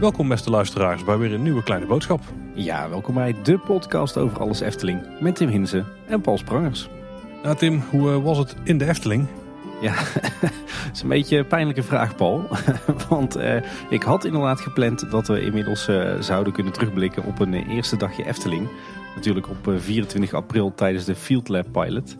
Welkom beste luisteraars bij weer een nieuwe kleine boodschap. Ja, welkom bij de podcast over alles Efteling met Tim Hinze en Paul Sprangers. Nou Tim, hoe eh, was het in de Efteling? Ja, dat is een beetje een pijnlijke vraag, Paul. Want eh, ik had inderdaad gepland dat we inmiddels eh, zouden kunnen terugblikken op een eerste dagje Efteling. Natuurlijk op 24 eh, april tijdens de Field Lab Pilot.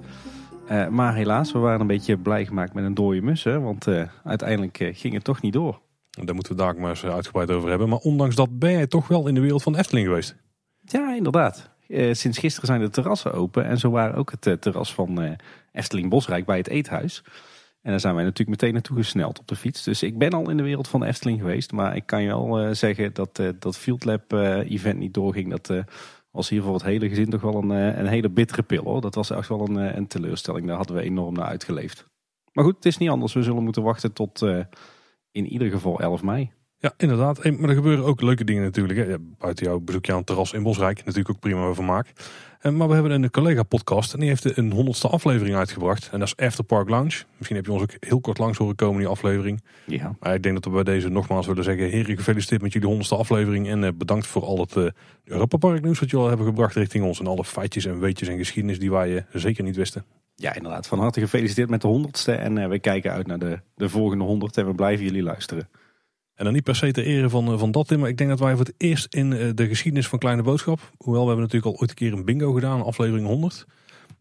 Eh, maar helaas, we waren een beetje blij gemaakt met een dode mus. Hè, want eh, uiteindelijk eh, ging het toch niet door. Daar moeten we daar maar eens uitgebreid over hebben. Maar ondanks dat ben jij toch wel in de wereld van Efteling geweest. Ja, inderdaad. sinds gisteren zijn de terrassen open. En zo waren ook het terras van Efteling Bosrijk bij het eethuis. En daar zijn wij natuurlijk meteen naartoe gesneld op de fiets. Dus ik ben al in de wereld van Efteling geweest. Maar ik kan je al zeggen dat dat Field Lab event niet doorging. Dat als hier voor het hele gezin toch wel een, eh, een hele bittere pil. Hoor. Dat was echt wel een, eh, een teleurstelling. Daar hadden we enorm naar uitgeleefd. Maar goed, het is niet anders. We zullen moeten wachten tot eh, in ieder geval 11 mei. Ja, inderdaad. maar er gebeuren ook leuke dingen natuurlijk. Hè. Buiten jouw bezoekje aan het terras in Bosrijk. Natuurlijk ook prima maak. Eh, maar we hebben een collega-podcast en die heeft een honderdste aflevering uitgebracht. En dat is After Park Lounge. Misschien heb je ons ook heel kort langs horen komen die aflevering. Ja. Maar ik denk dat we bij deze nogmaals willen zeggen, heren gefeliciteerd met jullie honderdste aflevering. En eh, bedankt voor al het eh, Europa Park nieuws wat jullie al hebben gebracht richting ons. En alle feitjes en weetjes en geschiedenis die wij zeker niet wisten. Ja, inderdaad. Van harte gefeliciteerd met de honderdste. En we kijken uit naar de, de volgende honderd en we blijven jullie luisteren. En dan niet per se ter ere van, eh, van dat, Tim, maar ik denk dat wij voor het eerst in eh, de geschiedenis van Kleine Boodschap, hoewel we hebben natuurlijk al ooit een keer een bingo gedaan, aflevering 100,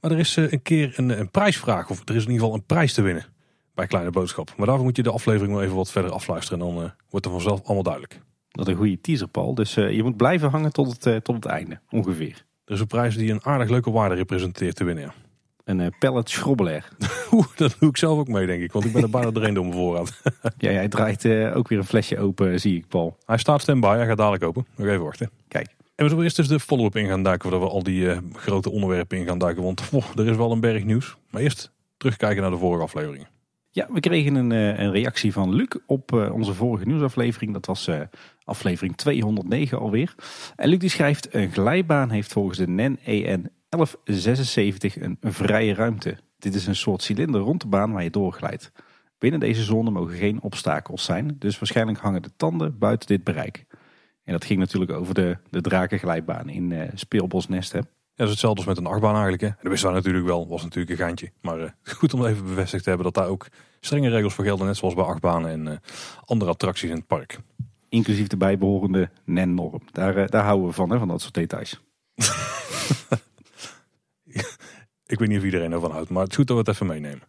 maar er is eh, een keer een, een prijsvraag, of er is in ieder geval een prijs te winnen bij Kleine Boodschap. Maar daarvoor moet je de aflevering wel even wat verder afluisteren en dan wordt er vanzelf allemaal duidelijk. Dat is een goede teaser, Paul. Dus je moet blijven hangen tot het, tot het einde, ongeveer. Er is een prijs die een aardig leuke waarde representeert te winnen, ja. Een eh, pallet schrobbeler. Oeh, dat doe ik zelf ook mee, denk ik. Want ik ben er bijna doorheen door mijn voorraad. ja, hij draait eh, ook weer een flesje open, eh, zie ik, Paul. Hij staat standby. Hij gaat dadelijk open. Nog even wachten. Kijk. En we zullen eerst eens dus de follow-up in gaan duiken. Voordat we al die grote onderwerpen in gaan duiken. Want oh, er is wel een berg nieuws. Maar eerst terugkijken naar de vorige aflevering. Ja, we kregen een, een reactie van Luc op onze vorige nieuwsaflevering. Dat was aflevering 209 alweer. En Luc die schrijft, een glijbaan heeft volgens de NEN EN 1176 een vrije ruimte. Dit is een soort cilinder rond de baan waar je doorglijdt. Binnen deze zone mogen geen obstakels zijn, dus waarschijnlijk hangen de tanden buiten dit bereik. En dat ging natuurlijk over de, de drakenglijbaan in uh, eh, Speelbosnest. Ja, dat is hetzelfde als met een achtbaan eigenlijk. Hè? Dat wist daar natuurlijk wel, was natuurlijk een geintje. Maar eh, goed om even bevestigd te hebben dat daar ook strenge regels voor gelden, net zoals bij achtbanen en eh, andere attracties in het park. Inclusief de bijbehorende NEN-norm. Daar, daar houden we van, hè, van dat soort details. Ik weet niet of iedereen ervan houdt, maar het is goed dat we het even meenemen.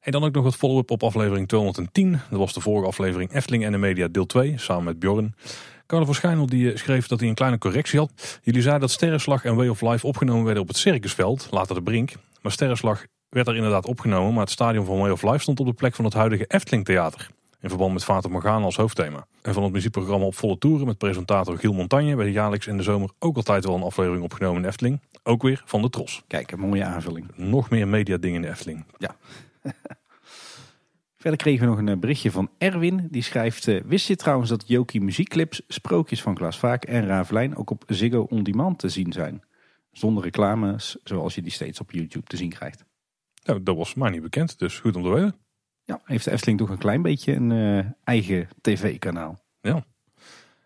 En dan ook nog wat follow-up op aflevering 210. Dat was de vorige aflevering Efteling en de Media deel 2, samen met Bjorn. Carlo Schijnel die eh, schreef dat hij een kleine correctie had. Jullie zeiden dat Sterrenslag en Way of Life opgenomen werden op het Circusveld, later de Brink. Maar Sterrenslag werd er inderdaad opgenomen, maar het stadion van Way of Life stond op de plek van het huidige Efteling Theater in verband met Vater Morgana als hoofdthema. En van het muziekprogramma Op Volle Toeren met presentator Giel Montagne werd jaarlijks in de zomer ook altijd wel een aflevering opgenomen in Efteling. Ook weer van de Tros. Kijk, een mooie aanvulling. Nog meer mediadingen in de Efteling. Ja. Verder kregen we nog een eh, berichtje van Erwin. Die schrijft, eh, wist je trouwens dat Jokie muziekclips, sprookjes van Klaas Vaak en Ravelijn ook op Ziggo On Demand te zien zijn? Zonder reclames, zoals je die steeds op YouTube te zien krijgt. Nou, dat was mij niet bekend, dus goed om te weten. Ja, heeft de Efteling toch een klein beetje een eh, eigen tv-kanaal. Ja.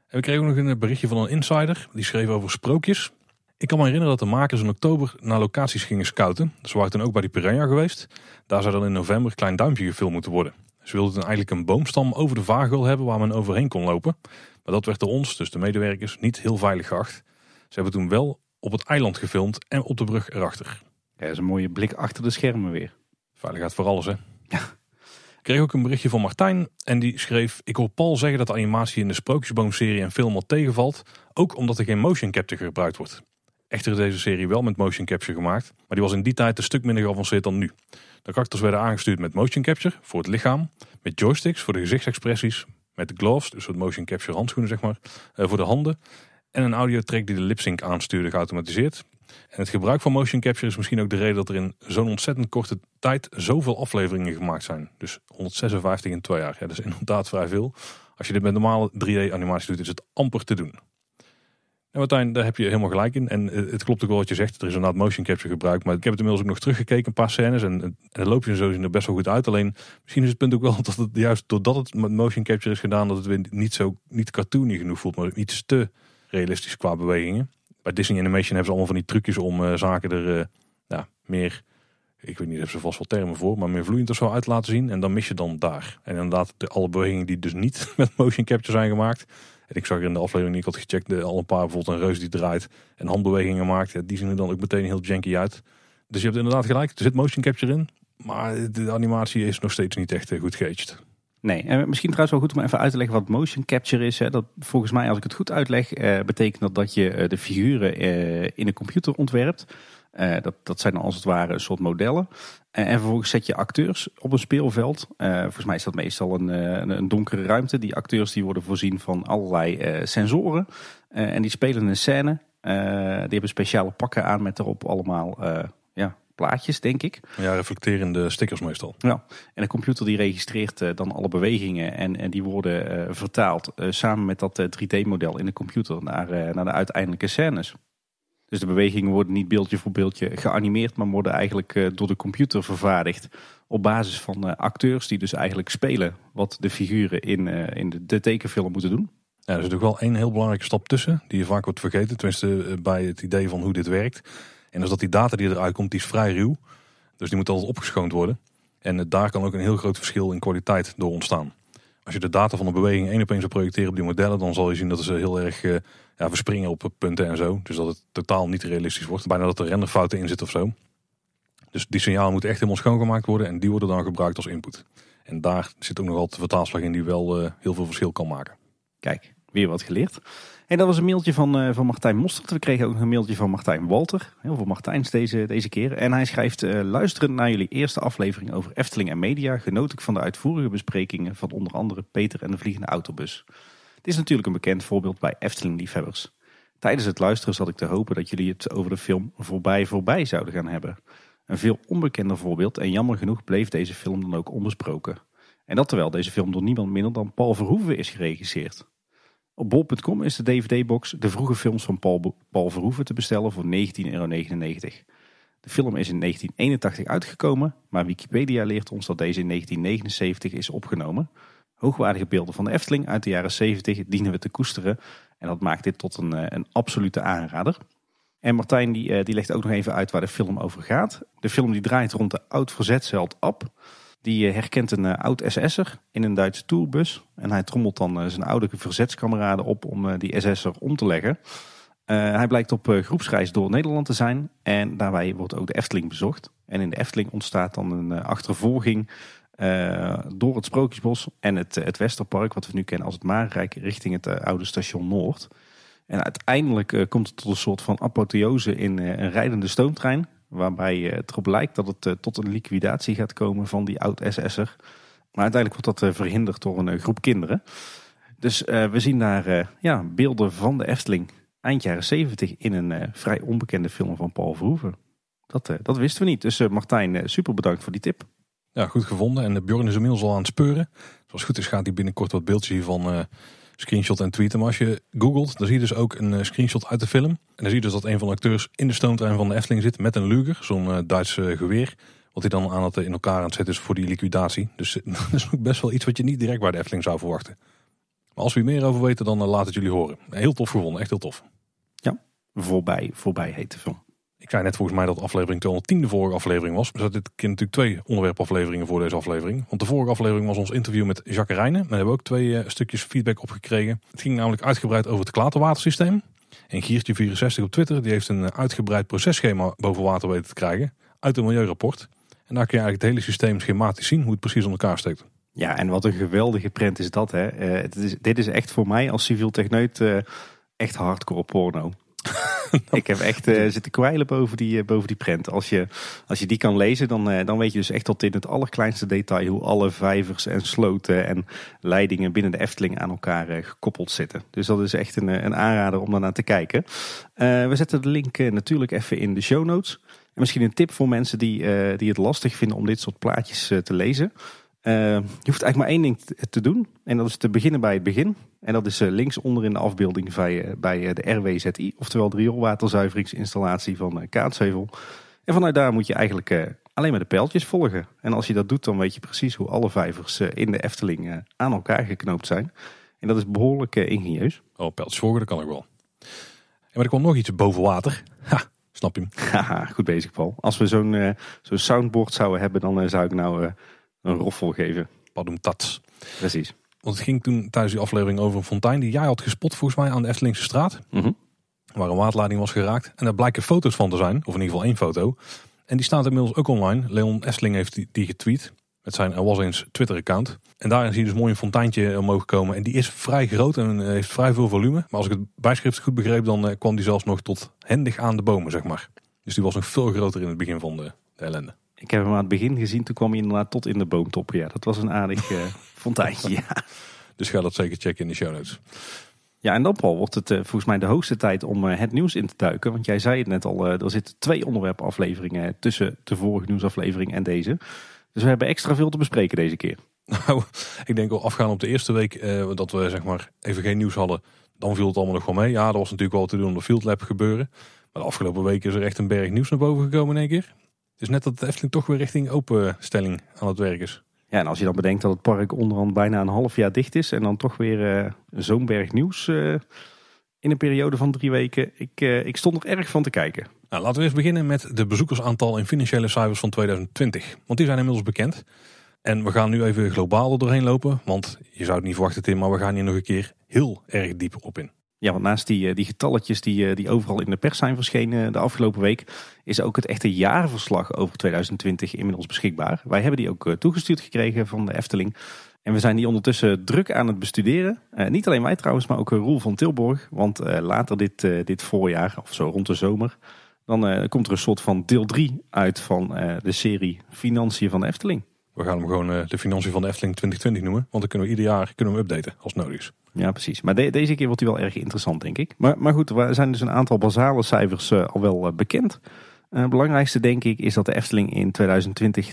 En we kregen ook nog een eh, berichtje van een insider. Die schreef over sprookjes. Ik kan me herinneren dat de makers in oktober naar locaties gingen scouten. Ze waren toen ook bij die Piranha geweest. Daar zou dan in november Klein Duimpje gefilmd moeten worden. Ze wilden eigenlijk een boomstam over de vaagwil hebben waar men overheen kon lopen. Maar dat werd door ons, dus de medewerkers, niet heel veilig geacht. Ze hebben toen wel op het eiland gefilmd en op de brug erachter. Ja, dat is een mooie blik achter de schermen weer. Veiligheid voor alles, hè? Ja kreeg ook een berichtje van Martijn en die schreef... Ik hoor Paul zeggen dat de animatie in de Sprookjesboom-serie en film al tegenvalt... ook omdat er geen motion capture gebruikt wordt. Echter is deze serie wel met motion capture gemaakt, maar die was in die tijd een stuk minder geavanceerd dan nu. De karakters werden aangestuurd met motion capture voor het lichaam, met joysticks voor de gezichtsexpressies, met gloves, dus soort motion capture handschoenen zeg maar, eh, voor de handen en een audiotrack die de lipsync aanstuurde geautomatiseerd. En het gebruik van motion capture is misschien ook de reden dat er in zo'n ontzettend korte tijd zoveel afleveringen gemaakt zijn. Dus 156 in twee jaar. Ja, dat is inderdaad vrij veel. Als je dit met normale 3D-animatie doet, is het amper te doen. En nou, Martijn, daar heb je helemaal gelijk in. En eh, het klopt ook wel wat je zegt. Er is inderdaad motion capture gebruikt. Maar ik heb het inmiddels ook nog teruggekeken, een paar scènes. En, en dan loop je zo er best wel goed uit. Alleen misschien is het punt ook wel dat het juist doordat het met motion capture is gedaan, dat het weer niet zo niet cartoony genoeg voelt. Maar iets te realistisch qua bewegingen bij Disney Animation hebben ze allemaal van die trucjes om eh, zaken er eh, ja, meer ik weet niet, hebben ze vast wel termen voor, maar meer vloeiend of zo uit laten zien. En dan mis je dan daar. En inderdaad, de, alle bewegingen die dus niet met motion capture zijn gemaakt. En ik zag er in de aflevering die ik had gecheckt, de, al een paar bijvoorbeeld een reus die draait en handbewegingen maakt. die zien er dan ook meteen heel janky uit. Dus je hebt inderdaad gelijk, er zit motion capture in. Maar de animatie is nog steeds niet echt eh, goed geaged. Nee, en misschien trouwens wel goed om even uit te leggen wat motion capture is. Dat, volgens mij, als ik het goed uitleg, eh, betekent dat dat je eh, de figuren eh, in een computer ontwerpt. dat, dat zijn dan als het ware een soort modellen. en vervolgens zet je acteurs op een speelveld. volgens mij is dat meestal een, een, donkere ruimte. Die acteurs die worden voorzien van allerlei sensoren. en die spelen een scène. die hebben speciale pakken aan met erop allemaal plaatjes, denk ik. Ja, reflecterende stickers meestal. Ja. En de computer die registreert eh, dan alle bewegingen en, en die worden eh, vertaald eh, samen met dat 3D-model in de computer naar, naar de uiteindelijke scènes. Dus de bewegingen worden niet beeldje voor beeldje geanimeerd, maar worden eigenlijk door de computer vervaardigd. Op basis van acteurs die dus eigenlijk spelen wat de figuren in, in de, tekenfilm moeten doen. Ja, er is natuurlijk wel één heel belangrijke stap tussen, die je vaak wordt vergeten. Tenminste, bij het idee van hoe dit werkt. En dus dat die data die eruit komt, die is vrij ruw. Dus die moet altijd opgeschoond worden. En eh, daar kan ook een heel groot verschil in kwaliteit door ontstaan. Als je de data van de beweging één op één zou projecteren op die modellen, dan zal je zien dat ze heel erg eh, ja, verspringen op eh, punten en zo. Dus dat het totaal niet realistisch wordt. Bijna dat er renderfouten in zitten of zo. Dus die signalen moeten echt helemaal schoongemaakt worden en die worden dan gebruikt als input. En daar zit ook nogal de vertaalslag in die wel heel veel verschil kan maken. Kijk, weer wat geleerd. En dat was een mailtje van, eh, van Martijn Mostert. We kregen ook een mailtje van Martijn Walter. Heel veel Martijns deze, deze keer. En hij schrijft, uh, luisterend naar jullie eerste aflevering over Efteling en media... genoot ik van de uitvoerige besprekingen van onder andere Peter en de Vliegende Autobus. Het is natuurlijk een bekend voorbeeld bij Efteling-liefhebbers. Tijdens het luisteren zat ik te hopen dat jullie het over de film Voorbij Voorbij zouden gaan hebben. Een veel onbekender voorbeeld en jammer genoeg bleef deze film dan ook onbesproken. En dat terwijl deze film door niemand minder dan Paul Verhoeven is geregisseerd. Op bol.com is de DVD-box de vroege films van Paul, Paul Verhoeven te bestellen voor 19,99 euro. De film is in 1981 uitgekomen, maar Wikipedia leert ons dat deze in 1979 is opgenomen. Hoogwaardige beelden van de Efteling uit de jaren 70 dienen we te koesteren. En dat maakt dit tot een, eh, een absolute aanrader. En Martijn die, eh, die legt ook nog even uit waar de film over gaat. De film die draait rond de oud-verzetsheld Ab. Die eh, herkent een uh, oud SS'er in een Duitse tourbus. En hij trommelt dan eh, zijn oude verzetskameraden op om die SS'er om te leggen. hij blijkt op groepsreis door Nederland te zijn. En daarbij wordt ook de Efteling bezocht. En in de Efteling ontstaat dan een achtervolging door het Sprookjesbos en het, Westerpark, wat we nu kennen als het Marenrijk, richting het oude station Noord. En uiteindelijk komt het tot een soort van apotheose in een rijdende stoomtrein. Waarbij eh, het erop lijkt dat het eh, tot een liquidatie gaat komen van die oud-SS'er. Maar uiteindelijk wordt dat eh, verhinderd door een groep kinderen. Dus we zien daar ja, beelden van de Efteling eind jaren 70 in een vrij onbekende film van Paul Verhoeven. Dat, dat wisten we niet. Dus Martijn, super bedankt voor die tip. Ja, goed gevonden. En Bjorn is inmiddels al aan het speuren. Zoals goed is gaat hij binnenkort wat beeldjes hiervan screenshot en tweeten hem. Als je googelt, dan zie je dus ook een eh, screenshot uit de film. En dan zie je dus dat een van de acteurs in de stoomtrein van de Efteling zit met een luger, zo'n eh, Duitse eh, geweer. Wat hij dan aan het in elkaar aan het zetten is voor die liquidatie. Dus dat is ook best wel iets wat je niet direct bij de Efteling zou verwachten. Maar als we hier meer over weten, dan laat het jullie horen. Heel tof gewonnen, echt heel tof. Ja, voorbij, voorbij heet de film. Ik zei net volgens mij dat aflevering 210 de vorige aflevering was. Dus dit kind natuurlijk twee onderwerpafleveringen voor deze aflevering. Want de vorige aflevering was ons interview met Jacques Rijnen. We hebben ook twee eh, stukjes feedback op gekregen. Het ging namelijk uitgebreid over het klaterwatersysteem. En Giertje64 op Twitter die heeft een eh, uitgebreid processchema boven water weten te krijgen. Uit een milieurapport. En daar kun je eigenlijk het hele systeem schematisch zien hoe het precies onder elkaar steekt. Ja, en wat een geweldige print is dat. Hè? Eh, dit is echt voor mij als civiel techneut echt hardcore porno. ik heb echt uh, zitten kwijlen boven die, uh, boven die print. Als je, als je die kan lezen, dan, eh, dan weet je dus echt tot in het allerkleinste detail hoe alle vijvers en sloten en leidingen binnen de Efteling aan elkaar gekoppeld zitten. Dus dat is echt een, een aanrader om daarnaar te kijken. we zetten de link natuurlijk even in de show notes. En misschien een tip voor mensen die, die het lastig vinden om dit soort plaatjes te lezen. Eh, je hoeft eigenlijk maar één ding te doen. En dat is te beginnen bij het begin. En dat is uh, links onder in de afbeelding bij, eh, bij de RWZI. Oftewel de rioolwaterzuiveringsinstallatie van Kaatsheuvel. En vanuit daar moet je eigenlijk alleen maar de pijltjes volgen. En als je dat doet, dan weet je precies hoe alle vijvers in de Efteling aan elkaar geknoopt zijn. En dat is behoorlijk ingenieus. Oh, pijltjes volgen, dat kan ook wel. En maar er komt nog iets boven water. Ha, snap je Haha, goed bezig Paul. Als we zo'n zo'n soundboard zouden hebben, dan zou ik nou een roffel geven. tats, Precies. Want het ging toen tijdens die aflevering over een fontein die jij had gespot volgens mij aan de Eftelingse straat. Mhm. Waar een waterleiding was geraakt. En daar blijken foto's van te zijn. Of in ieder geval één foto. En die staat inmiddels ook online. Leon Essling heeft die, getweet. Met zijn Er Was Eens Twitter account. En daarin zie je dus mooi een fonteintje omhoog komen. En die is vrij groot en eh, heeft vrij veel volume. Maar als ik het bijschrift goed begreep, dan eh, kwam die zelfs nog tot hendig aan de bomen, zeg maar. Dus die was nog veel groter in het begin van de ellende. Ik heb hem aan het begin gezien, toen kwam hij inderdaad tot in de boomtop. Ja, dat was een aardig uh, fonteintje. Ja. Dus ga dat zeker checken in de show notes. Ja, en dan Paul wordt het eh, volgens mij de hoogste tijd om eh, het nieuws in te duiken. Want jij zei het net al, er zitten twee onderwerpafleveringen tussen de vorige nieuwsaflevering en deze. Dus we hebben extra veel te bespreken deze keer. Nou, ik denk wel afgaan op de eerste week dat we zeg maar even geen nieuws hadden. Dan viel het allemaal nog wel mee. Ja, er was natuurlijk wel te doen om de Field Lab gebeuren. Maar de afgelopen weken is er echt een berg nieuws naar boven gekomen in één keer. Dus net dat de Efteling toch weer richting openstelling aan het werk is. Ja, en als je dan bedenkt dat het park onderhand bijna een half jaar dicht is en dan toch weer uh, zo'n berg nieuws eh, in een periode van drie weken. Ik, eh, ik stond er erg van te kijken. Nou, laten we eens beginnen met de bezoekersaantal en financiële cijfers van 2020. Want die zijn inmiddels bekend. En we gaan nu even globaal er doorheen lopen. Want je zou het niet verwachten, Tim, maar we gaan hier nog een keer heel erg diep op in. Ja, want naast die, eh, die getalletjes die, eh, die overal in de pers zijn verschenen eh, de afgelopen week, is ook het echte jaarverslag over 2020 inmiddels beschikbaar. Wij hebben die ook toegestuurd gekregen van de Efteling. En we zijn die ondertussen druk aan het bestuderen. niet alleen wij trouwens, maar ook Roel van Tilborg. Want later dit, dit voorjaar, of zo rond de zomer, dan komt er een soort van deel 3 uit van de serie Financiën van de Efteling. We gaan hem gewoon eh, de financiën van de Efteling 2020 noemen. Want dan kunnen we ieder jaar kunnen we updaten als nodig is. Ja, precies. Maar deze keer wordt hij wel erg interessant, denk ik. Maar, maar goed, er zijn dus een aantal basale cijfers eh, al wel eh, bekend. het belangrijkste, denk ik, is dat de Efteling in 2020 2,9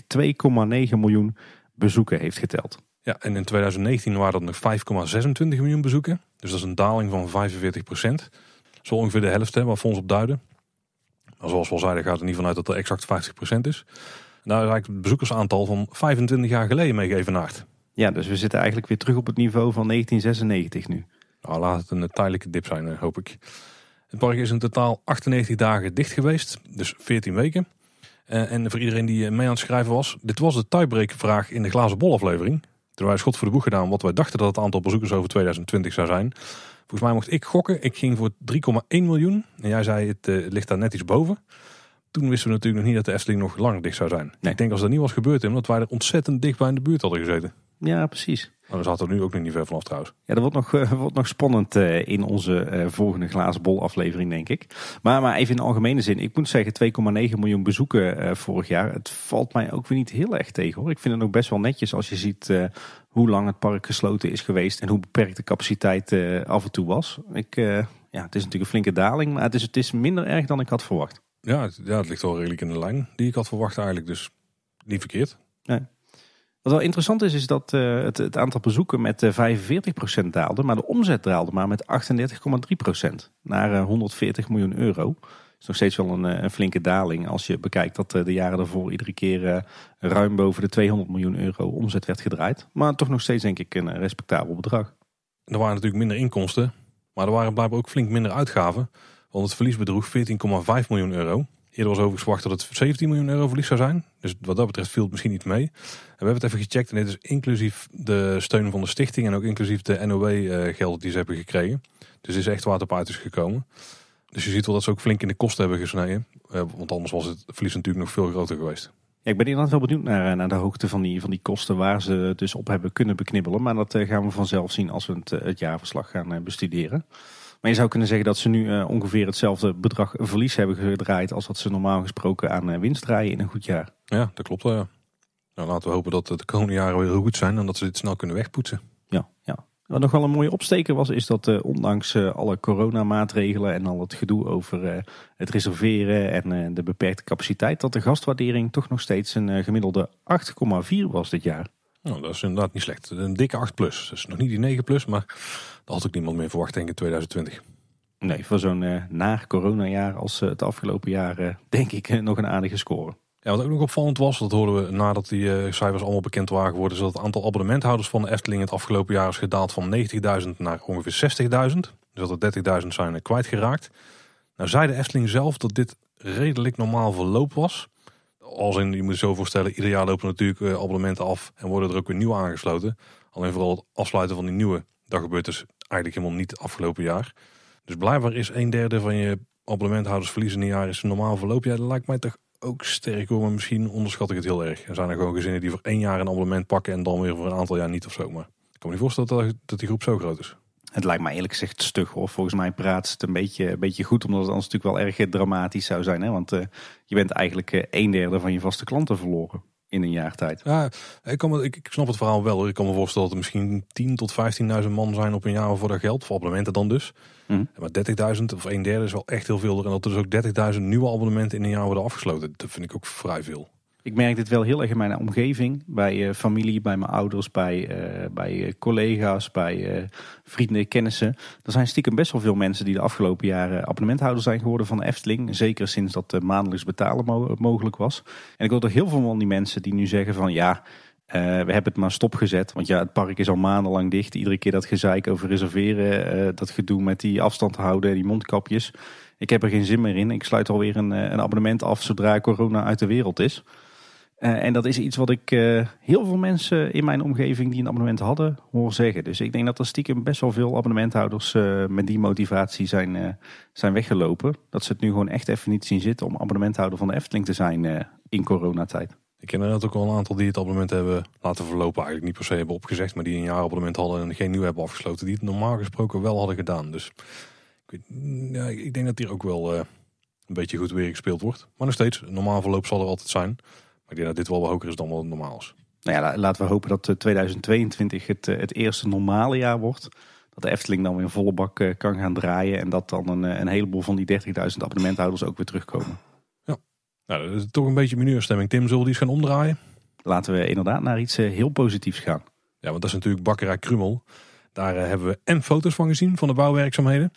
miljoen bezoeken heeft geteld. Ja, en in 2019 waren dat nog 5,26 miljoen bezoeken. Dus dat is een daling van 45 procent. Zo ongeveer de helft hè, waar ons op duiden. Maar zoals we al zeiden, gaat er niet vanuit dat er exact 50 procent is. Nou eigenlijk het bezoekersaantal van 25 jaar geleden mee Ja, dus we zitten eigenlijk weer terug op het niveau van 1996 nu. Nou, laat het een tijdelijke dip zijn, eh, hoop ik. Het park is in totaal 98 dagen dicht geweest, dus 14 weken. Eh, en voor iedereen die eh, mee aan het schrijven was, dit was de tiebreak-vraag in de glazen bol aflevering. Toen wij schot voor de boeg gedaan wat wij dachten dat het aantal bezoekers over 2020 zou zijn. Volgens mij mocht ik gokken. Ik ging voor 3,1 miljoen. En jij zei het ligt daar net iets boven toen wisten we natuurlijk nog niet dat de Efteling nog lang dicht zou zijn. Ik denk als dat niet was gebeurd, omdat wij er ontzettend dichtbij in de buurt hadden gezeten. Ja, precies. Maar we zaten er nu ook nog niet ver vanaf trouwens. Ja, dat wordt nog, eh, wordt nog spannend eh, in onze uh, volgende glazenbol aflevering, denk ik. Maar, maar even in algemene zin. Ik moet zeggen, 2,9 miljoen bezoeken vorig jaar. Het valt mij ook weer niet heel erg tegen hoor. Ik vind het ook best wel netjes als je ziet hoe lang het park gesloten is geweest. En hoe beperkt de capaciteit af en toe was. Ik, ja, het is natuurlijk een flinke daling. Maar het is, het is minder erg dan ik had verwacht. Ja het, ja, het ligt wel redelijk in de lijn die ik had verwacht eigenlijk. Dus niet verkeerd. Nee. Wat wel interessant is, is dat eh, het, het, aantal bezoeken met 45% eh, daalde, maar de omzet daalde maar met 38,3% naar 140 eh, miljoen euro. Dat is nog steeds wel een, een, flinke daling als je bekijkt dat de jaren daarvoor iedere keer ruim boven de 200 miljoen euro omzet werd gedraaid. Maar toch nog steeds denk ik een respectabel bedrag. Er waren natuurlijk minder inkomsten, maar er waren blijkbaar ook flink minder uitgaven. Want het verlies bedroeg 14,5 miljoen euro. Eerder was overigens verwacht dat het 17 miljoen euro verlies zou zijn. Dus wat dat betreft viel het misschien niet mee. En we hebben het even gecheckt en dit is inclusief de steun van de stichting en ook inclusief de NOW-gelden eh, die ze hebben gekregen. Dus het is echt het op uit is gekomen. Dus je ziet wel dat ze ook flink in de kosten hebben gesneden. Eh, want anders was het verlies natuurlijk nog veel groter geweest. Ja, ik ben inderdaad wel benieuwd naar, eh, naar de hoogte van die, van die kosten waar ze dus op hebben kunnen beknibbelen. Maar dat gaan we vanzelf zien als we het, het jaarverslag gaan bestuderen. Maar je zou kunnen zeggen dat ze nu eh, ongeveer hetzelfde bedrag verlies hebben gedraaid als wat ze normaal gesproken aan eh, winst draaien in een goed jaar. Ja, dat klopt wel. Ja. Nou, laten we hopen dat eh, de komende jaren weer heel goed zijn en dat ze dit snel kunnen wegpoetsen. Ja, ja. Wat nog wel een mooie opsteker was, is dat ondanks alle coronamaatregelen en al het gedoe over het reserveren en de beperkte capaciteit, dat de gastwaardering toch nog steeds een gemiddelde 8,4 was dit jaar. Nou, dat is inderdaad niet slecht. Een dikke 8 plus. Dus nog niet die 9 plus, maar had ook niemand meer verwacht, denk ik, in 2020. Nee, voor zo'n eh, na corona-jaar als eh, het afgelopen jaar, eh, denk ik, nog een aardige score. Ja, wat ook nog opvallend was, dat hoorden we nadat die cijfers allemaal bekend waren geworden, is dat het aantal abonnementhouders van de Efteling het afgelopen jaar is gedaald van 90.000 naar ongeveer 60.000. Dus dat er 30.000 zijn kwijtgeraakt. Nou zei de Efteling zelf dat dit redelijk normaal verloop was. Als in, je moet je zo voorstellen, ieder jaar lopen natuurlijk abonnementen af en worden er ook weer nieuw aangesloten. Alleen vooral het afsluiten van die nieuwe, dat gebeurt dus eigenlijk helemaal niet afgelopen jaar. Dus blijkbaar is een derde van je abonnementhouders verliezen in een jaar is een normaal verloop. Ja, dat lijkt mij toch ook sterk hoor, maar misschien onderschat ik het heel erg. Er zijn er gewoon gezinnen die voor één jaar een abonnement pakken en dan weer voor een aantal jaar niet of zo. Maar ik kan me niet voorstellen dat die groep zo groot is. Het lijkt mij eerlijk gezegd stug hoor. Volgens mij praat het een beetje, een beetje goed, omdat het anders natuurlijk wel erg eh, dramatisch zou zijn. Hè? Want eh, je bent eigenlijk eh, een derde van je vaste klanten verloren in een jaar tijd. Ja, ik, kan me, ik, ik, snap het verhaal wel. Ik kan me voorstellen dat er misschien 10 tot 15.000 man zijn op een jaar voor dat geld, voor abonnementen dan dus. Mhm. Maar 30.000 of een derde is wel echt heel veel. En dat er dus ook 30.000 nieuwe abonnementen in een jaar worden afgesloten, dat vind ik ook vrij veel. Ik merk dit wel heel erg in mijn omgeving. Bij eh, familie, bij mijn ouders, bij, eh, bij eh, collega's, bij vrienden, kennissen. Er zijn stiekem best wel veel mensen die de afgelopen jaren abonnementhouder zijn geworden van Efteling. Zeker sinds dat maandelijks betalen mogelijk was. En ik hoor toch heel veel van die mensen die nu zeggen van ja... we hebben het maar stopgezet. Want ja, het park is al maandenlang dicht. Iedere keer dat gezeik over reserveren. dat gedoe met die afstand houden die mondkapjes. Ik heb er geen zin meer in. Ik sluit alweer een, een abonnement af zodra corona uit de wereld is. Eh, en dat is iets wat ik eh, heel veel mensen in mijn omgeving die een abonnement hadden, hoor zeggen. Dus ik denk dat er stiekem best wel veel abonnementhouders eh, met die motivatie zijn, zijn weggelopen. Dat ze het nu gewoon echt even niet zien zitten om abonnementhouder van de Efteling te zijn in coronatijd. Ik ken inderdaad ook al een aantal die het abonnement hebben laten verlopen. Eigenlijk niet per se hebben opgezegd, maar die een jaar abonnement hadden en geen nieuw hebben afgesloten. Die het normaal gesproken wel hadden gedaan. Dus ik, weet, mm, ja, ik denk dat hier ook wel een beetje goed weer gespeeld wordt. Maar nog steeds, een normaal verloop zal er altijd zijn dat dit wel wat hoger is dan wat normaal is. Nou ja, laten we hopen dat 2022 eh, het, eh, het eerste normale jaar wordt. Dat de Efteling dan weer volle bak eh, kan gaan draaien. En dat dan een, een heleboel van die 30.000 abonnementhouders ook weer terugkomen. Ja, nou, dat is toch een beetje mineurstemming. Tim, zullen die eens gaan omdraaien? Laten we inderdaad naar iets heel positiefs gaan. Ja, want dat is natuurlijk Bakkerij Krummel. Daar hebben we en foto's van gezien van de bouwwerkzaamheden.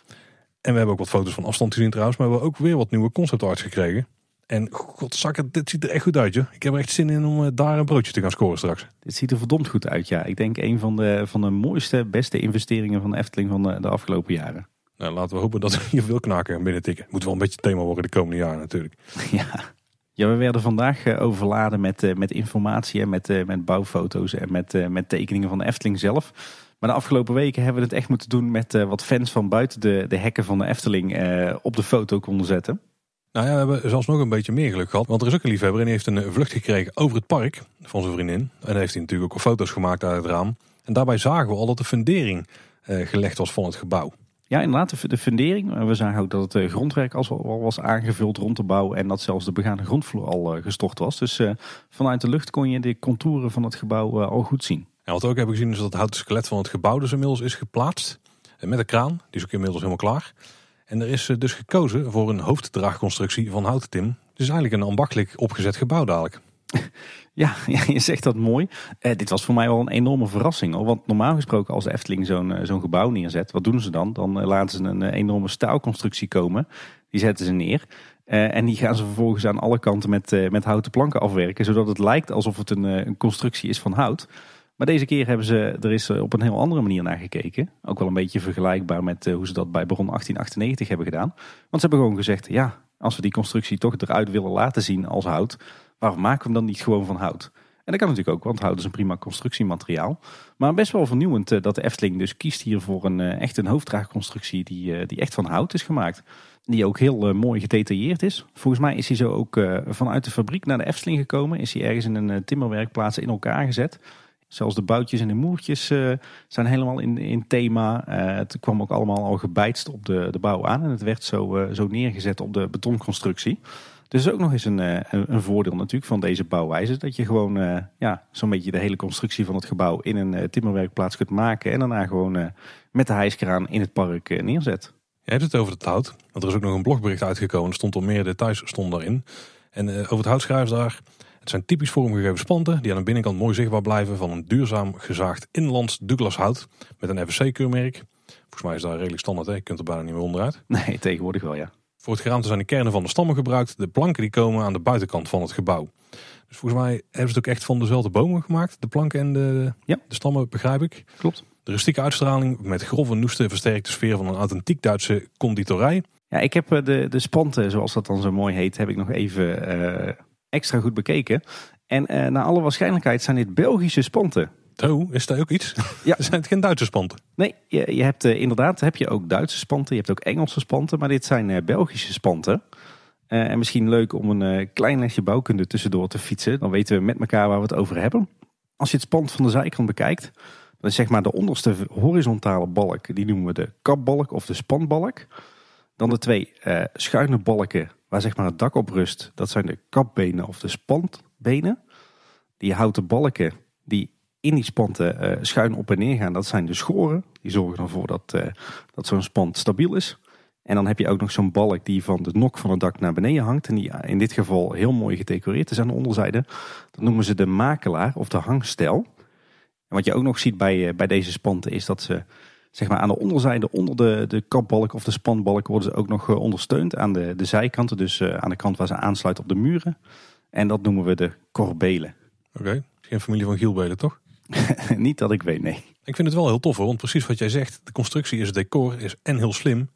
En we hebben ook wat foto's van afstand gezien trouwens. Maar we hebben ook weer wat nieuwe conceptarts gekregen. En godzakken, dit ziet er echt goed uit, joh. Ik heb er echt zin in om eh, daar een broodje te gaan scoren straks. Dit ziet er verdomd goed uit, ja. Ik denk een van de, van de mooiste, beste investeringen van de Efteling van de, de afgelopen jaren. Nou, laten we hopen dat we hier veel knaken binnen tikken. Moet wel een beetje thema worden de komende jaren natuurlijk. Ja. Ja, we werden vandaag eh, overladen met, eh, met informatie en met, met bouwfoto's en met, met tekeningen van de Efteling zelf. Maar de afgelopen weken hebben we het echt moeten doen met wat fans van buiten de, de hekken van de Efteling op de foto konden zetten. Nou ja, we hebben zelfs nog een beetje meer geluk gehad. Want er is ook een liefhebber en die heeft een eh, vlucht gekregen over het park van zijn vriendin. En heeft hij natuurlijk ook foto's gemaakt uit het raam. En daarbij zagen we al dat de fundering eh, gelegd was van het gebouw. Ja, inderdaad, de fundering. Eh, we zagen ook dat het grondwerk al was aangevuld rond de bouw. En dat zelfs de begane grondvloer al gestort was. Dus vanuit de lucht kon je de contouren van het gebouw al goed zien. En wat we ook hebben gezien is dat het houten skelet van het gebouw dus inmiddels is geplaatst. Met een kraan, die is ook inmiddels helemaal klaar. En er is eh, dus gekozen voor een hoofddraagconstructie van hout, Tim. is eigenlijk een ambachtelijk opgezet gebouw dadelijk. Ja, je zegt dat mooi. Eh, dit was voor mij wel een enorme verrassing. Want normaal gesproken, als de Efteling zo'n eh, zo'n gebouw neerzet, wat doen ze dan? Dan eh, laten ze een enorme staalconstructie komen. Die zetten ze neer. en die gaan ze vervolgens aan alle kanten met, met houten planken afwerken. Zodat het lijkt alsof het een, een constructie is van hout. Maar deze keer hebben ze er is eh, op een heel andere manier naar gekeken. Ook wel een beetje vergelijkbaar met eh, hoe ze dat bij Bron 1898 hebben gedaan. Want ze hebben gewoon gezegd, ja, als we die constructie toch eruit willen laten zien als hout, waarom maken we hem dan niet gewoon van hout? En dat kan natuurlijk ook, want hout is een prima constructiemateriaal. Maar best wel vernieuwend eh, dat de Efteling dus kiest hier voor een, echt een hoofddraagconstructie die, die echt van hout is gemaakt. Die ook heel mooi gedetailleerd is. Volgens mij is hij zo ook vanuit de fabriek naar de Efteling gekomen. Is hij ergens in een timmerwerkplaats in elkaar gezet. Zelfs de boutjes en de moertjes eh, zijn helemaal in, in thema. Eh, het kwam ook allemaal al gebijtst op de, de bouw aan. En het werd zo, eh, zo neergezet op de betonconstructie. Dus ook nog eens een, een, voordeel natuurlijk van deze bouwwijze. Dat je gewoon ja, zo'n beetje de hele constructie van het gebouw in een timmerwerkplaats kunt maken. En daarna gewoon met de hijskraan in het park neerzet. Je hebt het over het hout. Want er is ook nog een blogbericht uitgekomen. Er stond al meer details stond daarin En over het hout daar het zijn typisch vormgegeven spanten die aan de binnenkant mooi zichtbaar blijven van een duurzaam gezaagd inlands Douglas hout met een FSC-keurmerk. Volgens mij is dat redelijk standaard, hè? je kunt er bijna niet meer onderuit. Nee, tegenwoordig wel ja. Voor het geraamte zijn de kernen van de stammen gebruikt, de planken die komen aan de buitenkant van het gebouw. Dus volgens mij hebben ze het ook echt van dezelfde bomen gemaakt, de planken en de, de stammen begrijp ik. Klopt. De rustieke uitstraling met grove noesten versterkt de sfeer van een authentiek Duitse conditorij. Ja, ik heb eh, de, de spanten, zoals dat dan zo mooi heet, heb ik nog even eh, extra goed bekeken. En uh, naar alle waarschijnlijkheid zijn dit Belgische spanten. Oh, is dat ook iets? Ja. zijn het geen Duitse spanten? Nee, je, je hebt eh, inderdaad heb je ook Duitse spanten, je hebt ook Engelse spanten, maar dit zijn eh, Belgische spanten. en misschien leuk om een klein lesje bouwkunde tussendoor te fietsen. Dan weten we met elkaar waar we het over hebben. Als je het spant van de zijkant bekijkt, dan is zeg maar de onderste horizontale balk, die noemen we de kapbalk of de spanbalk. Dan de twee schuine balken waar zeg maar het dak op rust, dat zijn de kapbenen of de spantbenen. Die houten balken die in die spanten eh, schuin op en neer gaan, dat zijn de schoren. Die zorgen ervoor dat, eh, dat zo'n spant stabiel is. En dan heb je ook nog zo'n balk die van de nok van het dak naar beneden hangt. En die eh, in dit geval heel mooi gedecoreerd is aan de onderzijde. Dat noemen ze de makelaar of de hangstel. En wat je ook nog ziet bij, bij deze spanten is dat ze zeg maar aan de onderzijde, onder de, de kapbalk of de spanbalk, worden ze ook nog eh, ondersteund aan de, de zijkanten. Dus eh, aan de kant waar ze aansluiten op de muren. En dat noemen we de korbelen. Oké, okay. geen familie van gielbelen toch? Niet dat ik weet, nee. Ik vind het wel heel tof hoor, want precies wat jij zegt, de constructie is het decor, is en heel slim.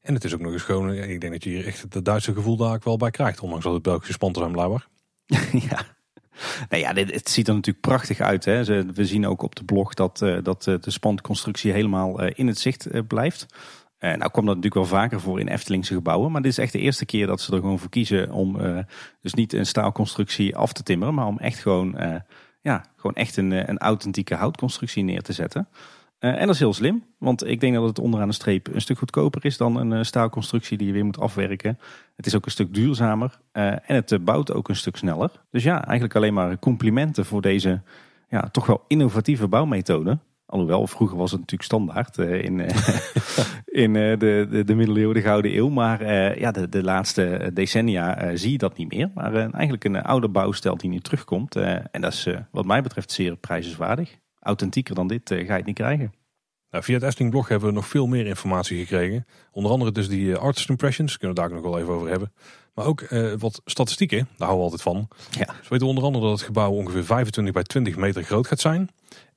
En het is ook nog eens gewoon, eh, ik denk dat je hier echt het Duitse gevoel daar ook wel bij krijgt, ondanks dat het Belgische spanter zijn blijkbaar. ja, nou ja, het ziet er natuurlijk prachtig uit. Hè? We zien ook op de blog dat, eh, dat eh, de spantconstructie helemaal eh, in het zicht blijft. nou komt dat natuurlijk wel vaker voor in Eftelingse gebouwen. Maar dit is echt de eerste keer dat ze er gewoon voor kiezen om dus niet een staalconstructie af te timmeren. Maar om echt gewoon, ja, gewoon echt een, een authentieke houtconstructie neer te zetten. Eh, en dat is heel slim, want ik denk dat het onderaan de streep een stuk goedkoper is dan een eh, staalconstructie die je weer moet afwerken. Het is ook een stuk duurzamer eh, en het bouwt ook een stuk sneller. Dus ja, eigenlijk alleen maar complimenten voor deze ja, toch wel innovatieve bouwmethode. Alhoewel, vroeger was het natuurlijk standaard in, in de, de, de middeleeuwen, de Gouden Eeuw. Maar ja, de, de laatste decennia zie je dat niet meer. Maar eigenlijk een oude bouwstijl die nu terugkomt. en dat is wat mij betreft zeer prijzenswaardig authentieker dan dit eh, ga je het niet krijgen. Nou, via het Efteling blog hebben we nog veel meer informatie gekregen. Onder andere dus die eh, artist impressions, kunnen we daar ook nog wel even over hebben. Maar ook eh, wat statistieken, daar houden we altijd van. Ja. Dus we weten onder andere dat het gebouw ongeveer 25 bij 20 meter groot gaat zijn.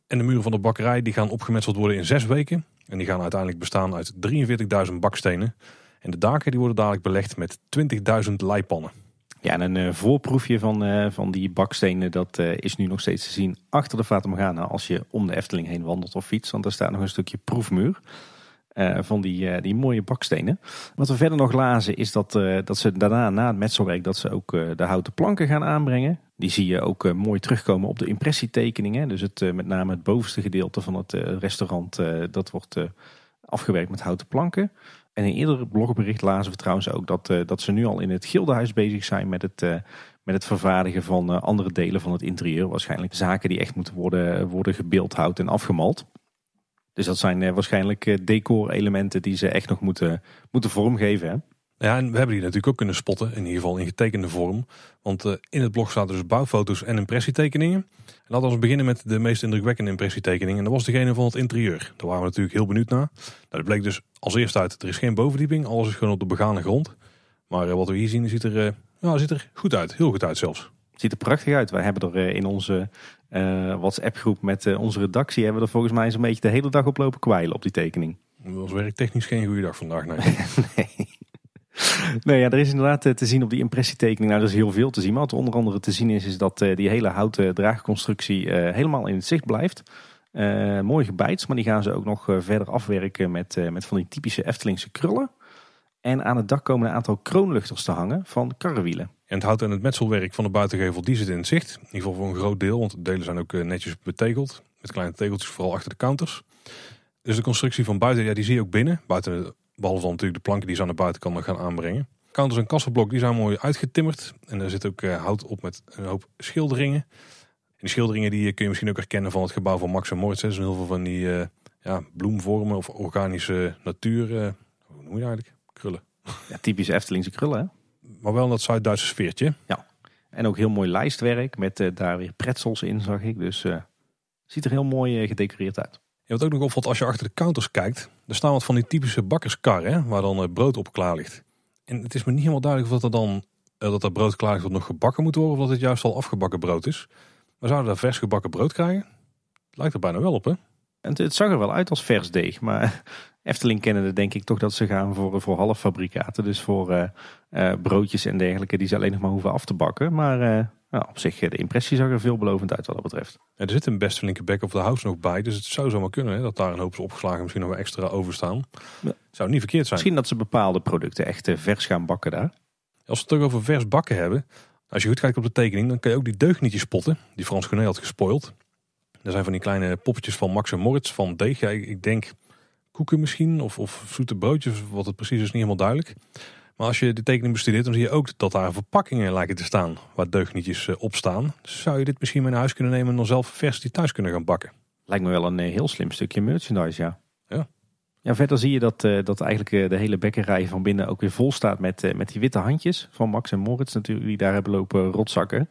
En de muren van de bakkerij die gaan opgemetseld worden in zes weken. En die gaan uiteindelijk bestaan uit 43.000 bakstenen. En de daken die worden dadelijk belegd met 20.000 leipannen. Ja, een eh, voorproefje van, eh, van die bakstenen, dat eh, is nu nog steeds te zien achter de Fata als je om de Efteling heen wandelt of fietst. Want daar staat nog een stukje proefmuur. van die, die mooie bakstenen. Wat we verder nog lazen is dat, dat ze daarna, na het metselwerk, dat ze ook de houten planken gaan aanbrengen. Die zie je ook mooi terugkomen op de impressietekeningen. Dus het, met name het bovenste gedeelte van het restaurant, dat wordt afgewerkt met houten planken. En in eerdere blogbericht lazen we trouwens ook dat, eh, dat ze nu al in het Gildenhuis bezig zijn met het, eh, met het vervaardigen van eh, andere delen van het interieur. Waarschijnlijk zaken die echt moeten worden, worden gebeeldhouwd en afgemald. Dus dat zijn waarschijnlijk decor-elementen die ze echt nog moeten, moeten vormgeven. Hè? Ja, en we hebben die natuurlijk ook kunnen spotten, in ieder geval in getekende vorm. Want eh, in het blog zaten dus bouwfoto's en impressietekeningen. En laten we beginnen met de meest indrukwekkende impressietekening. En dat was degene van het interieur. Daar waren we natuurlijk heel benieuwd naar. Nou, dat bleek dus als eerste uit, er is geen bovendieping, alles is gewoon op de begane grond. Maar eh, wat we hier zien ziet er, uh, ja, ziet er goed uit, heel goed uit zelfs. Ziet er prachtig uit. Wij hebben er in onze WhatsApp groep met onze redactie... hebben we er volgens mij zo'n beetje de hele dag op lopen kwijlen op die tekening. Dat was werktechnisch geen goede dag vandaag, nee. nee. Nou ja, er is inderdaad eh, te zien op die impressietekening. Nou, er is heel veel te zien. Maar wat onder andere te zien is, is dat eh, die hele houten draagconstructie eh, helemaal in het zicht blijft. mooi gebijts, maar die gaan ze ook nog verder afwerken met, met van die typische Eftelingse krullen. En aan het dak komen een aantal kroonluchters te hangen van karrewielen. En het hout en het metselwerk van de buitengevel die zit in het zicht. In ieder geval voor een groot deel, want de delen zijn ook netjes betegeld. Met kleine tegeltjes, vooral achter de counters. Dus de constructie van buiten, ja, die zie je ook binnen. Buiten Behalve dan natuurlijk de planken die ze aan de buitenkant nog gaan aanbrengen. Counters en kassenblok die zijn mooi uitgetimmerd. En er zit ook eh, hout op met een hoop schilderingen. En die schilderingen die eh, kun je misschien ook herkennen van het gebouw van Max en Moritz. Er zijn heel veel van die eh, ja, bloemvormen of organische natuur. hoe noem je eigenlijk? Krullen. Ja, typische Eftelingse krullen, hè? Maar wel in dat Zuid-Duitse sfeertje. Ja. En ook heel mooi lijstwerk met daar weer pretzels in, zag ik. Dus ziet er heel mooi gedecoreerd uit. En wat ook nog opvalt als je achter de counters kijkt, er staan wat van die typische bakkerskarren waar dan eh, brood op klaar ligt. En het is me niet helemaal duidelijk of dat er dan eh, dat dat brood klaar ligt wat nog gebakken moet worden of dat het juist al afgebakken brood is. Maar zouden we daar vers gebakken brood krijgen? lijkt er bijna wel op hè? En het zag er wel uit als vers deeg, maar Efteling kennende denk ik toch dat ze gaan voor, voor halffabrikaten. Dus voor eh, broodjes en dergelijke die ze alleen nog maar hoeven af te bakken. Maar nou, op zich, eh, de impressie zag er veelbelovend uit wat dat betreft. er zit een best flinke back of de house nog bij. Dus het zou zomaar kunnen hè, dat daar een hoop is opgeslagen. Misschien nog wel extra overstaan. Ja. Zou niet verkeerd zijn. Misschien dat ze bepaalde producten echt eh, vers gaan bakken daar. Als we het toch over vers bakken hebben. Als je goed kijkt op de tekening, dan kun je ook die deugnietjes spotten. Die Frans Gené had gespoild. Er zijn van die kleine poppetjes van Max en Moritz van deeg. ik denk koeken misschien of, of zoete broodjes. Wat het precies is, niet helemaal duidelijk. Maar als je de tekening bestudeert, dan zie je ook dat daar verpakkingen lijken te staan waar deugnietjes eh, op staan. Dus zou je dit misschien mee naar huis kunnen nemen en dan zelf vers die thuis kunnen gaan bakken? Lijkt me wel een eh, heel slim stukje merchandise, ja. Ja. Ja, verder zie je dat, eh, dat eigenlijk de hele bekkerij van binnen ook weer vol staat met, met die witte handjes van Max en Moritz natuurlijk, die daar hebben lopen rotzakken.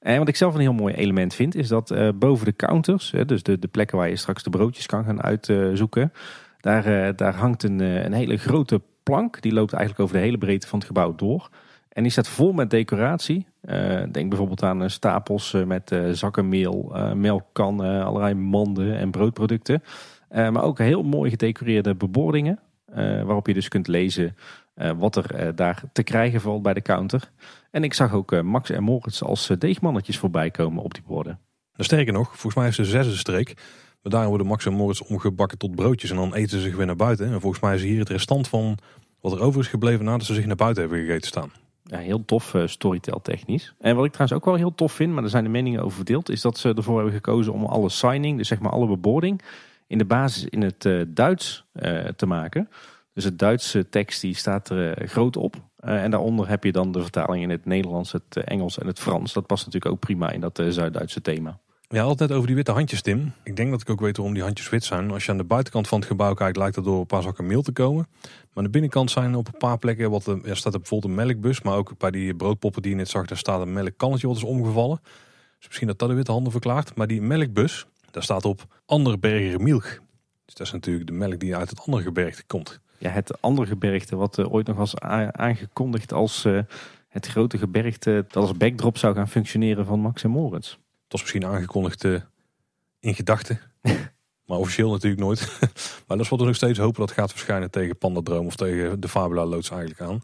En wat ik zelf een heel mooi element vind, is dat boven de counters, dus de, de plekken waar je straks de broodjes kan gaan uitzoeken, daar, daar hangt een, een hele grote plank. Die loopt eigenlijk over de hele breedte van het gebouw door. En die staat vol met decoratie. Eh, denk bijvoorbeeld aan eh, stapels eh, met zakken meel, melkkannen, allerlei manden en broodproducten. maar ook heel mooi gedecoreerde bebordingen. waarop je dus kunt lezen wat er daar te krijgen valt bij de counter. En ik zag ook Max en Moritz als deegmannetjes voorbij komen op die borden. Nou, sterker nog, volgens mij is de zesde streek Daarom worden Max en Moritz omgebakken tot broodjes en dan eten ze zich weer naar buiten. En volgens mij is hier het restant van wat er over is gebleven nadat ze zich naar buiten hebben gegeten staan. Ja, heel tof uh, technisch. En wat ik trouwens ook wel heel tof vind, maar daar zijn de meningen over verdeeld, is dat ze ervoor hebben gekozen om alle signing, dus zeg maar alle beboarding, in de basis in het eh, Duits eh, te maken. Dus het Duitse tekst die staat er groot op. en daaronder heb je dan de vertaling in het Nederlands, het Engels en het Frans. Dat past natuurlijk ook prima in dat Zuid-Duitse thema. Ja, altijd over die witte handjes, Tim. Ik denk dat ik ook weet waarom die handjes wit zijn. Als je aan de buitenkant van het gebouw kijkt, lijkt dat door een paar zakken meel te komen. Maar aan de binnenkant zijn op een paar plekken, wat er, staat er bijvoorbeeld een melkbus. Maar ook bij die broodpoppen die je net zag, daar staat een melkkannetje wat is omgevallen. Dus misschien dat dat de witte handen verklaart. Maar die melkbus, daar staat op Anderberger Milch. Dus dat is natuurlijk de melk die uit het andere gebergte komt. Ja, het andere gebergte, wat eh, ooit nog was aangekondigd als eh, het grote gebergte dat als backdrop zou gaan functioneren van Max en Moritz. Het was misschien aangekondigd eh, in gedachten. maar officieel natuurlijk nooit. maar dat is wat we nog steeds hopen dat gaat verschijnen tegen Pandadroom of tegen de Fabula loods eigenlijk aan.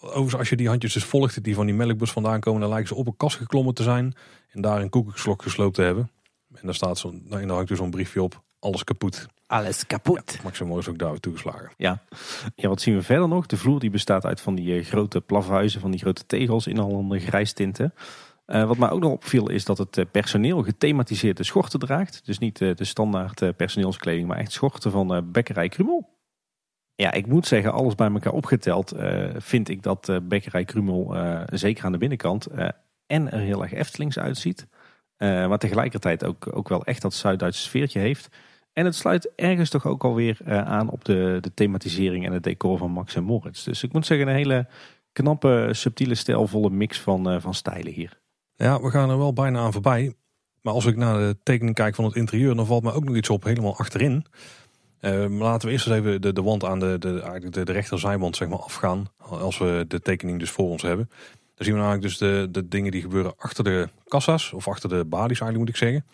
Overigens, als je die handjes dus volgt die van die melkbus vandaan komen, dan lijken ze op een kast geklommen te zijn en daar een koekenslok gesloopt te hebben. En daar staat zo'n, nou, dan hangt dus zo'n briefje op, alles kapot. Alles kapot. Ja, Maximo is ook daar toegeslagen. Ja. ja, wat zien we verder nog? De vloer die bestaat uit van die eh, grote plafhuizen, van die grote tegels in de grijstinten. tinten. Eh, wat mij ook nog opviel is dat het eh, personeel gethematiseerde schorten draagt. Dus niet eh, de standaard personeelskleding, maar echt schorten van Bekkerij Krumel. Ja, ik moet zeggen, alles bij elkaar opgeteld vind ik dat Bekkerij Krumel zeker aan de binnenkant en er heel erg Eftelings uitziet. maar tegelijkertijd ook, ook wel echt dat Zuid-Duitse sfeertje heeft. En het sluit ergens toch ook alweer aan op de, de thematisering en het decor van Max en Moritz. Dus ik moet zeggen, een hele knappe, subtiele, stijlvolle mix van, van stijlen hier. Ja, we gaan er wel bijna aan voorbij. Maar als ik naar de tekening kijk van het interieur, dan valt mij ook nog iets op helemaal achterin. Ehm, laten we eerst eens even de, de wand aan de, de, de, de rechterzijwand zeg maar, afgaan. Als we de tekening dus voor ons hebben. Dan zien we namelijk dus de, de dingen die gebeuren achter de kassa's. Of achter de balies eigenlijk moet ik zeggen.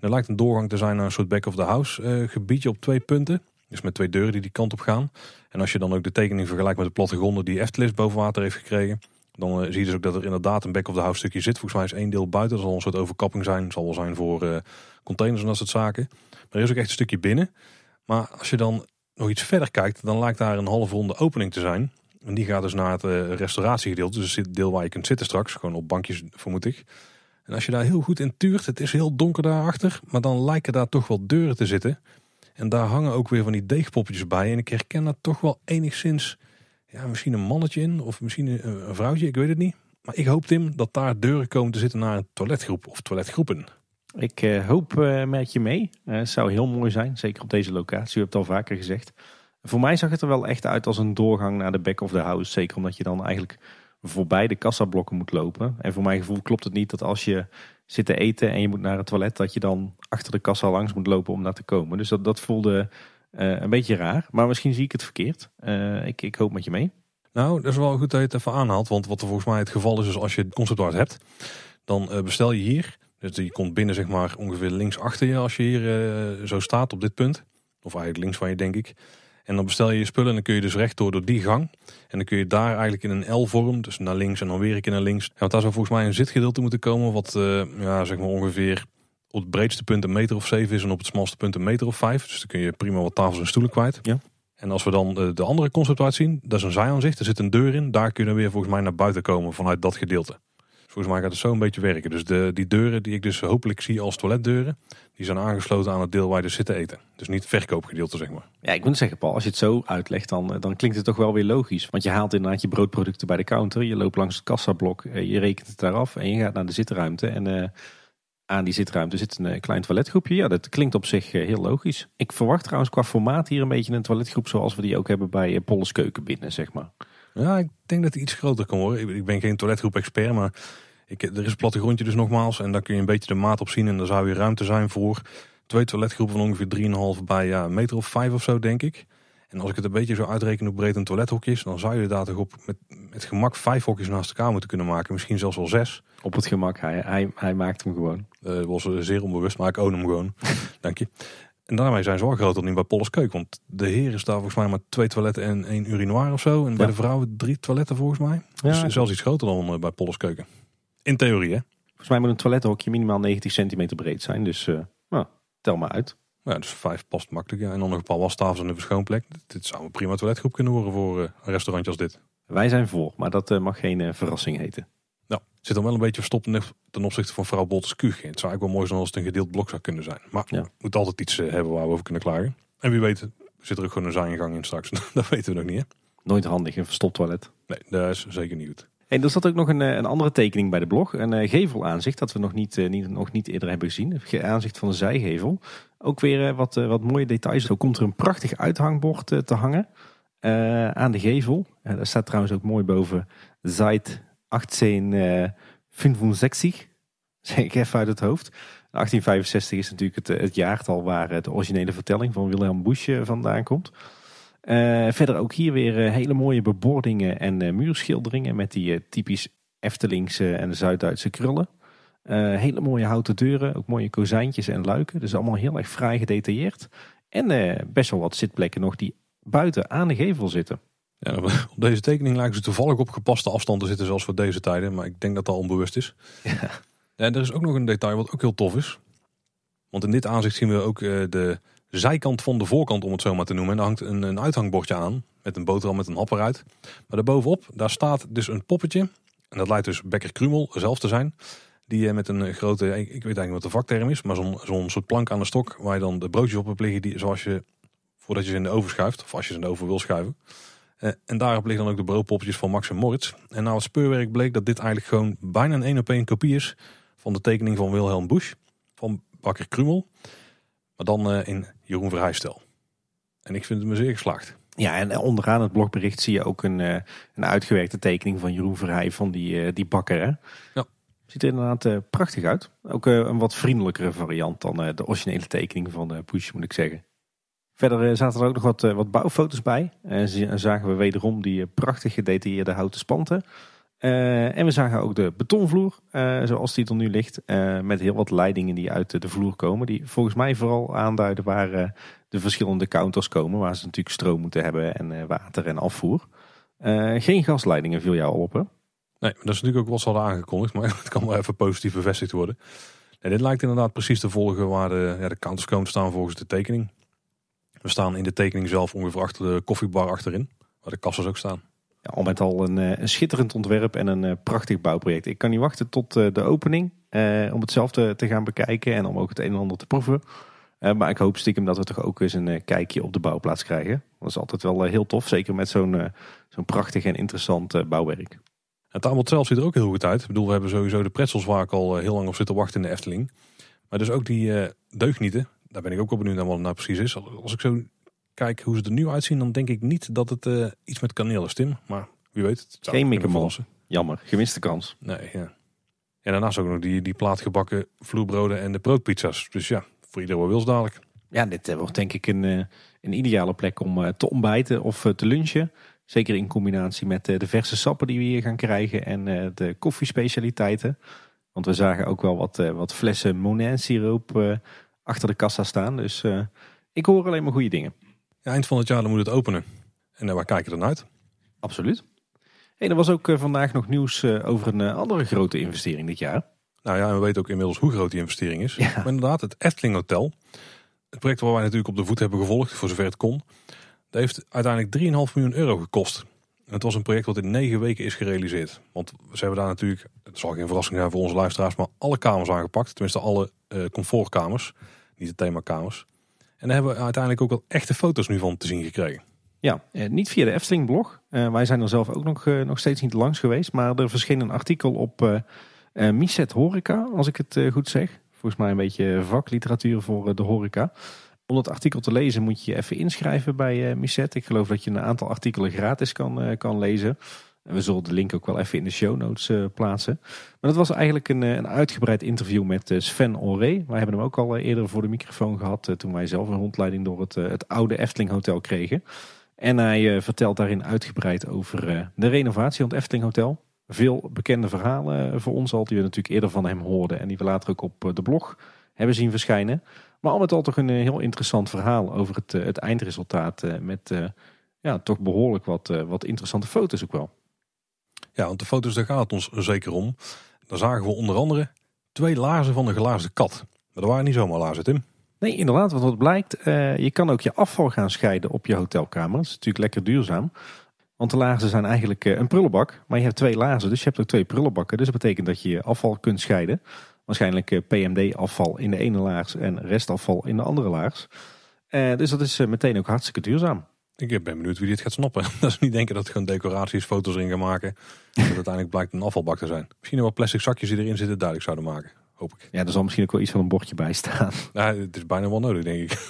er lijkt een doorgang te zijn naar een soort back-of-the-house eh, gebiedje op twee punten. Dus met twee deuren die die kant op gaan. En als je dan ook de tekening vergelijkt met de plattegronden die Eftelis boven water heeft gekregen. Dan eh, zie je dus ook dat er inderdaad een back-of-the-house stukje zit. Volgens mij is één deel buiten. Dat zal een soort overkapping zijn. zal wel zijn voor eh, containers en dat soort zaken. Maar er is ook echt een stukje binnen. Maar als je dan nog iets verder kijkt, dan lijkt daar een halve ronde opening te zijn. En die gaat dus naar het eh, restauratiegedeelte. Dus het deel waar je kunt zitten straks. Gewoon op bankjes, vermoed ik. En als je daar heel goed in tuurt, het is heel donker daarachter. Maar dan lijken daar toch wel deuren te zitten. En daar hangen ook weer van die deegpoppetjes bij. En ik herken dat toch wel enigszins ja, misschien een mannetje in of misschien een, vrouwtje, ik weet het niet. Maar ik hoop, Tim, dat daar deuren komen te zitten naar een toiletgroep of toiletgroepen. Ik eh, hoop merk eh, met je mee. Eh, het zou heel mooi zijn, zeker op deze locatie. U hebt het al vaker gezegd. Voor mij zag het er wel echt uit als een doorgang naar de back of the house. Zeker omdat je dan eigenlijk voorbij de kassablokken moet lopen. En voor mijn gevoel klopt het niet dat als je zit te eten en je moet naar het toilet, dat je dan achter de kassa langs moet lopen om naar te komen. Dus dat, dat voelde eh, een beetje raar, maar misschien zie ik het verkeerd. Eh, ik, ik hoop met je mee. Nou, dat is wel goed dat je het even aanhaalt. Want wat er volgens mij het geval is, is als je conceptart hebt, dan eh, bestel je hier. Dus die komt binnen, zeg maar, ongeveer links achter je als je hier zo staat op dit punt. Of eigenlijk links van je, denk ik. En dan bestel je je spullen en dan kun je dus rechtdoor door die gang. En dan kun je daar eigenlijk in een L-vorm, dus naar links en dan weer ik keer naar links. En wat daar zou volgens mij een zitgedeelte moeten komen, wat ja, zeg maar ongeveer op het breedste punt een meter of zeven is en op het smalste punt een meter of vijf. Dus dan kun je prima wat tafels en stoelen kwijt. Ja. En als we dan eh, de andere concept zien, dat is een zijaanzicht. Er zit een deur in. Daar kunnen we weer volgens mij naar buiten komen vanuit dat gedeelte. volgens mij gaat het zo een beetje werken. Dus de, die deuren die ik dus hopelijk zie als toiletdeuren, die zijn aangesloten aan het deel waar je zitten dus zit eten. Dus niet verkoopgedeelte, zeg maar. Ja, ik moet zeggen, Paul, als je het zo uitlegt, dan, eh, dan klinkt het toch wel weer logisch. Want je haalt inderdaad je broodproducten bij de counter, je loopt langs het kassablok, eh, je rekent het daar af en je gaat naar de zitruimte. En aan die zitruimte zit een eh, klein toiletgroepje. Ja, dat klinkt op zich eh, heel logisch. Ik verwacht trouwens qua formaat hier een beetje een toiletgroep zoals we die ook hebben bij eh, Polles Keuken binnen, zeg maar. Ja, ik denk dat hij iets groter kan worden. Ik ben geen toiletgroep-expert, maar ik, er is een plattegrondje dus nogmaals. En daar kun je een beetje de maat op zien. En daar zou je ruimte zijn voor twee toiletgroepen van ongeveer 3,5 bij ja, meter of 5 of zo, denk ik. En als ik het een beetje zo uitreken hoe breed een toilethok is, dan zou je daar toch op met, gemak vijf hokjes naast elkaar moeten kunnen maken. Misschien zelfs wel zes. Op het gemak, hij, hij, maakt hem gewoon. Uh, was eh, zeer onbewust, maar ik own hem gewoon. Dank je. En daarmee zijn ze wel groter dan bij Polles keuken Want de heer is daar volgens mij maar twee toiletten en één urinoir of zo. En bij de vrouwen drie toiletten volgens mij. Dus zelfs iets groter dan eh, bij Polles Keuken. In theorie hè. Volgens mij moet een toilethokje minimaal 90 centimeter breed zijn. Dus nou, tel maar uit. Nou ja, dus vijf past makkelijk. En dan nog een paar wastafels en een verschoonplek. Dit zou een prima toiletgroep kunnen worden voor eh, een restaurantje als dit. Wij zijn voor, maar dat eh, mag geen eh, verrassing heten. Nou, zit dan wel een beetje verstopt ten opzichte van vrouw Bolters Het zou eigenlijk wel mooi zijn als het een gedeeld blok zou kunnen zijn. Maar ja. moet altijd iets hebben waar we over kunnen klagen. En wie weet zit er ook gewoon een zijingang in straks. dat weten we nog niet, hè? Nooit handig, een verstopt toilet. Nee, dat is zeker niet goed. En er zat ook nog een, eh, een andere tekening bij de blog. Een eh, gevelaanzicht dat we nog niet, eh, niet, nog niet eerder hebben gezien. Een aanzicht van de zijgevel. Ook weer wat, wat mooie details. Zo komt er een prachtig uithangbord te hangen aan de gevel. Uh, daar staat trouwens ook mooi boven. Zeit 1865. Zeg ik even uit het hoofd. 1865 is natuurlijk het, het jaartal waar de originele vertelling van Wilhelm Busch vandaan komt. Eh, verder ook hier weer eh, hele mooie bebordingen en eh, muurschilderingen met die typisch Eftelingse en Zuid-Duitse krullen. hele mooie houten deuren, ook mooie kozijntjes en luiken. Dus allemaal heel erg vrij gedetailleerd. En best wel wat zitplekken nog die buiten aan de gevel zitten. Ja, op deze tekening lijken ze toevallig op gepaste afstanden zitten, zoals voor deze tijden. Maar ik denk dat dat onbewust is. Ja. En er is ook nog een detail wat ook heel tof is. Want in dit aanzicht zien we ook de zijkant van de voorkant, om het zo maar te noemen. En daar hangt een, een uithangbordje aan met een boterham met een hap eruit. Maar daarbovenop, daar staat dus een poppetje. En dat lijkt dus Bekker Krumel zelf te zijn. Die eh, met een eh, grote, ik weet eigenlijk wat de vakterm is, maar zo'n zo'n soort plank aan de stok waar je dan de broodjes op hebt liggen, die, zoals je, voordat je ze in de oven schuift, of als je ze in de oven wil schuiven. Eh, en daarop liggen dan ook de broodpoppetjes van Max en Moritz. En na het speurwerk bleek dat dit eigenlijk gewoon bijna een één op één kopie is van de tekening van Wilhelm Busch, van Bakker Krumel dan eh, in Jeroen Verhuistel. En ik vind het me zeer geslaagd. Ja, en eh, onderaan het blogbericht zie je ook een, eh, een uitgewerkte tekening van Jeroen Verheij van die, die bakker. Hè? Ja. Ziet er inderdaad prachtig uit. Ook een wat vriendelijkere variant dan de originele tekening van Push, moet ik zeggen. Verder zaten er ook nog wat, wat bouwfoto's bij. En zagen we wederom die prachtig gedetailleerde houten spanten. Eh, en we zagen ook de betonvloer, eh, zoals die er nu ligt. Eh, met heel wat leidingen die uit de vloer komen. Die volgens mij vooral aanduiden waar de verschillende counters komen. Waar ze natuurlijk stroom moeten hebben en water en afvoer. geen gasleidingen viel jou op, Nee, dat is natuurlijk ook wat ze hadden aangekondigd. Maar het kan wel even positief bevestigd worden. Nee, dit lijkt inderdaad precies te volgen waar de, ja, de counters komen staan volgens de tekening. We staan in de tekening zelf ongeveer achter de koffiebar achterin. Waar de kassas ook staan al met al eh, een, schitterend ontwerp en een eh, prachtig bouwproject. Ik kan niet wachten tot eh, de opening om het zelf te, te, gaan bekijken en om ook het een en ander te proeven. maar ik hoop stiekem dat we toch ook eens een kijkje op de bouwplaats krijgen. Dat is altijd wel heel tof, zeker met zo'n zo'n prachtig en interessant bouwwerk. Het aanbod zelf ziet er ook heel goed uit. Ik bedoel, we hebben sowieso de pretzels waar ik al heel lang op zit te wachten in de Efteling. Maar dus ook die deugnieten, daar ben ik ook wel benieuwd naar wat het nou precies is. Als ik zo kijk hoe ze er nu uitzien, dan denk ik niet dat het eh, iets met kaneel is, Tim. Maar wie weet. Het Geen molsen, Jammer, gemiste kans. Nee, ja. En daarnaast ook nog die, die plaatgebakken vloerbroden en de broodpizza's. Dus ja, voor ieder wat wils dadelijk. Ja, dit eh, wordt denk ik een, eh, een ideale plek om te ontbijten of te lunchen. Zeker in combinatie met de verse sappen die we hier gaan krijgen en de koffiespecialiteiten. Want we zagen ook wel wat, wat flessen monet siroop achter de kassa staan. Dus ik hoor alleen maar goede dingen eind van het jaar dan moet het openen. En eh, waar kijken kijken dan uit. Absoluut. En er was ook eh, vandaag nog nieuws eh, over een andere grote investering dit jaar. Nou ja, we weten ook inmiddels hoe groot die investering is. Ja. Maar inderdaad, het Efteling Hotel. Het project waar wij natuurlijk op de voet hebben gevolgd, voor zover het kon. Dat heeft uiteindelijk 3,5 miljoen euro gekost. En het was een project wat in negen weken is gerealiseerd. Want ze hebben daar natuurlijk, het zal geen verrassing zijn voor onze luisteraars, maar alle kamers aangepakt. Tenminste, alle comfortkamers, niet de themakamers. En daar hebben we uiteindelijk ook wel echte foto's nu van te zien gekregen. Ja, eh, niet via de Efteling blog. Eh, wij zijn er zelf ook nog, eh, nog steeds niet langs geweest. Maar er verscheen een artikel op eh, Miset Horeca, als ik het goed zeg. Volgens mij een beetje vakliteratuur voor de horeca. Om dat artikel te lezen moet je je even inschrijven bij Miset. Ik geloof dat je een aantal artikelen gratis kan, kan lezen we zullen de link ook wel even in de show notes eh, plaatsen. Maar dat was eigenlijk een, eh, een uitgebreid interview met eh, Sven Oré. Wij hebben hem ook al eerder voor de microfoon gehad toen wij zelf een rondleiding door het, het oude Efteling Hotel kregen. En hij vertelt daarin uitgebreid over de renovatie van het Efteling Hotel. Veel bekende verhalen voor ons al, die we natuurlijk eerder van hem hoorden. En die we later ook op de blog hebben zien verschijnen. Maar al met al toch een heel interessant verhaal over het, het eindresultaat. met ja, toch behoorlijk wat, wat interessante foto's ook wel. Ja, want de foto's, daar gaat het ons zeker om. Daar zagen we onder andere twee laarzen van een glazen kat. Maar dat waren niet zomaar laarzen, Tim. Nee, inderdaad, want wat blijkt, eh, je kan ook je afval gaan scheiden op je hotelkamer. Dat is natuurlijk lekker duurzaam. Want de laarzen zijn eigenlijk eh, een prullenbak, maar je hebt twee laarzen, dus je hebt ook twee prullenbakken. Dus dat betekent dat je je afval kunt scheiden. Waarschijnlijk eh, PMD-afval in de ene laars en restafval in de andere laars. Uh, dus dat is meteen ook hartstikke duurzaam. Ik eh, ben benieuwd wie dit gaat snappen. Dat ze niet denken dat het gewoon decoraties, foto's in gaan maken. dat uiteindelijk blijkt een afvalbak te zijn. Misschien wel plastic zakjes die erin zitten duidelijk zouden maken. Hoop ik. Ja, er zal misschien ook wel iets van een bordje bij staan. Nou, het is bijna wel nodig, denk ik.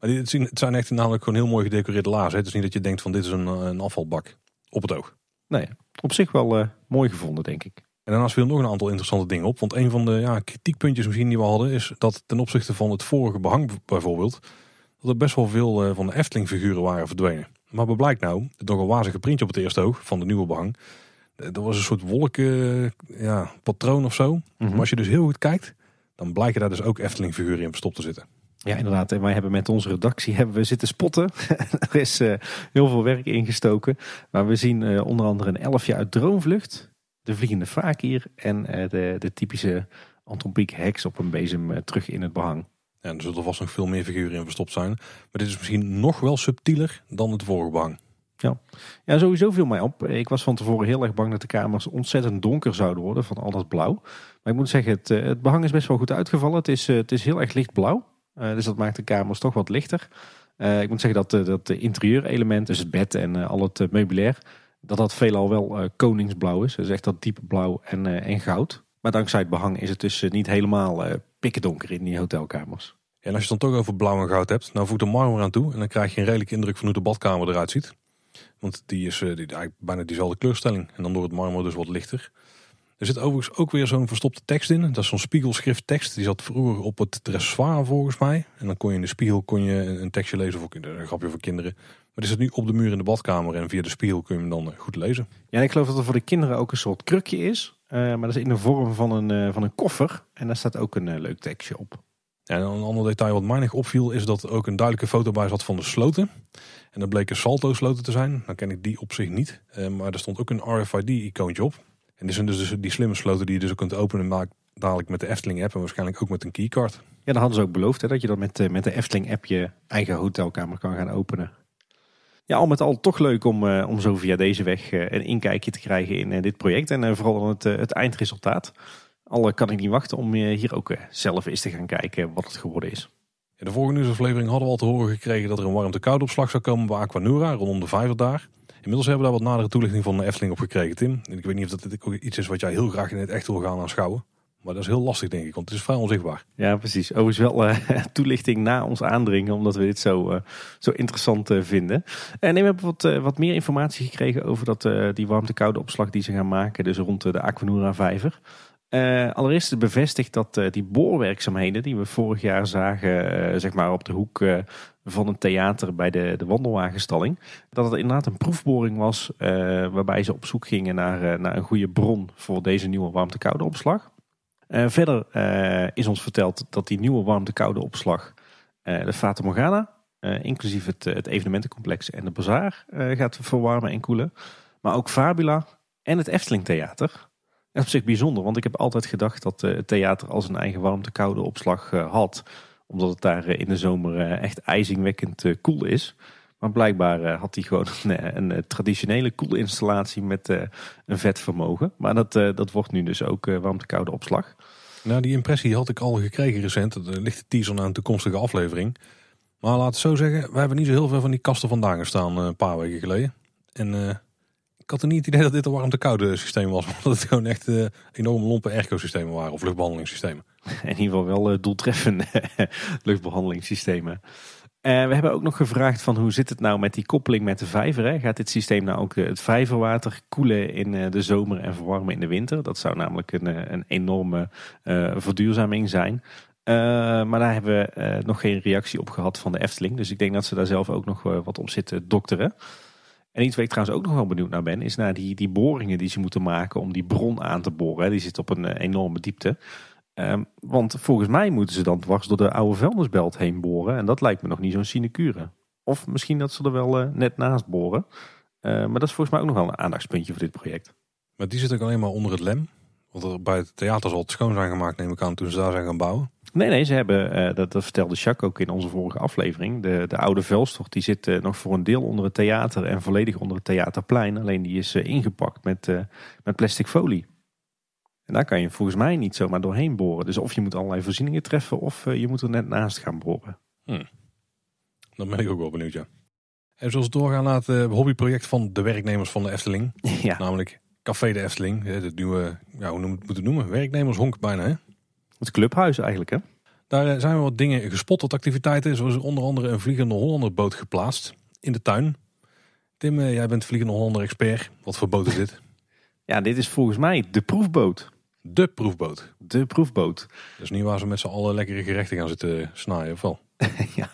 maar dit, het zijn echt namelijk gewoon heel mooi gedecoreerde laarzen. Het is niet dat je denkt van dit is een, eh, een afvalbak. Op het oog. Nee, op zich wel eh, mooi gevonden, denk ik. En daarnaast viel nog een aantal interessante dingen op. Want een van de ja, kritiekpuntjes misschien die we hadden... is dat ten opzichte van het vorige behang bijvoorbeeld dat er best wel veel eh, van de Efteling figuren waren verdwenen. Maar wat blijkt nou, door een wazige printje op het eerste oog van de nieuwe behang. Er eh, was een soort wolken, eh, ja, patroon of zo. Mhm. Maar als je dus heel goed kijkt, dan blijken daar dus ook Efteling figuren in verstopt te zitten. Ja, inderdaad. En wij hebben met onze redactie hebben we zitten spotten. er is heel veel werk ingestoken. Maar we zien onder andere een elfje uit Droomvlucht. De Vliegende Vaak hier. En de, de typische antropiek heks op een bezem terug in het behang. En er zullen vast nog veel meer figuren in verstopt zijn. Maar dit is misschien nog wel subtieler dan het vorige bang. Ja. ja, sowieso viel mij op. Ik was van tevoren heel erg bang dat de kamers ontzettend donker zouden worden van al dat blauw. Maar ik moet zeggen, het, eh, het behang is best wel goed uitgevallen. Het is, eh, het is heel erg lichtblauw. Eh, dus dat maakt de kamers toch wat lichter. ik moet zeggen dat, dat de interieurelement, dus het bed en al het meubilair, dat dat veelal wel koningsblauw is. Dus echt dat diepe blauw en, en goud. Maar dankzij het behang is het dus niet helemaal pikken donker in die hotelkamers. En als je dan toch over blauw en goud hebt, nou voeg de marmer aan toe. En dan krijg je een redelijke indruk van hoe de badkamer eruit ziet. Want die is eh, die, bijna diezelfde kleurstelling. En dan door het marmer dus wat lichter. Er zit overigens ook weer zo'n verstopte tekst in. Dat is zo'n spiegelschrift tekst. Die zat vroeger op het dressoir volgens mij. En dan kon je in de spiegel kon je een tekstje lezen. voor een grapje voor kinderen. Maar is zit nu op de muur in de badkamer en via de spiegel kun je hem dan eh, goed lezen. Ja, ik geloof dat er voor de kinderen ook een soort krukje is. Eh, maar dat is in de vorm van een, eh, van een koffer. En daar staat ook een leuk tekstje op. en een ander detail wat mij nog opviel is dat er ook een duidelijke foto bij zat van de sloten. En dat bleken salto-sloten te zijn. Dan nou ken ik die op zich niet. maar er stond ook een RFID-icoontje op. En dit zijn dus, dus die slimme sloten die je dus kunt openen en dadelijk met de Efteling-app en waarschijnlijk ook met een keycard. Ja, dan hadden ze ook beloofd hè, dat je dat met, met de Efteling-app je eigen hotelkamer kan gaan openen ja, al met al toch leuk om, eh, om zo via deze weg eh, een inkijkje te krijgen in eh, dit project. En vooral het, het eindresultaat. Al kan ik niet wachten om hier ook zelf eens te gaan kijken wat het geworden is. In de vorige nieuwsaflevering hadden we al te horen gekregen dat er een warmte opslag zou komen bij Aquanura rondom de vijver daar. Inmiddels hebben we daar wat nadere toelichting van de Efteling op gekregen, Tim. En ik weet niet of dat dit iets is wat jij heel graag in het echt wil gaan aanschouwen. Maar dat is heel lastig, denk ik, want het is vrij onzichtbaar. Ja, precies. Overigens wel eh, toelichting na ons aandringen, omdat we dit zo, eh, zo interessant eh, vinden. En we hebben wat, wat meer informatie gekregen over dat, die warmte-koude opslag die ze gaan maken, dus rond de Aquanura-vijver. allereerst is bevestigd dat die boorwerkzaamheden die we vorig jaar zagen, zeg maar op de hoek van een theater bij de, de wandelwagenstalling. Dat het inderdaad een proefboring was waarbij ze op zoek gingen naar, naar een goede bron voor deze nieuwe warmte-koude opslag. Eh, verder eh, is ons verteld dat die nieuwe warmte-koude opslag eh, de Fata Morgana, inclusief het, het, evenementencomplex en de bazaar, gaat verwarmen en koelen. Maar ook Fabula en het Efteling Theater. Dat is op zich bijzonder, want ik heb altijd gedacht dat het theater als een eigen warmte-koude opslag had. Omdat het daar in de zomer echt ijzingwekkend koel is. Maar blijkbaar eh, had hij gewoon een, eh, eh, traditionele koelinstallatie met uh, een vetvermogen. Maar dat, dat wordt nu dus ook warmte-koude opslag. Nou, die impressie had ik al gekregen recent. Ligt de teaser naar een toekomstige aflevering. Maar laten we zo zeggen, we hebben niet zo heel veel van die kasten vandaan gestaan een paar weken geleden. En ik had er niet het idee dat dit een warmte-koude systeem was. Maar dat het gewoon echt uh, enorm lompe airco-systemen waren. Of luchtbehandelingssystemen. In ieder geval wel doeltreffende luchtbehandelingssystemen. Eh, we hebben ook nog gevraagd van hoe zit het nou met die koppeling met de vijver. Hè? Gaat dit systeem nou ook eh, het vijverwater koelen in eh, de zomer en verwarmen in de winter? Dat zou namelijk een, een enorme uh, verduurzaming zijn. maar daar hebben we nog geen reactie op gehad van de Efteling. Dus ik denk dat ze daar zelf ook nog wat op zitten dokteren. En iets waar ik trouwens ook nog wel benieuwd naar ben, is naar die, die boringen die ze moeten maken om die bron aan te boren. Hè? Die zit op een enorme diepte. Ehm, want volgens mij moeten ze dan dwars door de oude vuilnisbelt heen boren. En dat lijkt me nog niet zo'n sinecure. Of misschien dat ze er wel eh, net naast boren. Ehm, maar dat is volgens mij ook nog wel een aandachtspuntje voor dit project. Maar die zit ook alleen maar onder het lem. Want bij het theater zal het schoon zijn gemaakt, neem ik aan, toen ze daar zijn gaan bouwen. Nee, nee, ze hebben, eh, dat, vertelde Jacques ook in onze vorige aflevering. De, de oude vuilstort die zit eh, nog voor een deel onder het theater en volledig onder het theaterplein. Alleen die is ingepakt met, met plastic folie. En daar kan je volgens mij niet zomaar doorheen boren. Dus of je moet allerlei voorzieningen treffen of eh, je moet er net naast gaan boren. Hmm. Dan ben ik ook wel benieuwd, ja. En zoals doorgaan naar het eh, hobbyproject van de werknemers van de Efteling. Ja. Namelijk Café de Efteling. Het nieuwe, ja, hoe moet het noemen? Werknemershonk bijna, hè? Het clubhuis eigenlijk, hè? Daar eh, zijn we wat dingen gespot tot activiteiten. Zo is onder andere een Vliegende Hollanderboot boot geplaatst in de tuin. Tim, jij bent Vliegende Hollander expert. Wat voor boot is dit? ja, dit is volgens mij de proefboot. De proefboot. De proefboot. Dus niet waar ze met z'n allen lekkere gerechten gaan zitten snijden, of wel? ja.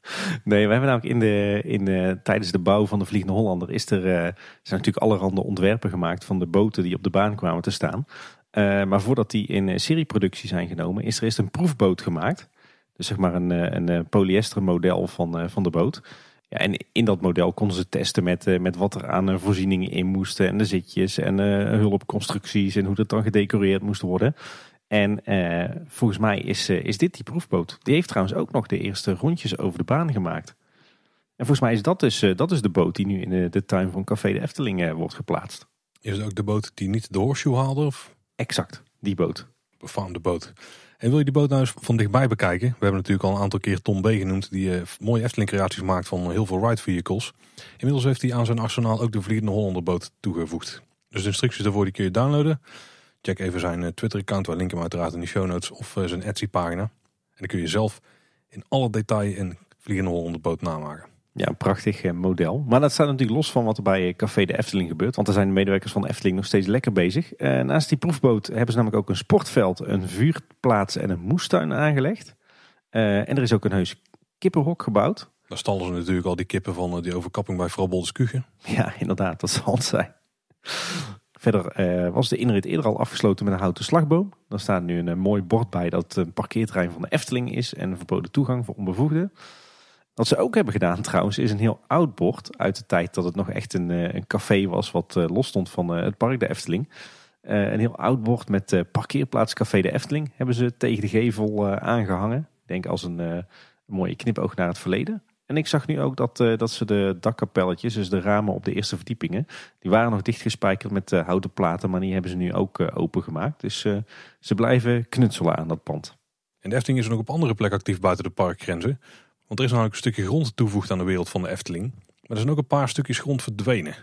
Nee, we hebben namelijk in de, in de, tijdens de bouw van de Vliegende Hollander is er, eh, zijn natuurlijk allerhande ontwerpen gemaakt van de boten die op de baan kwamen te staan. Eh, maar voordat die in eh, serieproductie zijn genomen, is er eerst een proefboot gemaakt. Dus zeg maar een, een polyester model van, van de boot. Ja, en in dat model konden ze testen met, eh, met wat er aan eh, voorzieningen in moesten. En de zitjes en eh, hulpconstructies en hoe dat dan gedecoreerd moest worden. En volgens mij is, is dit die proefboot. Die heeft trouwens ook nog de eerste rondjes over de baan gemaakt. En volgens mij is dat dus, dat is de boot die nu in de, de tuin van Café de Efteling wordt geplaatst. Is het ook de boot die niet de horseshoe haalde? Of? Exact, die boot. Befaamde boot. En wil je die boot nou eens van dichtbij bekijken? We hebben natuurlijk al een aantal keer Tom B. genoemd, die uh, mooie Efteling-creaties maakt van heel veel ride vehicles. Inmiddels heeft hij aan zijn arsenaal ook de Vliegende boot toegevoegd. Dus de instructies daarvoor die kun je downloaden. Check even zijn eh, Twitter-account, waar linken hem uiteraard in de show notes, of eh, zijn Etsy-pagina. En dan kun je zelf in alle detail een Vliegende boot namaken. Ja, een prachtig eh, model. Maar dat staat natuurlijk los van wat er bij eh, Café de Efteling gebeurt. Want er zijn de medewerkers van de Efteling nog steeds lekker bezig. Eh, naast die proefboot hebben ze namelijk ook een sportveld, een vuurplaats en een moestuin aangelegd. en er is ook een heus kippenhok gebouwd. Daar stallen ze natuurlijk al die kippen van die overkapping bij vrouw Bolskugen. Ja, inderdaad, dat zal het zijn. Verder was de inrit eerder al afgesloten met een houten slagboom. Daar staat nu een mooi bord bij dat een parkeerterrein van de Efteling is en een verboden toegang voor onbevoegden. Wat ze ook hebben gedaan trouwens is een heel oud bord uit de tijd dat het nog echt een, eh, een café was wat eh, losstond van eh, het park de Efteling. een heel oud bord met uh, parkeerplaats Café de Efteling hebben ze tegen de gevel aangehangen. Ik denk als een mooie knipoog naar het verleden. En ik zag nu ook dat, dat ze de dakkapelletjes, dus de ramen op de eerste verdiepingen, die waren nog dichtgespijkerd met houten platen, maar die hebben ze nu ook opengemaakt. Dus ze blijven knutselen aan dat pand. En de Efteling is nog op andere plek actief buiten de parkgrenzen. Want er is namelijk een stukje grond toegevoegd aan de wereld van de Efteling. Maar er zijn ook een paar stukjes grond verdwenen.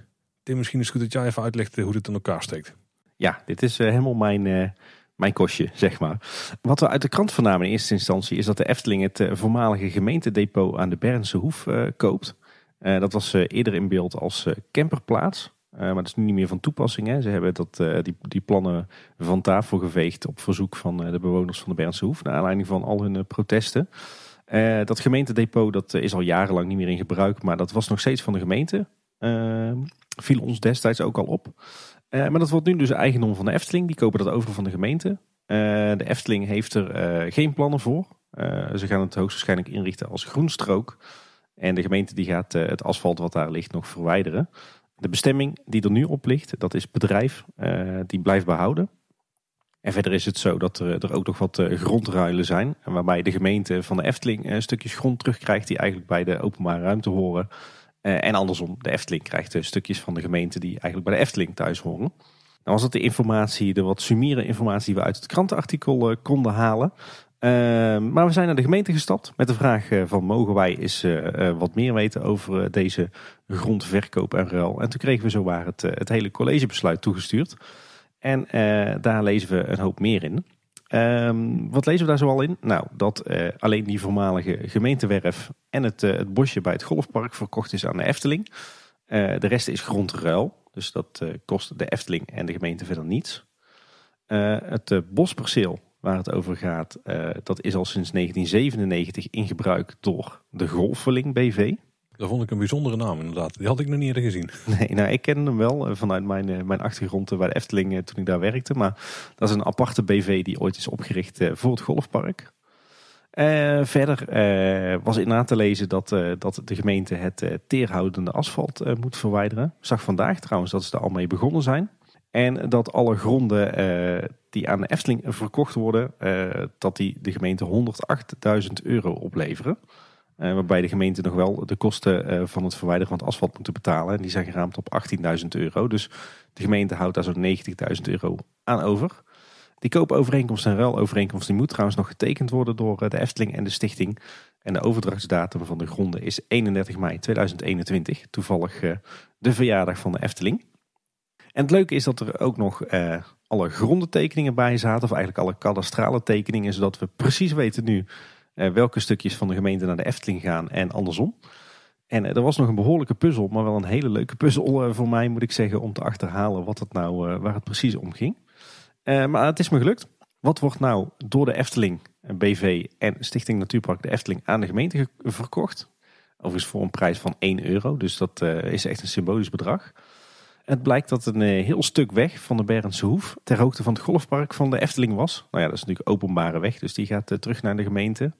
Dit misschien is het goed dat jij even uitlegt eh, hoe dit in elkaar steekt. Ja, dit is eh, helemaal mijn, eh, mijn kostje, zeg maar. Wat we uit de krant vernamen in eerste instantie is dat de Efteling het voormalige gemeentedepot aan de Bernse Hoef koopt. dat was eerder in beeld als camperplaats. maar dat is nu niet meer van toepassing. Hè. Ze hebben dat, die, die plannen van tafel geveegd op verzoek van de bewoners van de Bernse Hoef. Naar aanleiding van al hun protesten. Eh, dat gemeentedepot dat eh, is al jarenlang niet meer in gebruik, maar dat was nog steeds van de gemeente. Ehm, viel ons destijds ook al op. Eh, maar dat wordt nu dus eigendom van de Efteling. Die kopen dat over van de gemeente. de Efteling heeft er geen plannen voor. ze gaan het hoogstwaarschijnlijk inrichten als groenstrook. En de gemeente die gaat het asfalt wat daar ligt nog verwijderen. De bestemming die er nu op ligt, dat is bedrijf, die blijft behouden. En verder is het zo dat er, eh, er ook nog wat eh, grondruilen zijn. Waarbij de gemeente van de Efteling eh, stukjes grond terugkrijgt die eigenlijk bij de openbare ruimte horen. En andersom, de Efteling krijgt stukjes van de gemeente die eigenlijk bij de Efteling thuis horen. Dan nou was dat de informatie, de wat sumiere informatie die we uit het krantenartikel konden halen. Ehm, maar we zijn naar de gemeente gestapt met de vraag van mogen wij eens wat meer weten over deze grondverkoop en ruil. En toen kregen we zowaar het, het hele collegebesluit toegestuurd. En eh, daar lezen we een hoop meer in. Ehm, wat lezen we daar zoal in? Nou, dat eh, alleen die voormalige gemeentewerf en het, eh, het, bosje bij het golfpark verkocht is aan de Efteling. de rest is grondruil, dus dat kost de Efteling en de gemeente verder niets. het bosperceel waar het over gaat, dat is al sinds 1997 in gebruik door de Golfeling BV. Dat vond ik een bijzondere naam inderdaad. Die had ik nog niet eerder gezien. Nee, nou ik ken hem wel eh, vanuit mijn, eh, mijn achtergrond eh, bij de Efteling toen ik daar werkte. Maar dat is een aparte BV die ooit is opgericht voor het golfpark. verder was in na te lezen dat, dat de gemeente het teerhoudende asfalt moet verwijderen. Ik zag vandaag trouwens dat ze er al mee begonnen zijn. En dat alle gronden die aan de Efteling verkocht worden, dat die de gemeente 108.000 euro opleveren. Eh, waarbij de gemeente nog wel de kosten eh, van het verwijderen van het asfalt moeten betalen. die zijn geraamd op 18.000 euro. Dus de gemeente houdt daar zo'n 90.000 euro aan over. Die koopovereenkomst en ruilovereenkomst die moet trouwens nog getekend worden door eh, de Efteling en de stichting. En de overdrachtsdatum van de gronden is 31 mei 2021. Toevallig de verjaardag van de Efteling. En het leuke is dat er ook nog alle grondentekeningen bij zaten. Of eigenlijk alle kadastrale tekeningen. Zodat we precies weten nu eh, welke stukjes van de gemeente naar de Efteling gaan en andersom. En eh, er was nog een behoorlijke puzzel, maar wel een hele leuke puzzel eh, voor mij, moet ik zeggen, om te achterhalen wat het nou, waar het precies om ging. maar het is me gelukt. Wat wordt nou door de Efteling BV en Stichting Natuurpark de Efteling aan de gemeente verkocht? Overigens voor een prijs van 1 euro, dus dat is echt een symbolisch bedrag. Het blijkt dat een eh, heel stuk weg van de Berendse Hoef ter hoogte van het golfpark van de Efteling was. Nou ja, dat is natuurlijk openbare weg, dus die gaat eh, terug naar de gemeente.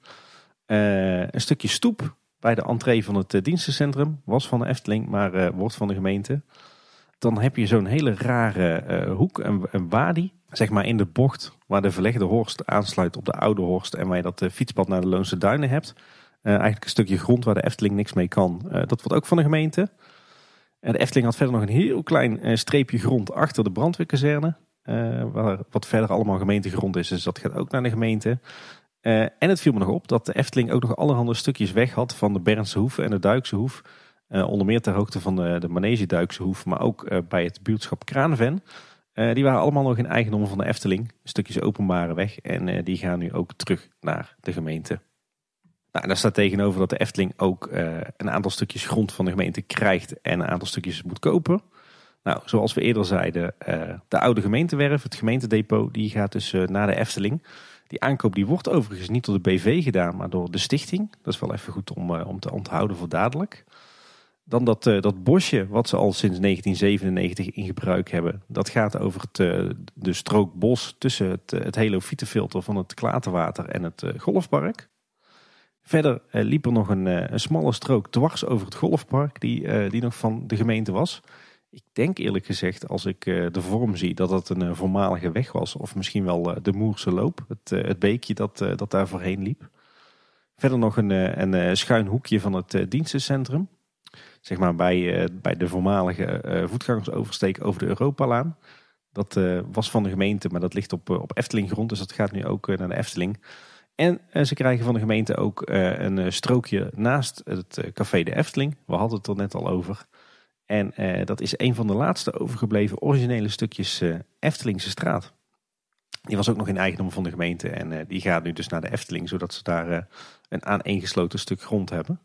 Eh, een stukje stoep bij de entree van het dienstencentrum was van de Efteling, maar wordt van de gemeente. Dan heb je zo'n hele rare hoek, een, een wadi, zeg maar in de bocht waar de verlegde horst aansluit op de oude horst en waar je dat fietspad naar de Loonse Duinen hebt. eigenlijk een stukje grond waar de Efteling niks mee kan, dat wordt ook van de gemeente de Efteling had verder nog een heel klein eh, streepje grond achter de brandweerkazerne. Eh, waar, wat verder allemaal gemeentegrond is, dus dat gaat ook naar de gemeente. Eh, en het viel me nog op dat de Efteling ook nog allerhande stukjes weg had van de Bernse Hoef en de Duikse Hoef. onder meer ter hoogte van de, de Manege Duikse Hoef, maar ook bij het buurtschap Kraanven. die waren allemaal nog in eigendom van de Efteling. Stukjes openbare weg en die gaan nu ook terug naar de gemeente. Nou, daar staat tegenover dat de Efteling ook eh, een aantal stukjes grond van de gemeente krijgt en een aantal stukjes moet kopen. Nou, zoals we eerder zeiden, eh, de oude gemeentewerf, het gemeentedepot, die gaat dus eh, naar de Efteling. Die aankoop die wordt overigens niet door de BV gedaan, maar door de stichting. Dat is wel even goed om, om te onthouden voor dadelijk. Dan dat, dat bosje, wat ze al sinds 1997 in gebruik hebben. Dat gaat over het, de strook bos tussen het, het filter van het Klaterwater en het golfpark. Verder eh, liep er nog eh, een, smalle strook dwars over het golfpark die, eh, die nog van de gemeente was. Ik denk eerlijk gezegd, als ik de vorm zie, dat dat een voormalige weg was. Of misschien wel de Moerse Loop, het, het beekje dat, dat daar voorheen liep. Verder nog een, schuin hoekje van het dienstencentrum. Zeg maar bij, bij de voormalige voetgangersoversteek over de Europalaan. Dat was van de gemeente, maar dat ligt op, op Efteling grond. Dus dat gaat nu ook naar de Efteling. En eh, ze krijgen van de gemeente ook eh, een eh, strookje naast het Café de Efteling. We hadden het er net al over. En dat is een van de laatste overgebleven originele stukjes Eftelingse straat. Die was ook nog in eigendom van de gemeente. En die gaat nu dus naar de Efteling, zodat ze daar een aaneengesloten stuk grond hebben.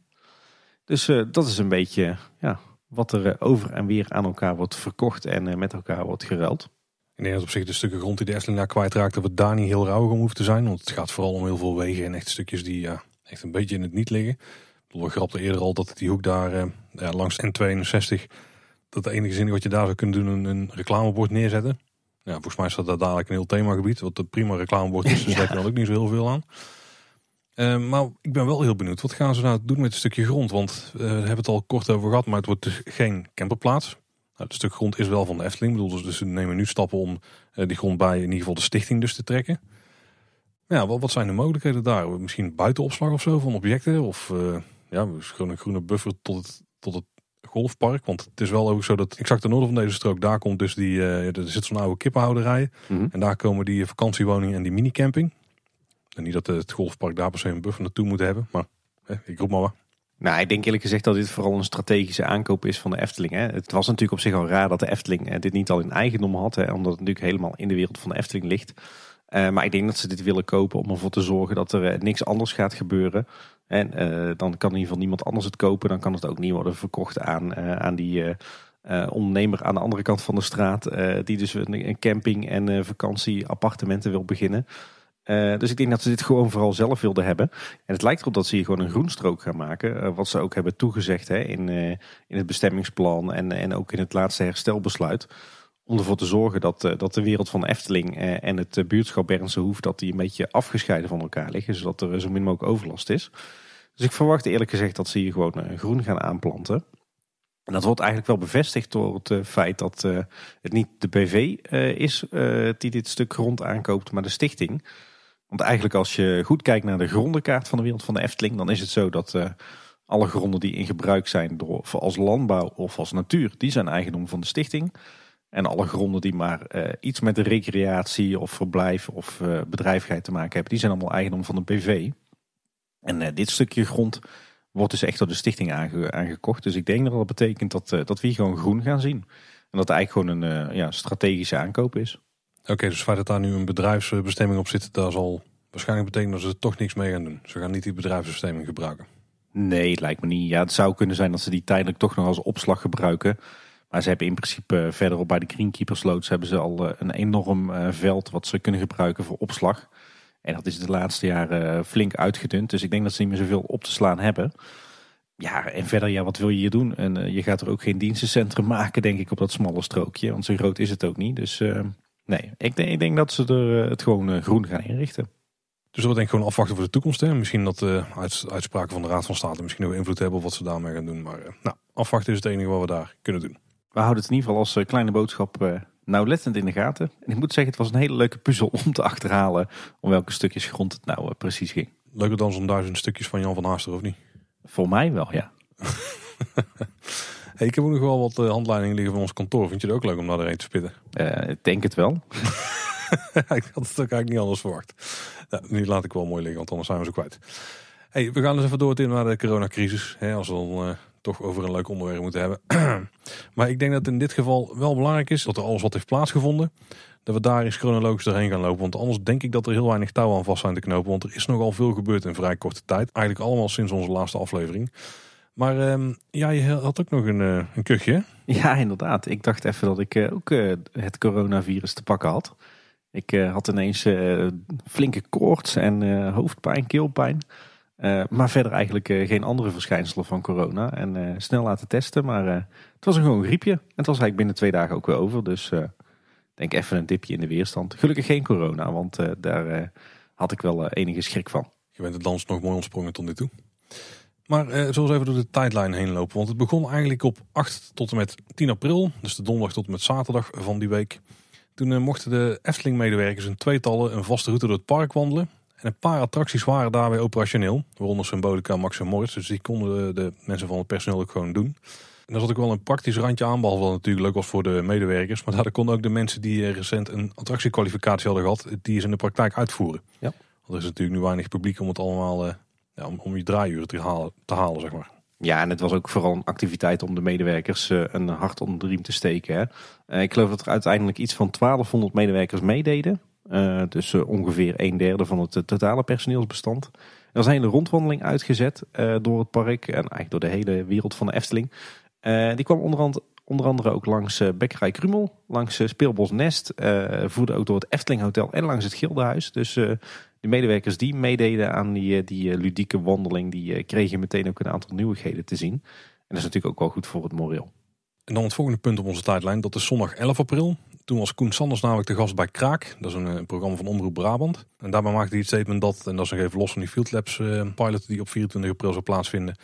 Dus dat is een beetje ja, wat er over en weer aan elkaar wordt verkocht en met elkaar wordt geruild. In dat opzicht de stukken grond die de Efteling daar kwijtraakt, dat we daar niet heel rauw om hoeven te zijn. Want het gaat vooral om heel veel wegen en echt stukjes die echt een beetje in het niet liggen. We grapten eerder al dat die hoek daar eh, ja, langs N62, dat de enige zin wat je daar zou kunnen doen een, reclamebord neerzetten. Ja, volgens mij staat dat dadelijk een heel themagebied, wat een prima reclamebord is, dus ja. daar ook niet zo heel veel aan. Eh, maar ik ben wel heel benieuwd, wat gaan ze nou doen met het stukje grond? Want eh, we hebben het al kort over gehad, maar het wordt dus geen camperplaats. Nou, het stuk grond is wel van de Efteling. bedoel, dus, dus ze nemen nu stappen om eh, die grond bij in ieder geval de stichting dus te trekken. Ja, wat, zijn de mogelijkheden daar? Misschien buitenopslag of zo van objecten? Of uh, ja, dus gewoon een groene buffer tot het, tot het golfpark. Want het is wel ook zo dat exact ten noorden van deze strook, daar komt dus die, uh, er zit zo'n oude kippenhouderij. Mhm. En daar komen die vakantiewoningen en die minicamping. En niet dat het golfpark daar per se een buffer naartoe moet hebben, maar ik roep maar wat. Nou, ik denk eerlijk gezegd dat dit vooral een strategische aankoop is van de Efteling. Hè. Het was natuurlijk op zich al raar dat de Efteling eh, dit niet al in eigendom had, hè, omdat het natuurlijk helemaal in de wereld van de Efteling ligt. Eh, maar ik denk dat ze dit willen kopen om ervoor te zorgen dat er eh, niks anders gaat gebeuren. En dan kan in ieder geval niemand anders het kopen. Dan kan het ook niet worden verkocht aan, aan die ondernemer aan de andere kant van de straat. die dus een, een camping en vakantieappartementen wil beginnen. Eh, dus ik denk dat ze dit gewoon vooral zelf wilden hebben. En het lijkt erop dat ze hier gewoon een groenstrook gaan maken. Eh, wat ze ook hebben toegezegd hè, in, eh, in het bestemmingsplan en, en ook in het laatste herstelbesluit. Om ervoor te zorgen dat, dat de wereld van Efteling en het buurtschap Bernse Hoef... dat die een beetje afgescheiden van elkaar liggen. Zodat er zo min mogelijk overlast is. Dus ik verwacht eerlijk gezegd dat ze hier gewoon groen gaan aanplanten. En dat wordt eigenlijk wel bevestigd door het feit dat het niet de BV is die dit stuk grond aankoopt, maar de stichting. Want eigenlijk als je goed kijkt naar de grondenkaart van de wereld van de Efteling, dan is het zo dat eh, alle gronden die in gebruik zijn door, voor als landbouw of als natuur, die zijn eigendom van de stichting. En alle gronden die maar eh, iets met de recreatie of verblijf of uh, bedrijvigheid te maken hebben, die zijn allemaal eigendom van de BV. En dit stukje grond wordt dus echt door de stichting aangekocht. Dus ik denk dat dat betekent dat, dat we hier gewoon groen gaan zien. En dat het eigenlijk gewoon een ja, strategische aankoop is. Oké, dus waar het daar nu een bedrijfsbestemming op zit, daar zal waarschijnlijk betekenen dat ze toch niks mee gaan doen. Ze gaan niet die bedrijfsbestemming gebruiken. Nee, het lijkt me niet. Ja, het zou kunnen zijn dat ze die tijdelijk toch nog als opslag gebruiken. Maar ze hebben in principe eh, verderop bij de loods, hebben ze al eh, een enorm eh, veld wat ze kunnen gebruiken voor opslag. En dat is de laatste jaren flink uitgedund. Dus ik denk dat ze niet meer zoveel op te slaan hebben. Ja, en verder, ja, wat wil je hier doen? En je gaat er ook geen dienstencentrum maken, denk ik, op dat smalle strookje. Want zo groot is het ook niet. Dus Nee, ik denk, ik denk dat ze er, eh, het gewoon eh, groen gaan inrichten. Dus dat denk ik gewoon afwachten voor de toekomst. Hè? Misschien dat de eh, uitspraken van de Raad van State misschien wel invloed hebben op wat ze daarmee gaan doen. Maar nou, afwachten is het enige wat we daar kunnen doen. We houden het in ieder geval als kleine boodschap nauwlettend in de gaten. En ik moet zeggen, het was een hele leuke puzzel om te achterhalen om welke stukjes grond het nou precies ging. Leuker dan zo'n duizend stukjes van Jan van Haaster, of niet? Voor mij wel, ja. ik heb nog wel wat eh, handleidingen liggen van ons kantoor. Vind je het ook leuk om daar een te spitten? Eh, ik denk het wel. ik had het ook eigenlijk niet anders verwacht. Nou, nu laat ik wel mooi liggen, want anders zijn we ze kwijt. Hey, we gaan dus even door naar de coronacrisis. Hè, als we dan eh, toch over een leuk onderwerp moeten hebben. maar ik denk dat in dit geval wel belangrijk is dat er alles wat heeft plaatsgevonden. Dat we daar eens chronologisch doorheen gaan lopen. Want anders denk ik dat er heel weinig touw aan vast zijn te knopen. Want er is nogal veel gebeurd in vrij korte tijd. Eigenlijk allemaal sinds onze laatste aflevering. Maar ehm, ja, je had ook nog een, eh, een kuchje. Ja, inderdaad. Ik dacht even dat ik eh, ook eh, het coronavirus te pakken had. Ik had ineens flinke koorts en hoofdpijn, keelpijn. maar verder eigenlijk geen andere verschijnselen van corona. En snel laten testen, maar het was een gewoon griepje. En het was eigenlijk binnen twee dagen ook weer over. Dus denk even een dipje in de weerstand. Gelukkig geen corona, want daar had ik wel enige schrik van. Je bent het dans nog mooi ontsprongen tot nu toe. Maar uh, eh, zoals even door de tijdlijn heen lopen. Want het begon eigenlijk op 8 tot en met 10 april. Dus de donderdag tot en met zaterdag van die week. Toen eh, mochten de Efteling-medewerkers in tweetallen een vaste route door het park wandelen. En een paar attracties waren daarbij operationeel. Waaronder Symbolica, Max en Morris. Dus die konden de mensen van het personeel ook gewoon doen. En daar zat ook wel een praktisch randje aan. Behalve natuurlijk leuk was voor de medewerkers. Maar daar konden ook de mensen die eh, recent een attractiekwalificatie hadden gehad. Die ze in de praktijk uitvoeren. Ja. Want er is natuurlijk nu weinig publiek om het allemaal om, om je draaiuren te halen, te halen, zeg maar. Ja, en het was ook vooral een activiteit om de medewerkers eh, een hart onder de riem te steken. Hè. Eh, ik geloof dat er uiteindelijk iets van 1200 medewerkers meededen. Eh, dus ongeveer een derde van het totale personeelsbestand. Er is een hele rondwandeling uitgezet door het park en eigenlijk door de hele wereld van de Efteling. die kwam onderhand, onder andere ook langs Bekkerij Krumel, langs Speelbos Nest, voerde ook door het Efteling Hotel en langs het Gildenhuis. Dus de medewerkers die meededen aan die, eh, die eh, ludieke wandeling, die eh, kregen meteen ook een aantal nieuwigheden te zien. En dat is natuurlijk ook wel goed voor het moreel. En dan het volgende punt op onze tijdlijn, dat is zondag 11 april. Toen was Koen Sanders namelijk de gast bij Kraak. Dat is een, programma van Omroep Brabant. En daarbij maakte hij het statement dat, en dat is nog even los van die Field Labs pilot die op 24 april zou plaatsvinden,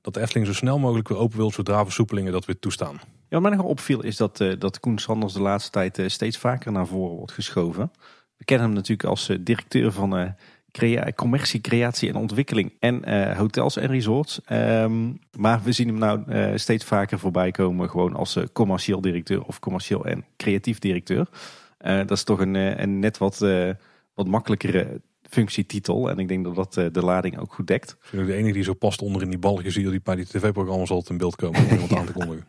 dat de Efteling zo snel mogelijk weer open wil zodra versoepelingen dat weer toestaan. Ja, wat mij opviel is dat, uh, dat Koen Sanders de laatste tijd steeds vaker naar voren wordt geschoven. We kennen hem natuurlijk als eh, directeur van eh, crea commercie, creatie en ontwikkeling en eh, hotels en resorts. Ehm, maar we zien hem nou steeds vaker voorbij komen gewoon als commercieel directeur of commercieel en creatief directeur. dat is toch een, een net wat, wat makkelijkere functietitel. En ik denk dat dat de lading ook goed dekt. de enige die zo past onder in die zie je die bij die tv-programma's altijd in beeld komen om iemand aan te kondigen.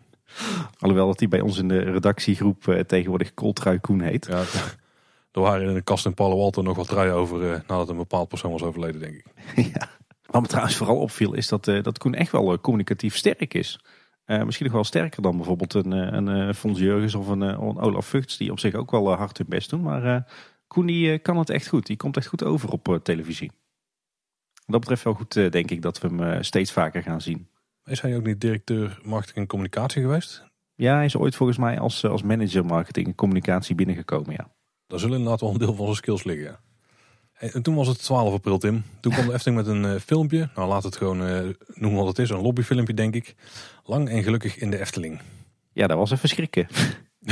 Alhoewel dat hij bij ons in de redactiegroep tegenwoordig Koltrui Koen heet. Ja, er waren in de kast in Palo Alto nog wat rijen over eh, nadat een bepaald persoon was overleden, denk ik. ja. Wat me trouwens vooral opviel is dat, eh, dat Koen echt wel eh, communicatief sterk is. misschien nog wel sterker dan bijvoorbeeld een, een Fons of een, Olaf Vugts, die op zich ook wel hard hun best doen. Maar Koen die, kan het echt goed. Die komt echt goed over op televisie. dat betreft wel goed, denk ik, dat we hem steeds vaker gaan zien. Is hij ook niet directeur marketing en communicatie geweest? Ja, hij is ooit volgens mij als, als manager marketing en communicatie binnengekomen, ja. Daar zullen inderdaad wel een deel van onze skills liggen. En toen was het 12 april, Tim. Toen kwam de Efteling met een eh, filmpje. Nou, laat het gewoon eh, noemen wat het is. Een lobbyfilmpje, denk ik. Lang en gelukkig in de Efteling. Ja, dat was een verschrikken.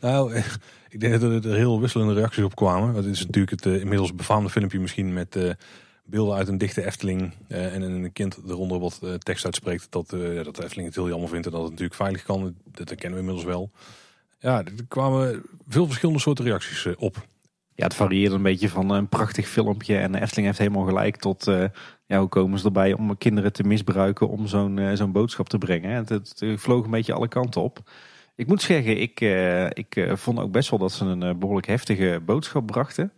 nou, eh, ik denk dat er heel wisselende reacties op kwamen. Dat is natuurlijk het inmiddels befaamde filmpje misschien met beelden uit een dichte Efteling. en een kind eronder wat tekst uitspreekt dat, dat de Efteling het heel jammer vindt en dat het natuurlijk veilig kan. Dat herkennen we inmiddels wel. Ja, er kwamen veel verschillende soorten reacties eh, op. Ja, het varieerde een beetje van eh, een prachtig filmpje en de Efteling heeft helemaal gelijk tot uh, ja, hoe komen ze erbij om kinderen te misbruiken om zo'n zo'n boodschap te brengen. Het, het, vloog een beetje alle kanten op. Ik moet zeggen, ik, ik vond ook best wel dat ze een behoorlijk heftige boodschap brachten.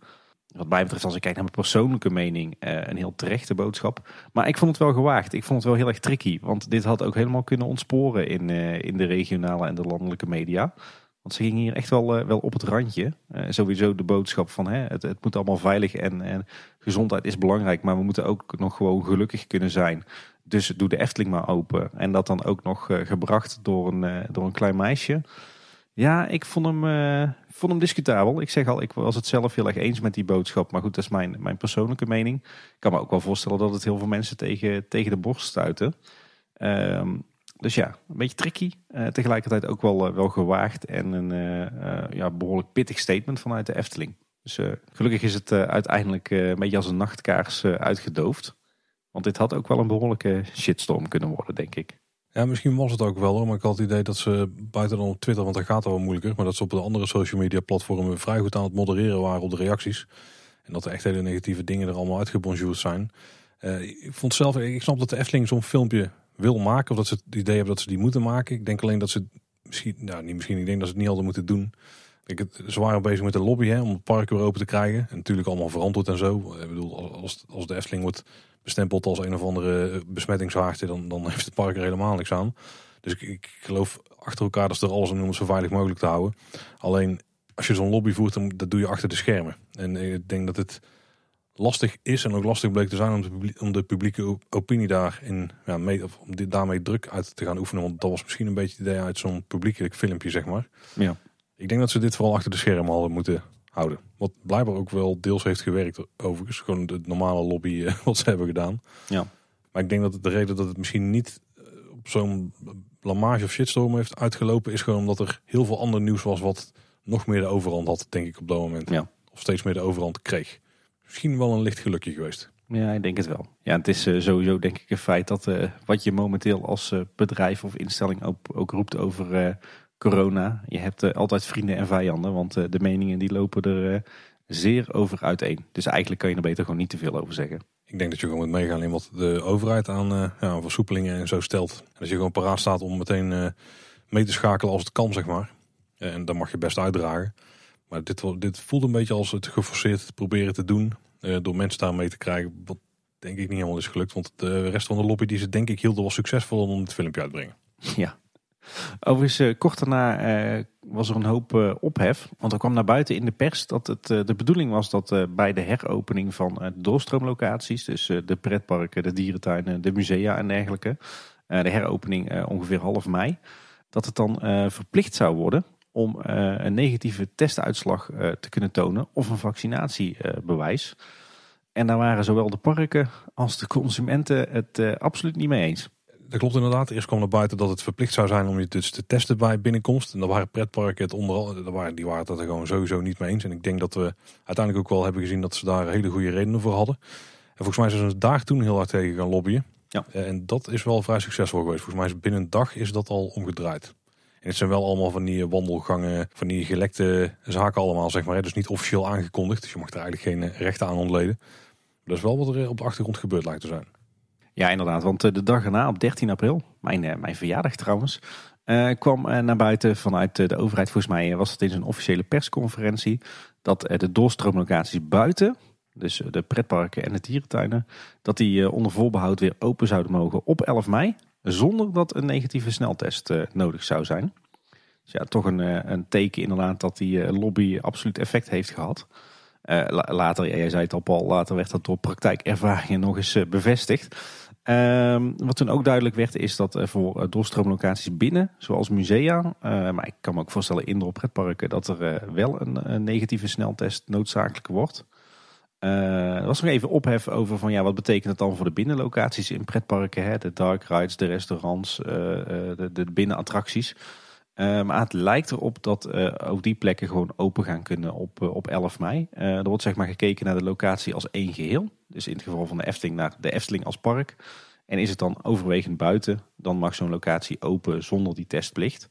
Wat mij betreft, als ik kijk naar mijn persoonlijke mening, een heel terechte boodschap. Maar ik vond het wel gewaagd. Ik vond het wel heel erg tricky. Want dit had ook helemaal kunnen ontsporen in, in de regionale en de landelijke media. Want ze gingen hier echt wel, eh, wel op het randje. Eh, sowieso de boodschap van hè, het, het moet allemaal veilig en, en, gezondheid is belangrijk. Maar we moeten ook nog gewoon gelukkig kunnen zijn. Dus doe de Efteling maar open. En dat dan ook nog eh, gebracht door een, door een klein meisje. Ja, ik vond hem, vond hem discutabel. Ik zeg al, ik was het zelf heel erg eens met die boodschap. Maar goed, dat is mijn, mijn persoonlijke mening. Ik kan me ook wel voorstellen dat het heel veel mensen tegen, tegen de borst stuiten. Ehm, dus ja, een beetje tricky. Eh, tegelijkertijd ook wel, eh, wel gewaagd en een eh, ja, behoorlijk pittig statement vanuit de Efteling. Dus gelukkig is het uiteindelijk een beetje als een nachtkaars uitgedoofd. Want dit had ook wel een behoorlijke shitstorm kunnen worden, denk ik. Ja, misschien was het ook wel hoor. Maar ik had het idee dat ze buiten dan op Twitter, want daar gaat het wel moeilijker. Maar dat ze op de andere social media platformen vrij goed aan het modereren waren op de reacties. En dat er echt hele negatieve dingen er allemaal uitgebonjourd zijn. ik vond zelf, ik snap dat de Efteling zo'n filmpje wil maken. Of dat ze het idee hebben dat ze die moeten maken. Ik denk alleen dat ze misschien, nou niet misschien, ik denk dat ze het niet hadden moeten doen. Ik het zwaar bezig met de lobby hè, om het park weer open te krijgen. En natuurlijk allemaal verantwoord en zo. Ik bedoel, als, als de Efteling wordt bestempeld als een of andere besmettingshaagte, dan, dan heeft het park er helemaal niks aan. Dus ik, ik geloof achter elkaar dat ze er alles om doen om zo veilig mogelijk te houden. Alleen als je zo'n lobby voert, dan dat doe je achter de schermen. En ik denk dat het lastig is en ook lastig bleek te zijn om de, publieke opinie daarin ja, of om dit, daarmee druk uit te gaan oefenen. Want dat was misschien een beetje het idee uit zo'n publiekelijk filmpje, zeg maar. Ja. Ik denk dat ze dit vooral achter de schermen hadden moeten houden. Wat blijkbaar ook wel deels heeft gewerkt, overigens. Gewoon de normale lobby eh, wat ze hebben gedaan. Ja. Maar ik denk dat de reden dat het misschien niet eh, op zo'n blamage of shitstorm heeft uitgelopen, is gewoon omdat er heel veel ander nieuws was wat nog meer de overhand had, denk ik, op dat moment. Ja. Of steeds meer de overhand kreeg misschien wel een licht gelukje geweest. Ja, ik denk het wel. Ja, het is eh, sowieso denk ik een feit dat eh, wat je momenteel als eh, bedrijf of instelling ook, ook roept over corona. Je hebt altijd vrienden en vijanden, want de meningen die lopen er zeer over uiteen. Dus eigenlijk kan je er beter gewoon niet te veel over zeggen. Ik denk dat je gewoon moet meegaan in wat de overheid aan ja, versoepelingen en zo stelt. En dat je gewoon paraat staat om meteen mee te schakelen als het kan, zeg maar. En dan mag je best uitdragen. Maar dit, dit voelt een beetje als het geforceerd proberen te doen eh, door mensen daar mee te krijgen. Wat denk ik niet helemaal is gelukt. Want de rest van de lobby die ze denk ik hielden was succesvol om het filmpje uit te brengen. Ja. Overigens, eh, kort daarna eh, was er een hoop ophef. Want er kwam naar buiten in de pers dat het de bedoeling was dat bij de heropening van de doorstroomlocaties, dus de pretparken, de dierentuinen, de musea en dergelijke, de heropening ongeveer half mei, dat het dan verplicht zou worden om eh, een negatieve testuitslag eh, te kunnen tonen of een vaccinatiebewijs. En daar waren zowel de parken als de consumenten het eh, absoluut niet mee eens. Dat klopt inderdaad. Eerst kwam er buiten dat het verplicht zou zijn om je dus te testen bij binnenkomst. En daar waren pretparken het onder waren, die waren het er gewoon sowieso niet mee eens. En ik denk dat we uiteindelijk ook wel hebben gezien dat ze daar hele goede redenen voor hadden. En volgens mij zijn ze daar toen heel hard tegen gaan lobbyen. Ja. En dat is wel vrij succesvol geweest. Volgens mij is binnen een dag is dat al omgedraaid het zijn wel allemaal van die eh, wandelgangen, van die gelekte zaken allemaal, zeg maar. Dus niet officieel aangekondigd. Dus je mag er eigenlijk geen eh, rechten aan ontleden. Dat is wel wat er eh, op de achtergrond gebeurd lijkt te zijn. Ja, inderdaad. Want de dag erna, op 13 april, mijn, mijn verjaardag trouwens, kwam naar buiten vanuit de overheid. Volgens mij was het in zijn officiële persconferentie dat de doorstroomlocaties buiten, dus de pretparken en de dierentuinen, dat die onder voorbehoud weer open zouden mogen op 11 mei zonder dat een negatieve sneltest eh, nodig zou zijn. Dus ja, toch een, eh, een teken inderdaad dat die eh, lobby absoluut effect heeft gehad. later, jij zei het al Paul, later werd dat door praktijkervaringen nog eens bevestigd. Ehm, wat toen ook duidelijk werd is dat voor doorstroomlocaties binnen, zoals musea, maar ik kan me ook voorstellen indoor pretparken, dat er wel een, een negatieve sneltest noodzakelijk wordt. Uh, eh, er was nog even ophef over van ja, wat betekent het dan voor de binnenlocaties in pretparken? Hè? De dark rides, de restaurants, eh, eh, de, de, binnenattracties. maar het lijkt erop dat ook die plekken gewoon open gaan kunnen op, op 11 mei. er wordt zeg maar gekeken naar de locatie als één geheel. Dus in het geval van de Efteling naar de Efteling als park. En is het dan overwegend buiten, dan mag zo'n locatie open zonder die testplicht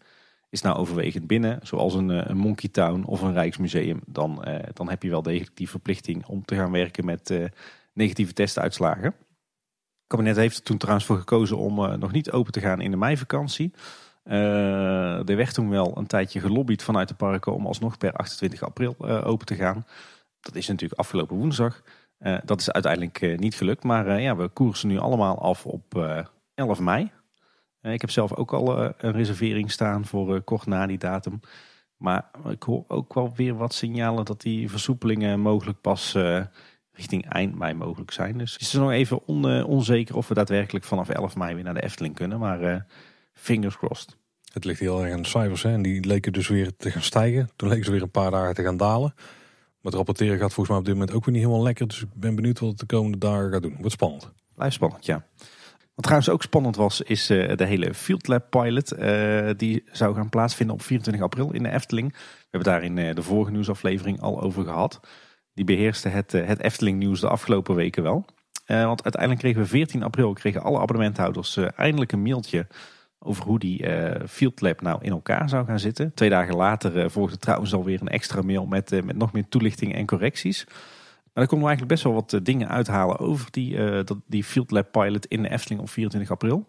is nou overwegend binnen, zoals een, eh, een Monkey Town of een Rijksmuseum, dan, eh, dan heb je wel degelijk die verplichting om te gaan werken met eh, negatieve testuitslagen. Het kabinet heeft er toen trouwens voor gekozen om nog niet open te gaan in de meivakantie. er werd toen wel een tijdje gelobbyd vanuit de parken om alsnog per 28 april open te gaan. Dat is natuurlijk afgelopen woensdag. dat is uiteindelijk niet gelukt, maar ja, we koersen nu allemaal af op 11 mei. Eh, ik heb zelf ook al eh, een reservering staan voor eh, kort na die datum. Maar ik hoor ook wel weer wat signalen dat die versoepelingen mogelijk pas richting eind mei mogelijk zijn. Dus het is nog even onzeker of we daadwerkelijk vanaf 11 mei weer naar de Efteling kunnen. Maar fingers crossed. Het ligt heel erg aan de cijfers. En die leken dus weer te gaan stijgen. Toen leken ze weer een paar dagen te gaan dalen. Maar het rapporteren gaat volgens mij op dit moment ook weer niet helemaal lekker. Dus ik ben benieuwd wat het de komende dagen gaat doen. Wordt spannend. Blijft spannend, ja. Wat trouwens ook spannend was, is eh, de hele Field Lab Pilot. Eh, die zou gaan plaatsvinden op 24 april in de Efteling. We hebben daar in eh, de vorige nieuwsaflevering al over gehad. Die beheerste het, het Efteling nieuws de afgelopen weken wel. want uiteindelijk kregen we 14 april kregen alle abonnementhouders eindelijk een mailtje over hoe die Field Lab nou in elkaar zou gaan zitten. Twee dagen later volgde trouwens alweer een extra mail met, met nog meer toelichting en correcties. Maar daar konden we eigenlijk best wel wat eh, dingen uithalen over die, eh, dat, die Field Lab Pilot in de Efteling op 24 april.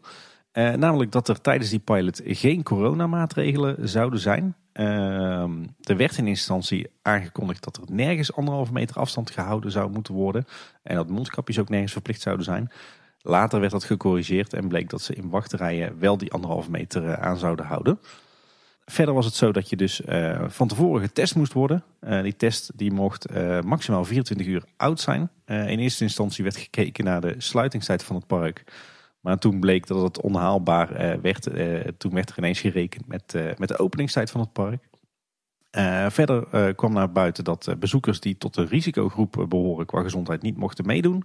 Eh, namelijk dat er tijdens die pilot geen coronamaatregelen zouden zijn. Ehm, er werd in instantie aangekondigd dat er nergens anderhalve meter afstand gehouden zou moeten worden. En dat mondkapjes ook nergens verplicht zouden zijn. Later werd dat gecorrigeerd en bleek dat ze in wachtrijen wel die anderhalve meter aan zouden houden. Verder was het zo dat je dus eh, van tevoren getest moest worden. Eh, die test die mocht eh, maximaal 24 uur oud zijn. in eerste instantie werd gekeken naar de sluitingstijd van het park. Maar toen bleek dat het onhaalbaar werd. toen werd er ineens gerekend met, met de openingstijd van het park. verder kwam naar buiten dat bezoekers die tot de risicogroep behoren qua gezondheid niet mochten meedoen.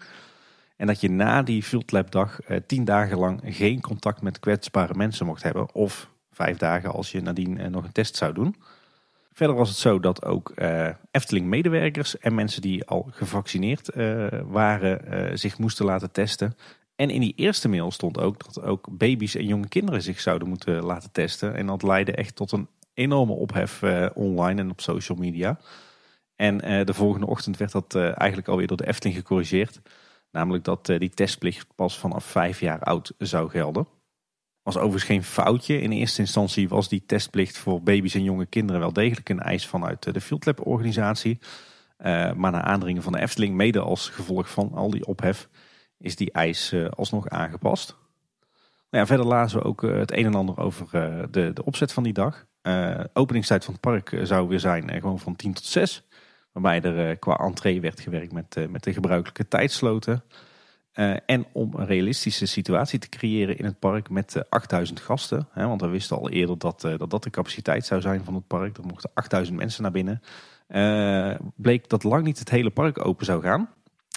En dat je na die Field Lab dag tien dagen lang geen contact met kwetsbare mensen mocht hebben. Of vijf dagen als je nadien eh, nog een test zou doen. Verder was het zo dat ook eh, Efteling-medewerkers en mensen die al gevaccineerd eh, waren zich moesten laten testen. En in die eerste mail stond ook dat ook baby's en jonge kinderen zich zouden moeten laten testen. En dat leidde echt tot een enorme ophef online en op social media. En de volgende ochtend werd dat eigenlijk alweer door de Efteling gecorrigeerd. Namelijk dat die testplicht pas vanaf vijf jaar oud zou gelden. Was overigens geen foutje. In eerste instantie was die testplicht voor baby's en jonge kinderen wel degelijk een eis vanuit eh, de Field organisatie. Eh, maar na aandringen van de Efteling, mede als gevolg van al die ophef, is die eis eh, alsnog aangepast. Nou ja, verder lazen we ook het een en ander over de, de opzet van die dag. openingstijd van het park zou weer zijn gewoon van 10 tot 6. Waarbij er qua entree werd gewerkt met, met de gebruikelijke tijdsloten. Eh, en om een realistische situatie te creëren in het park met uh, eh, 8000 gasten. Hè, want we wisten al eerder dat, eh, dat dat de capaciteit zou zijn van het park. Er mochten 8000 mensen naar binnen. bleek dat lang niet het hele park open zou gaan.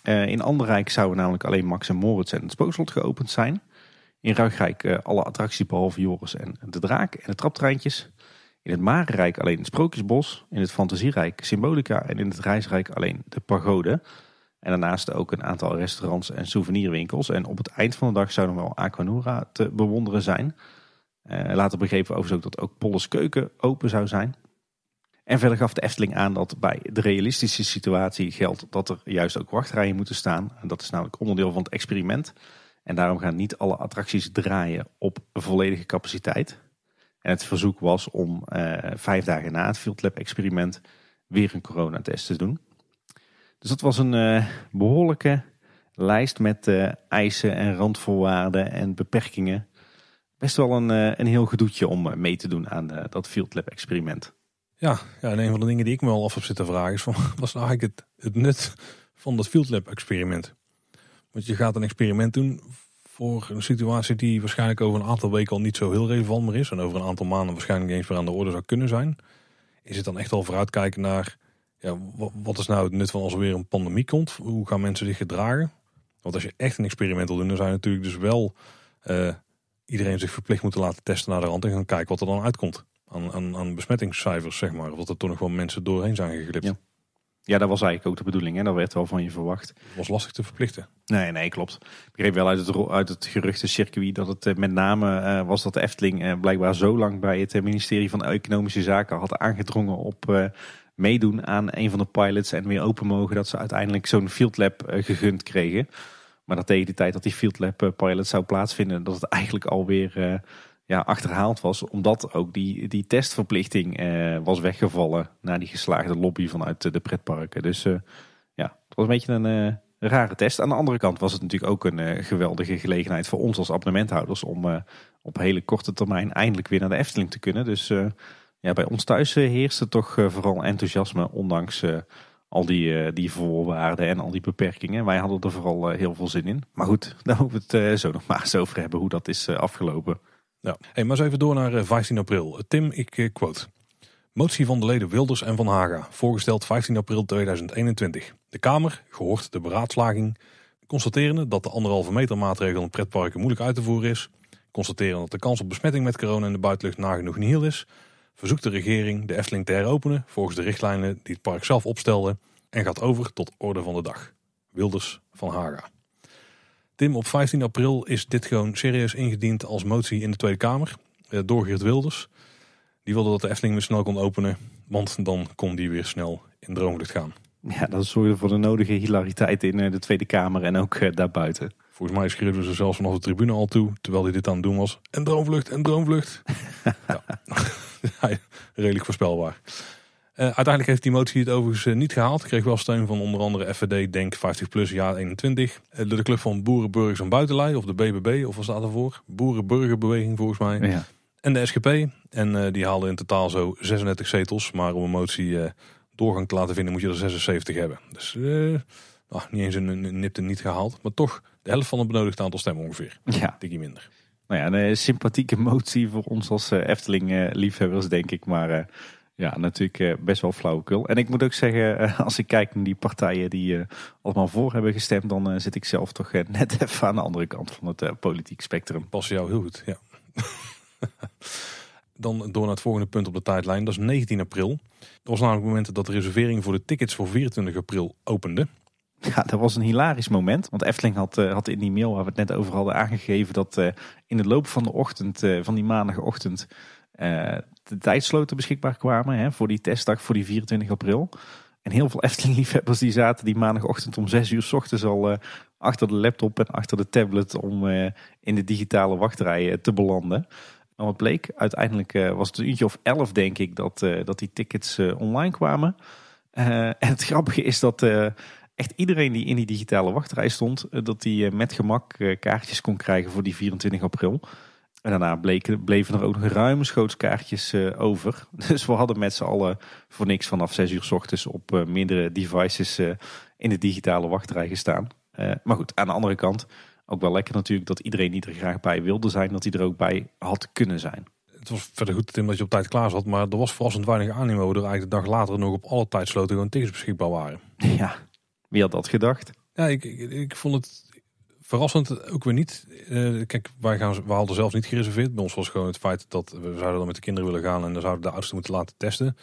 in Anderrijk zouden namelijk alleen Max en Moritz en het Spookslot geopend zijn. In Ruigrijk alle attracties behalve Joris en de Draak en de traptreintjes. In het Marenrijk alleen het Sprookjesbos. In het Fantasierijk Symbolica. En in het Reisrijk alleen de Pagode. En daarnaast ook een aantal restaurants en souvenirwinkels. En op het eind van de dag zou nog wel Aquanura te bewonderen zijn. Eh, later begrepen overigens ook dat ook Polles Keuken open zou zijn. En verder gaf de Efteling aan dat bij de realistische situatie geldt dat er juist ook wachtrijen moeten staan. En dat is namelijk onderdeel van het experiment. En daarom gaan niet alle attracties draaien op volledige capaciteit. En het verzoek was om eh, vijf dagen na het Field experiment weer een coronatest te doen. Dus dat was een eh, behoorlijke lijst met eh, eisen en randvoorwaarden en beperkingen. Best wel een, eh, een heel gedoetje om mee te doen aan dat Field Lab experiment. Ja, ja, en een van de dingen die ik me al af heb zitten vragen is van, was nou eigenlijk het, het nut van dat Field Lab experiment? Want je gaat een experiment doen voor een situatie die waarschijnlijk over een aantal weken al niet zo heel relevant meer is. En over een aantal maanden waarschijnlijk eens weer aan de orde zou kunnen zijn. Is het dan echt al vooruitkijken naar ja, wat is nou het nut van als er weer een pandemie komt? Hoe gaan mensen zich gedragen? Want als je echt een experiment wil doen, dan zou je natuurlijk dus wel eh, iedereen zich verplicht moeten laten testen naar de rand en gaan kijken wat er dan uitkomt. Aan, aan, aan besmettingscijfers, zeg maar. Of dat er toch nog wel mensen doorheen zijn geglipt. Ja. Ja, dat was eigenlijk ook de bedoeling. en Dat werd wel van je verwacht. Het was lastig te verplichten. Nee, nee, klopt. Ik kreeg wel uit het, uit het geruchtencircuit dat het eh, met name eh, was dat de Efteling en blijkbaar zo lang bij het ministerie van Economische Zaken had aangedrongen op meedoen aan een van de pilots en weer open mogen, dat ze uiteindelijk zo'n field lab eh, gegund kregen. Maar dat tegen de tijd dat die field lab eh, pilot zou plaatsvinden, dat het eigenlijk alweer eh, ja, achterhaald was. Omdat ook die, die testverplichting was weggevallen na die geslaagde lobby vanuit de pretparken. Dus ja, het was een beetje een rare test. Aan de andere kant was het natuurlijk ook een geweldige gelegenheid voor ons als abonnementhouders om op hele korte termijn eindelijk weer naar de Efteling te kunnen. Dus ja, bij ons thuis eh, heerste toch eh, vooral enthousiasme, ondanks eh, al die, die voorwaarden en al die beperkingen. Wij hadden er vooral heel veel zin in. Maar goed, daar moeten we het zo nog maar eens over hebben, hoe dat is afgelopen. Ja. Hey, maar eens even door naar 15 april. Tim, ik quote. Motie van de leden Wilders en Van Haga, voorgesteld 15 april 2021. De Kamer, gehoord de beraadslaging, constaterende dat de anderhalve meter maatregel in pretparken moeilijk uit te voeren is, constaterende dat de kans op besmetting met corona in de buitenlucht nagenoeg nihil is, verzoekt de regering de Efteling te heropenen volgens de richtlijnen die het park zelf opstelde en gaat over tot orde van de dag. Wilders van Haga. Tim, op 15 april is dit gewoon serieus ingediend als motie in de Tweede Kamer eh, door Geert Wilders. Die wilde dat de Efteling weer snel kon openen, want dan kon die weer snel in droomlicht gaan. Ja, dat zorgde voor de nodige hilariteit in eh, de Tweede Kamer en ook eh, daarbuiten. Volgens mij schreeuwden ze zelfs vanaf de tribune al toe, terwijl hij dit aan het doen was. En droomvlucht, en droomvlucht. Redelijk voorspelbaar. Eh, uiteindelijk heeft die motie het overigens eh, niet gehaald. Kreeg wel steun van onder andere FVD, Denk 50PLUS, Jaar 21. Eh, de club van boerenburgers Burgers en of de BBB, of wat staat ervoor? Boerenburgerbeweging volgens mij. Ja. En de SGP. En die haalde in totaal zo 36 zetels. Maar om een motie doorgang te laten vinden moet je er 76 hebben. Dus ah, niet eens een, een nipte niet gehaald. Maar toch de helft van het benodigd aantal stemmen ongeveer. Ja. Tikkie minder. Nou ja, een eh, sympathieke motie voor ons als eh, Efteling-liefhebbers, eh, denk ik. Maar ja, natuurlijk best wel flauwekul. En ik moet ook zeggen, als ik kijk naar die partijen die allemaal voor hebben gestemd, dan zit ik zelf toch net even aan de andere kant van het politiek spectrum. Pas jou heel goed, ja. dan door naar het volgende punt op de tijdlijn, dat is 19 april. Dat was namelijk het moment dat de reservering voor de tickets voor 24 april opende. Ja, dat was een hilarisch moment. Want Efteling had, eh, had in die mail waar we het net over hadden aangegeven dat eh, in de loop van de ochtend, eh, van die maandagochtend, de tijdsloten beschikbaar kwamen hè, voor die testdag voor die 24 april. En heel veel Efteling-liefhebbers die zaten die maandagochtend om 6 uur s ochtends al achter de laptop en achter de tablet om in de digitale wachtrij te belanden. En wat bleek, uiteindelijk was het een uurtje of 11 denk ik dat, dat die tickets online kwamen. en het grappige is dat echt iedereen die in die digitale wachtrij stond, eh, dat die eh, met gemak eh, kaartjes kon krijgen voor die 24 april. En daarna bleken, bleven er ook nog ruime schootskaartjes over. Dus we hadden met z'n allen voor niks vanaf 6 uur s ochtends op meerdere devices in de digitale wachtrij gestaan. maar goed, aan de andere kant ook wel lekker natuurlijk dat iedereen die er graag bij wilde zijn, dat hij er ook bij had kunnen zijn het was verder goed Tim dat je op tijd klaar zat, maar er was verrassend weinig animo. Er eigenlijk de dag later nog op alle tijdsloten gewoon tickets beschikbaar waren. Ja, wie had dat gedacht? Ja, ik, ik, ik vond het verrassend ook weer niet. Eh, kijk, wij, gaan, we hadden zelf niet gereserveerd. Bij ons was gewoon het feit dat we zouden dan met de kinderen willen gaan en dan zouden de oudste moeten laten testen.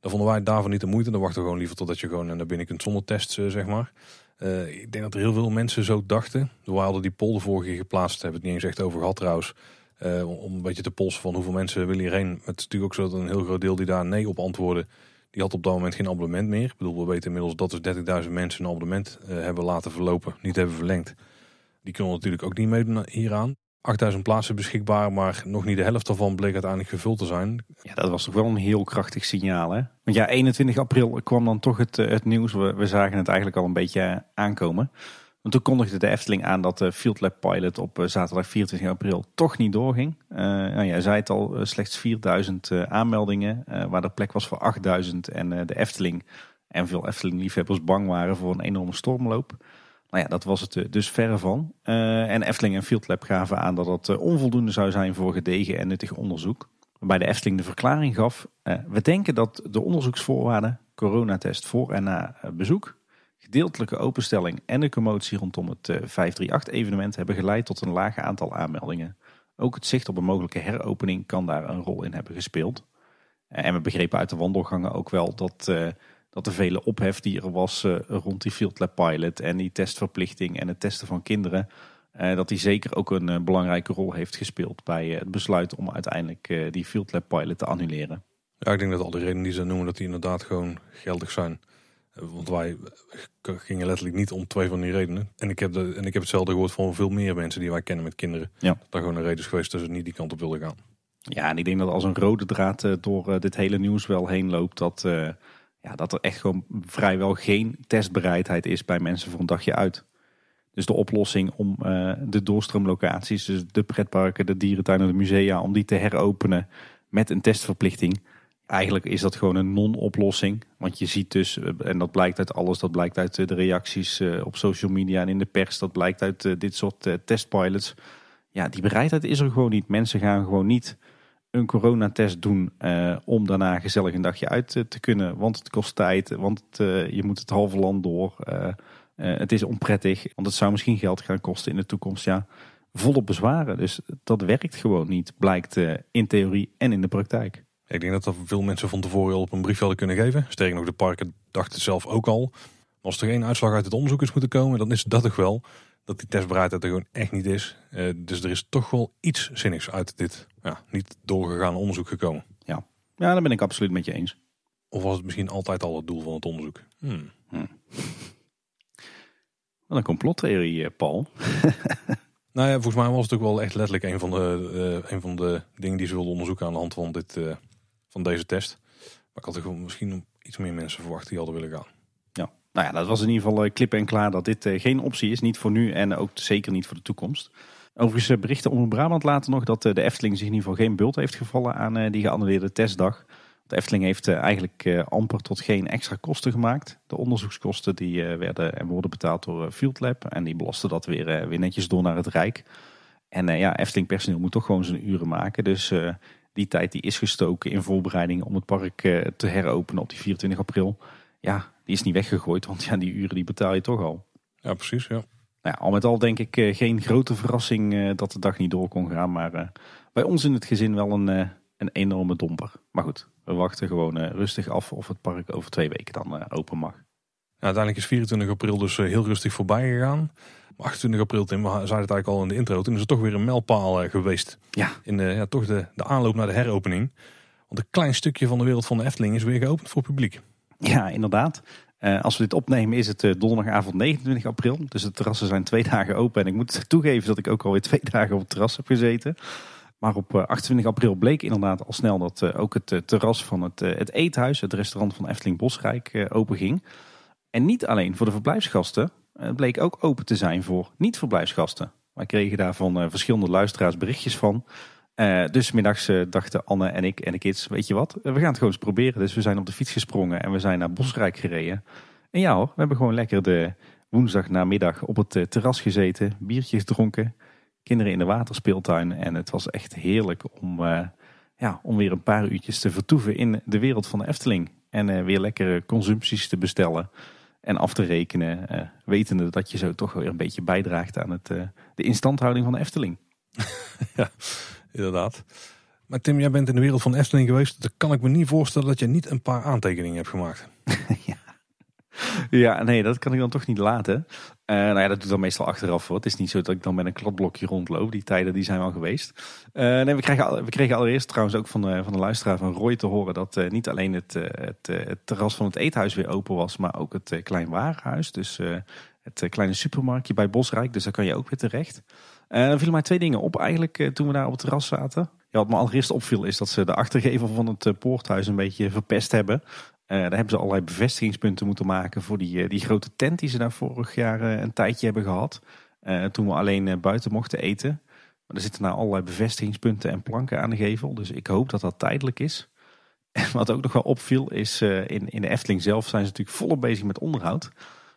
Dan vonden wij daarvan niet de moeite. Dan wachten we gewoon liever totdat je gewoon naar binnen kunt zonder tests, eh, zeg maar. Eh, ik denk dat er heel veel mensen zo dachten. We hadden die poll de vorige geplaatst, hebben het niet eens echt over gehad trouwens. om een beetje te polsen van hoeveel mensen willen hierheen. Het is natuurlijk ook zo dat een heel groot deel die daar nee op antwoorden die had op dat moment geen abonnement meer. Ik bedoel, we weten inmiddels dat dus 30.000 mensen een abonnement eh, hebben laten verlopen, niet hebben verlengd. Die kunnen natuurlijk ook niet meedoen hieraan. 8000 plaatsen beschikbaar, maar nog niet de helft daarvan bleek uiteindelijk gevuld te zijn. Ja, dat was toch wel een heel krachtig signaal, hè? Want ja, 21 april kwam dan toch het, eh, het nieuws. We, we zagen het eigenlijk al een beetje eh, aankomen toen kondigde de Efteling aan dat de Field Lab Pilot op eh, zaterdag 24 april toch niet doorging. Uh, nou, jij zei het al, eh, slechts 4000 aanmeldingen, waar de plek was voor 8000. En de Efteling en veel Efteling-liefhebbers bang waren voor een enorme stormloop. Nou ja, dat was het dus verre van. en Efteling en Field Lab gaven aan dat dat onvoldoende zou zijn voor gedegen en nuttig onderzoek. Waarbij de Efteling de verklaring gaf, we denken dat de onderzoeksvoorwaarden, coronatest voor en na bezoek gedeeltelijke openstelling en de commotie rondom het 538-evenement eh, hebben geleid tot een laag aantal aanmeldingen. Ook het zicht op een mogelijke heropening kan daar een rol in hebben gespeeld. Eh, en we begrepen uit de wandelgangen ook wel dat, eh, dat de vele ophef die er was rond die Field Lab Pilot en die testverplichting en het testen van kinderen, dat die zeker ook een belangrijke rol heeft gespeeld bij het besluit om uiteindelijk die Field Lab Pilot te annuleren. Ja, ik denk dat al de redenen die ze noemen, dat die inderdaad gewoon geldig zijn. Want wij gingen letterlijk niet om twee van die redenen. En ik heb, de, en ik heb hetzelfde gehoord van veel meer mensen die wij kennen met kinderen. Ja. Dat gewoon een reden is geweest dat ze niet die kant op wilden gaan. Ja, en ik denk dat als een rode draad eh, door eh, dit hele nieuws wel heen loopt, dat, eh, ja, dat er echt gewoon vrijwel geen testbereidheid is bij mensen voor een dagje uit. Dus de oplossing om de doorstroomlocaties, dus de pretparken, de dierentuinen, de musea, om die te heropenen met een testverplichting. Eigenlijk is dat gewoon een non-oplossing. Want je ziet dus, eh, en dat blijkt uit alles, dat blijkt uit eh, de reacties eh, op social media en in de pers, dat blijkt uit dit soort testpilots. Ja, die bereidheid is er gewoon niet. Mensen gaan gewoon niet een coronatest doen om daarna gezellig een dagje uit te kunnen. Want het kost tijd, want je moet het halve land door. het is onprettig, want het zou misschien geld gaan kosten in de toekomst. Ja, volop bezwaren. Dus dat werkt gewoon niet, blijkt in theorie en in de praktijk. Ik denk dat dat veel mensen van tevoren al op een brief hadden kunnen geven. Sterker nog, de parken dachten zelf ook al. Maar als er geen uitslag uit het onderzoek is moeten komen, dan is dat toch wel dat die testbereidheid er gewoon echt niet is. Eh, dus er is toch wel iets zinnigs uit dit ja, niet doorgegaan onderzoek gekomen. Ja. ja, daar ben ik absoluut met je eens. Of was het misschien altijd al het doel van het onderzoek? Hmm. Hm. een complottheorie, eh, Paul. nou ja, volgens mij was het ook wel echt letterlijk een van de, eh, een van de dingen die ze wilden onderzoeken aan de hand van dit, van deze test. Maar ik had gewoon misschien iets meer mensen verwacht die hadden willen gaan. Ja, nou ja, dat was in ieder geval eh, klip en klaar dat dit eh, geen optie is. Niet voor nu en ook zeker niet voor de toekomst. Overigens eh, berichten om Brabant later nog dat de Efteling zich in ieder geval geen bult heeft gevallen aan die geannuleerde testdag. De Efteling heeft eigenlijk amper tot geen extra kosten gemaakt. De onderzoekskosten die werden en worden betaald door Field Lab. En die belasten dat weer, weer netjes door naar het Rijk. En ja, Efteling personeel moet toch gewoon zijn uren maken. Dus die tijd die is gestoken in voorbereiding om het park eh, te heropenen op die 24 april. Ja, die is niet weggegooid, want ja, die uren die betaal je toch al. Ja, precies. Ja. Nou ja, al met al denk ik eh, geen grote verrassing eh, dat de dag niet door kon gaan. Maar bij ons in het gezin wel een, een enorme domper. Maar goed, we wachten gewoon rustig af of het park over twee weken dan open mag uiteindelijk is 24 april dus eh, heel rustig voorbij gegaan. 28 april, Tim, we zeiden het eigenlijk al in de intro, toen is het toch weer een mijlpaal eh, geweest. Ja. In de, ja, toch de, de aanloop naar de heropening. Want een klein stukje van de wereld van de Efteling is weer geopend voor publiek. Ja, inderdaad. Eh, als we dit opnemen is het donderdagavond 29 april. Dus de terrassen zijn twee dagen open. En ik moet toegeven dat ik ook alweer twee dagen op het terras heb gezeten. Maar op 28 april bleek inderdaad al snel dat ook het terras van het, het eethuis, het restaurant van Efteling Bosrijk, openging. open ging. En niet alleen voor de verblijfsgasten. Eh, het bleek ook open te zijn voor niet-verblijfsgasten. Wij kregen daarvan uh, eh, verschillende luisteraars berichtjes van. Eh, dus middags dachten Anne en ik en de kids, weet je wat, we gaan het gewoon eens proberen. Dus we zijn op de fiets gesprongen en we zijn naar Bosrijk gereden. En ja hoor, we hebben gewoon lekker de woensdag op het terras gezeten, biertjes gedronken, kinderen in de waterspeeltuin. En het was echt heerlijk om, ja, om weer een paar uurtjes te vertoeven in de wereld van de Efteling. En weer lekkere consumpties te bestellen en af te rekenen. Eh, wetende dat je zo toch weer een beetje bijdraagt aan het, eh, de instandhouding van de Efteling. ja, inderdaad. Maar Tim, jij bent in de wereld van Efteling geweest. Dan kan ik me niet voorstellen dat je niet een paar aantekeningen hebt gemaakt. ja. ja, nee, dat kan ik dan toch niet laten. Uh, nou ja, dat doe ik dan meestal achteraf. Hoor. Het is niet zo dat ik dan met een kladblokje rondloop. Die tijden die zijn al geweest. Eh, nee, we, kregen, we kregen allereerst trouwens ook van de, van de luisteraar van Roy te horen... dat eh, niet alleen het, het, het, terras van het eethuis weer open was... maar ook het klein warenhuis. Dus het kleine supermarktje bij Bosrijk. Dus daar kan je ook weer terecht. dan vielen mij twee dingen op eigenlijk toen we daar op het terras zaten. wat me allereerst opviel is dat ze de achtergevel van het poorthuis een beetje verpest hebben. Eh, daar hebben ze allerlei bevestigingspunten moeten maken voor die, eh, die grote tent die ze daar vorig jaar eh, een tijdje hebben gehad. toen we alleen buiten mochten eten. Maar er zitten nou allerlei bevestigingspunten en planken aan de gevel. Dus ik hoop dat dat tijdelijk is. En wat ook nog wel opviel is, in, in de Efteling zelf zijn ze natuurlijk volop bezig met onderhoud.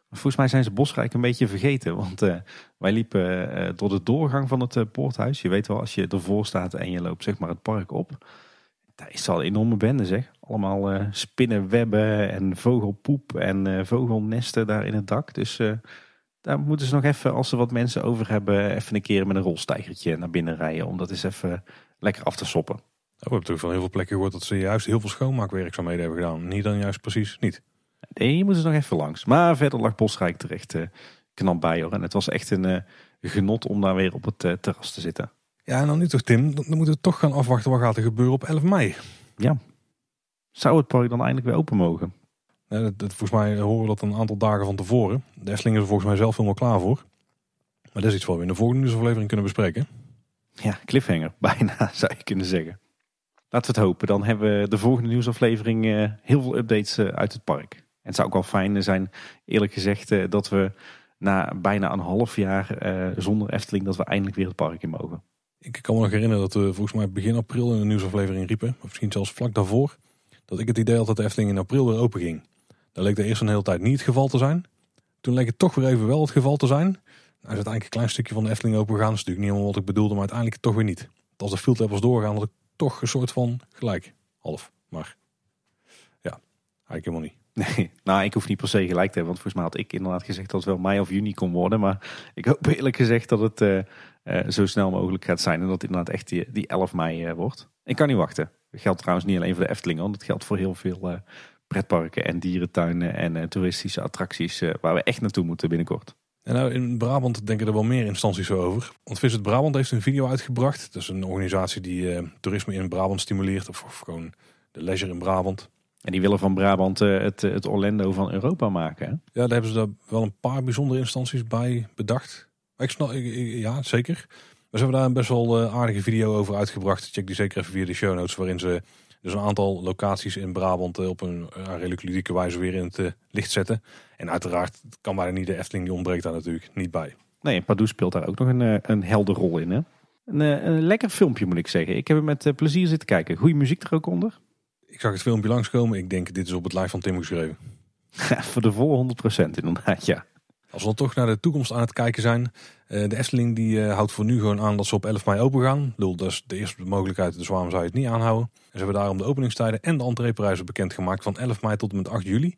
Maar volgens mij zijn ze Bosrijk een beetje vergeten. Want wij liepen door de doorgang van het poorthuis. Je weet wel, als je ervoor staat en je loopt zeg maar het park op dat is wel een enorme bende zeg. Allemaal eh, spinnenwebben en vogelpoep en eh, vogelnesten daar in het dak. Dus eh, daar moeten ze nog even, als ze wat mensen over hebben, even een keer met een rolstijgertje naar binnen rijden. Om dat eens even lekker af te soppen. Oh, we hebben natuurlijk van heel veel plekken gehoord dat ze juist heel veel schoonmaakwerkzaamheden hebben gedaan. Niet dan juist precies niet. Nee, je moet dus nog even langs. Maar verder lag Bosrijk terecht knap bij hoor. En het was echt een genot om daar weer op het terras te zitten. Ja, en dan nu toch Tim, dan moeten we toch gaan afwachten wat gaat er gebeuren op 11 mei. Ja. Zou het park dan eindelijk weer open mogen? dat, dat, volgens mij horen we dat een aantal dagen van tevoren. De Efteling is er volgens mij zelf helemaal klaar voor. Maar dat is iets wat we in de volgende nieuwsaflevering kunnen bespreken. Ja, cliffhanger, bijna zou je kunnen zeggen. Laten we het hopen. Dan hebben we de volgende nieuwsaflevering eh, heel veel updates eh, uit het park. En het zou ook wel fijn zijn, eerlijk gezegd, eh, dat we na bijna een half jaar zonder Efteling, dat we eindelijk weer het park in mogen. Ik kan me nog herinneren dat we volgens mij begin april in een nieuwsaflevering riepen, of misschien zelfs vlak daarvoor, dat ik het idee had dat de Efteling in april weer open ging. Dat leek de eerste een hele tijd niet het geval te zijn. Toen leek het toch weer even wel het geval te zijn. Nou, is uiteindelijk een klein stukje van de Efteling open gegaan. Dat is natuurlijk niet helemaal wat ik bedoelde, maar uiteindelijk toch weer niet. als de field was doorgaan, had ik toch een soort van gelijk. Half, maar ja, eigenlijk helemaal niet. Nee, nou, ik hoef niet per se gelijk te hebben. Want volgens mij had ik inderdaad gezegd dat het wel mei of juni kon worden. Maar ik hoop eerlijk gezegd dat het eh, eh, zo snel mogelijk gaat zijn. En dat inderdaad echt die, 11 mei eh, wordt. Ik kan niet wachten. Dat geldt trouwens niet alleen voor de Efteling, want dat geldt voor heel veel eh, pretparken en dierentuinen en toeristische attracties waar we echt naartoe moeten binnenkort. En nou, in Brabant denken er wel meer instanties over. Want Visit Brabant heeft een video uitgebracht. Dat is een organisatie die toerisme in Brabant stimuleert. Of, gewoon de leisure in Brabant. En die willen van Brabant het, het Orlando van Europa maken. Hè? Ja, daar hebben ze daar wel een paar bijzondere instanties bij bedacht. Ik snap, ja, zeker. Maar ze hebben daar een best wel eh, aardige video over uitgebracht. Check die zeker even via de show notes, waarin ze dus een aantal locaties in Brabant eh, op een uh, redelijk ludieke wijze weer in het licht zetten. En uiteraard kan bijna niet de Efteling, die ontbreekt daar natuurlijk niet bij. Nee, Padoue speelt daar ook nog een, een helder rol in. Hè? Een, een, lekker filmpje moet ik zeggen. Ik heb hem met plezier zitten kijken. Goede muziek er ook onder. Ik zag het filmpje langskomen. Ik denk, dit is op het live van Tim geschreven. voor de volle 100% inderdaad, ja. Als we dan toch naar de toekomst aan het kijken zijn. Eh, de Efteling die eh, houdt voor nu gewoon aan dat ze op 11 mei open gaan. Bedoel, dat is de eerste mogelijkheid, De dus waarom zou je het niet aanhouden? En ze hebben daarom de openingstijden en de entreeprijzen bekendgemaakt van 11 mei tot en met 8 juli.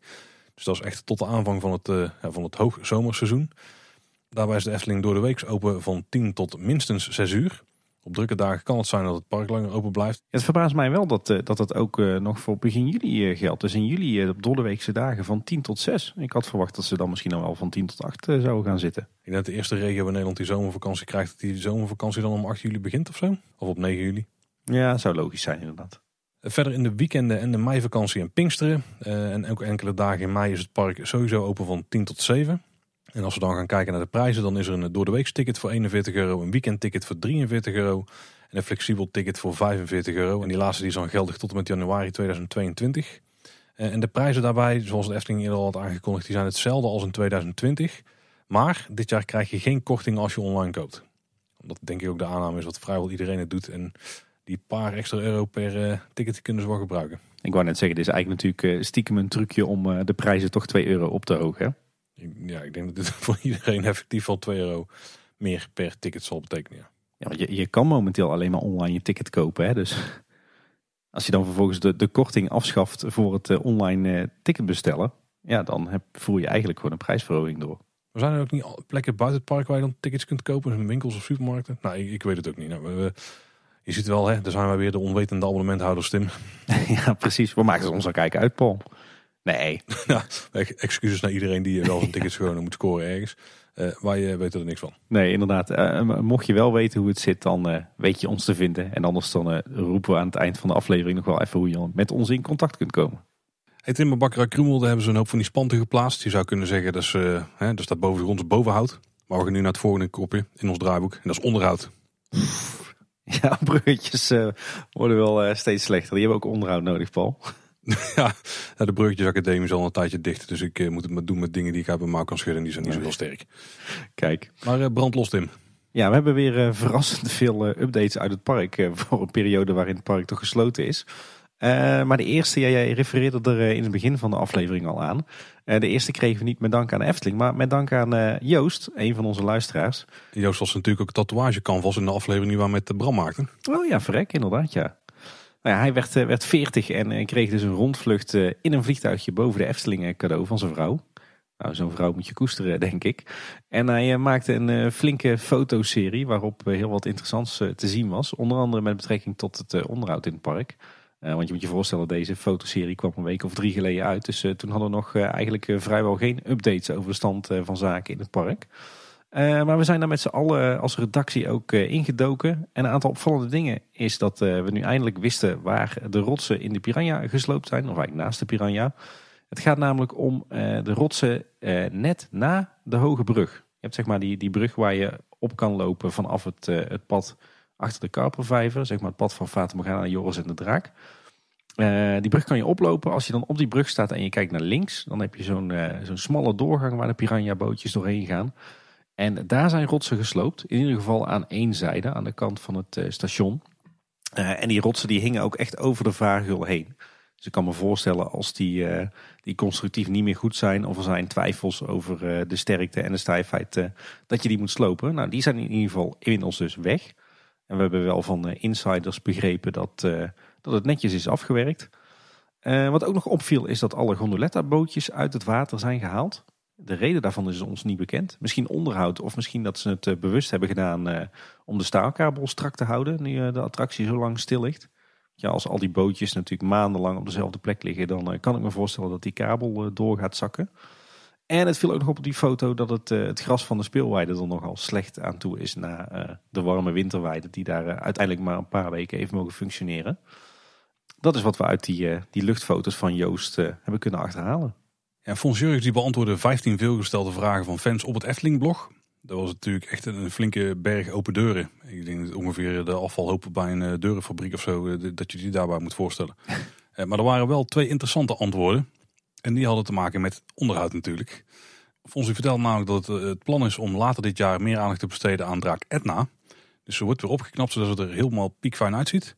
Dus dat is echt tot de aanvang van het, hoog eh, van het hoogzomerseizoen. Daarbij is de Efteling door de week open van 10 tot minstens 6 uur. Op drukke dagen kan het zijn dat het park langer open blijft. Het verbaast mij wel dat eh, dat, dat ook eh, nog voor begin juli eh, geldt. Dus in juli op dolle dagen van 10 tot 6. Ik had verwacht dat ze dan misschien al wel van 10 tot 8 zouden gaan zitten. Ik denk dat de eerste regio in Nederland die zomervakantie krijgt, dat die zomervakantie dan om 8 juli begint of zo. Of op 9 juli. Ja, zou logisch zijn inderdaad. Verder in de weekenden en de meivakantie en Pinksteren. en ook enkele dagen in mei is het park sowieso open van 10 tot 7. En als we dan gaan kijken naar de prijzen, dan is er een eh, door week ticket voor 41 euro, een weekend ticket voor 43 euro en een flexibel ticket voor 45 euro. En die laatste die is dan geldig tot en met januari 2022. Eh, en de prijzen daarbij, zoals de Efteling eerder al had aangekondigd, die zijn hetzelfde als in 2020. Maar dit jaar krijg je geen korting als je online koopt. Omdat denk ik ook de aanname is wat vrijwel iedereen het doet. En die paar extra euro per eh, ticket kunnen ze wel gebruiken. Ik wou net zeggen, dit is eigenlijk natuurlijk stiekem een trucje om de prijzen toch 2 euro op te hogen. Ja, ik denk dat dit voor iedereen effectief al 2 euro meer per ticket zal betekenen. Ja, je, je kan momenteel alleen maar online je ticket kopen. Hè? Dus als je dan vervolgens de, de korting afschaft voor het eh, online eh, ticket bestellen, ja, dan heb, voer je eigenlijk gewoon een prijsverhoging door. Er zijn er ook niet plekken buiten het park waar je dan tickets kunt kopen, winkels of supermarkten? Nou, ik, ik weet het ook niet. Nou, je ziet wel, hè, daar zijn wij weer de onwetende abonnementhouders, Tim. ja, precies. We maken ons al kijken uit, Paul. Nee. Nou, e- excuses naar iedereen die wel een tickets gewoon moet scoren ergens. Uh, maar je weet er niks van. Nee, inderdaad. Eh, eh, mocht je wel weten hoe het zit, dan weet je ons te vinden. En anders dan roepen we aan het eind van de aflevering nog wel even hoe je met ons in contact kunt komen. Hey, in Bakker uit hebben ze een hoop van die spanten geplaatst. Je zou kunnen zeggen dat, ze, hè, dat boven de grond bovenhout. Maar we gaan nu naar het volgende kopje in ons draaiboek. En dat is onderhoud. Ja, bruggetjes worden wel steeds slechter. Die hebben ook onderhoud nodig, Paul. ja, de Academie is al een tijdje dicht. Dus ik eh, moet het maar doen met dingen die ik uit mijn mouw kan schudden. Die zijn niet zo heel sterk. Kijk. Maar eh, brand brandlos Tim. Ja, we hebben weer eh, verrassend veel updates uit het park. voor een periode waarin het park toch gesloten is. maar de eerste, jij, refereerde er in het begin van de aflevering al aan. de eerste kregen we niet met dank aan Efteling, maar met dank aan Joost, een van onze luisteraars. Joost was natuurlijk ook tatoeage canvas in de aflevering die we met Bram maakten. Oh ja, verrek, inderdaad, ja. Nou ja, hij werd, eh, werd 40 en eh, kreeg dus een rondvlucht eh, in een vliegtuigje boven de Efteling cadeau van zijn vrouw. Nou, zo'n vrouw moet je koesteren, denk ik. En hij maakte een flinke fotoserie waarop heel wat interessants te zien was. Onder andere met betrekking tot het onderhoud in het park. want je moet je voorstellen, deze fotoserie kwam een week of drie geleden uit. Dus toen hadden we nog eigenlijk vrijwel geen updates over de stand van zaken in het park. Eh, maar we zijn daar met z'n allen eh, als redactie ook eh, ingedoken. En een aantal opvallende dingen is dat we nu eindelijk wisten waar de rotsen in de Piranha gesloopt zijn. Of eigenlijk naast de Piranha. Het gaat namelijk om de rotsen net na de Hoge Brug. Je hebt zeg maar die, die brug waar je op kan lopen vanaf het, het pad achter de Karpervijver. Zeg maar het pad van Fata Joris en de Draak. die brug kan je oplopen. Als je dan op die brug staat en je kijkt naar links, dan heb je zo'n zo'n smalle doorgang waar de piranha-bootjes doorheen gaan. En daar zijn rotsen gesloopt, in ieder geval aan één zijde, aan de kant van het eh, station. Eh, en die rotsen die hingen ook echt over de vaargeul heen. Dus ik kan me voorstellen als die, eh, die constructief niet meer goed zijn, of er zijn twijfels over de sterkte en de stijfheid, dat je die moet slopen. Nou, die zijn in ieder geval inmiddels dus weg. En we hebben wel van insiders begrepen dat, dat het netjes is afgewerkt. wat ook nog opviel is dat alle gondoletta-bootjes uit het water zijn gehaald. De reden daarvan is ons niet bekend. Misschien onderhoud of misschien dat ze het eh, bewust hebben gedaan eh, om de staalkabel strak te houden nu eh, de attractie zo lang stil ligt. Ja, als al die bootjes natuurlijk maandenlang op dezelfde plek liggen, dan kan ik me voorstellen dat die kabel door gaat zakken. En het viel ook nog op die foto dat het, het gras van de speelweide er nogal slecht aan toe is na de warme winterweide, die daar uiteindelijk maar een paar weken even mogen functioneren. Dat is wat we uit die, die luchtfoto's van Joost hebben kunnen achterhalen. Ja, Fons Jurgens die beantwoordde 15 veelgestelde vragen van fans op het Efteling-blog. Dat was natuurlijk echt een flinke berg open deuren. Ik denk dat ongeveer de afvalhopen bij een eh, deurenfabriek of zo, eh, dat je die daarbij moet voorstellen. Eh, maar er waren wel twee interessante antwoorden. En die hadden te maken met onderhoud natuurlijk. Fons vertelt namelijk dat het plan is om later dit jaar meer aandacht te besteden aan draak Etna. Dus ze wordt weer opgeknapt zodat het er helemaal piekfijn uitziet.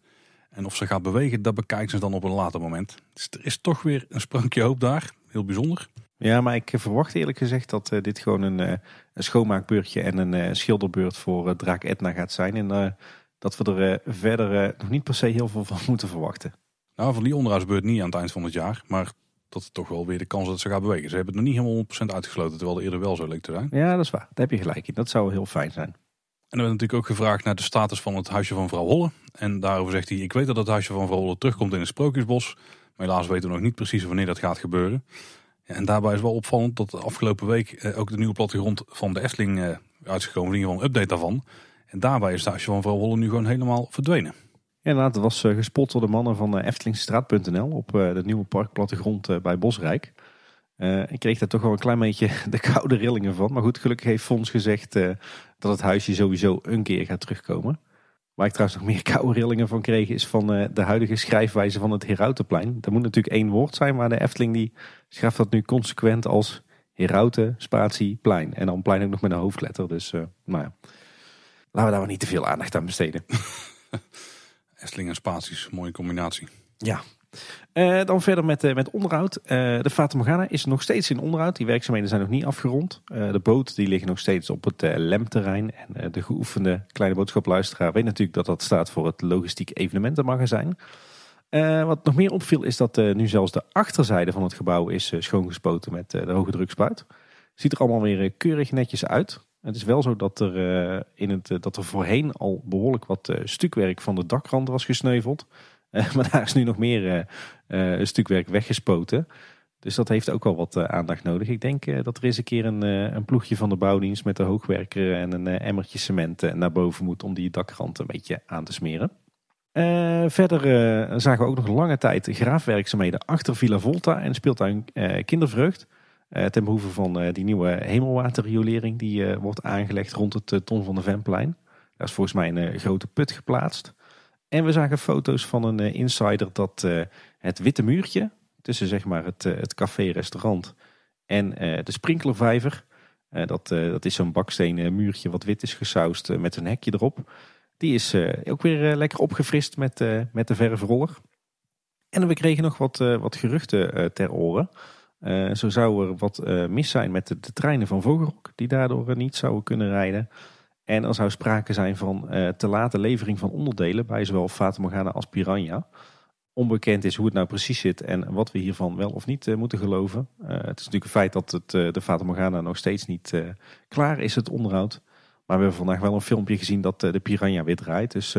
En of ze gaat bewegen, dat bekijken ze dan op een later moment. Dus er is toch weer een sprankje hoop daar heel bijzonder. Ja, maar ik verwacht eerlijk gezegd dat eh, dit gewoon een, eh, een schoonmaakbeurtje en een eh, schilderbeurt voor Draak Etna gaat zijn. En dat we er verder nog niet per se heel veel van moeten verwachten. Nou, van die onderhoudsbeurt niet aan het eind van het jaar. Maar dat het toch wel weer de kans dat ze gaat bewegen. Ze hebben het nog niet helemaal 100% uitgesloten, terwijl het eerder wel zo leek te zijn. Ja, dat is waar. Daar heb je gelijk in. Dat zou heel fijn zijn. En dan werd natuurlijk ook gevraagd naar de status van het huisje van vrouw Holle. En daarover zegt hij, ik weet dat het huisje van vrouw Holle terugkomt in het Sprookjesbos helaas weten we nog niet precies wanneer dat gaat gebeuren. En daarbij is wel opvallend dat de afgelopen week eh, ook de nieuwe plattegrond van de Efteling eh, uitgekomen. In ieder geval een update daarvan. En daarbij is de huisje van Hollen nu gewoon helemaal verdwenen. Ja, inderdaad, het was eh, gespot door de mannen van Eftelingstraat.nl op de nieuwe parkplattegrond bij Bosrijk. ik kreeg daar toch wel een klein beetje de koude rillingen van. Maar goed, gelukkig heeft Fons gezegd dat het huisje sowieso een keer gaat terugkomen. Waar ik trouwens nog meer koude rillingen van kreeg, is van eh, de huidige schrijfwijze van het Herautenplein. Dat moet natuurlijk één woord zijn, maar de Efteling die schrijft dat nu consequent als Herauten, spatie, plein. En dan plein ook nog met een hoofdletter. Dus uh, nou ja, laten we daar maar niet te veel aandacht aan besteden. Efteling en spaties, mooie combinatie. Ja, eh, dan verder met, eh, met onderhoud. Eh, de Fata Morgana is nog steeds in onderhoud. Die werkzaamheden zijn nog niet afgerond. de boot die liggen nog steeds op het LEM-terrein. En de geoefende kleine boodschapluisteraar weet natuurlijk dat dat staat voor het logistiek evenementenmagazijn. wat nog meer opviel is dat nu zelfs de achterzijde van het gebouw is schoongespoten met de hoge drukspuit. Ziet er allemaal weer keurig netjes uit. Het is wel zo dat er, in het, dat er voorheen al behoorlijk wat stukwerk van de dakrand was gesneuveld. Eh, maar daar is nu nog meer eh, eh, stuk werk weggespoten. Dus dat heeft ook wel wat aandacht nodig. Ik denk dat er eens een keer een, een, ploegje van de bouwdienst met de hoogwerker en een emmertje cement naar boven moet om die dakrand een beetje aan te smeren. verder zagen we ook nog lange tijd graafwerkzaamheden achter Villa Volta en speeltuin Kindervrucht Kindervreugd. ten behoeve van die nieuwe hemelwaterriolering die wordt aangelegd rond het Ton van de Vemplein. Daar is volgens mij een grote put geplaatst. En we zagen foto's van een eh, insider dat eh, het witte muurtje tussen zeg maar, het, eh, het café-restaurant en de sprinklervijver. dat, dat is zo'n bakstenen muurtje wat wit is gesausd met een hekje erop. Die is ook weer lekker opgefrist met, met de verfroller. En we kregen nog wat, wat geruchten ter oren. zo zou er wat mis zijn met de, de treinen van Vogelrok, die daardoor niet zouden kunnen rijden. En er zou sprake zijn van eh, te late levering van onderdelen bij zowel Fata Morgana als Piranha. Onbekend is hoe het nou precies zit en wat we hiervan wel of niet eh, moeten geloven. Eh, het is natuurlijk een feit dat het, de Fata Morgana nog steeds niet klaar is, het onderhoud. Maar we hebben vandaag wel een filmpje gezien dat de Piranha weer draait. Dus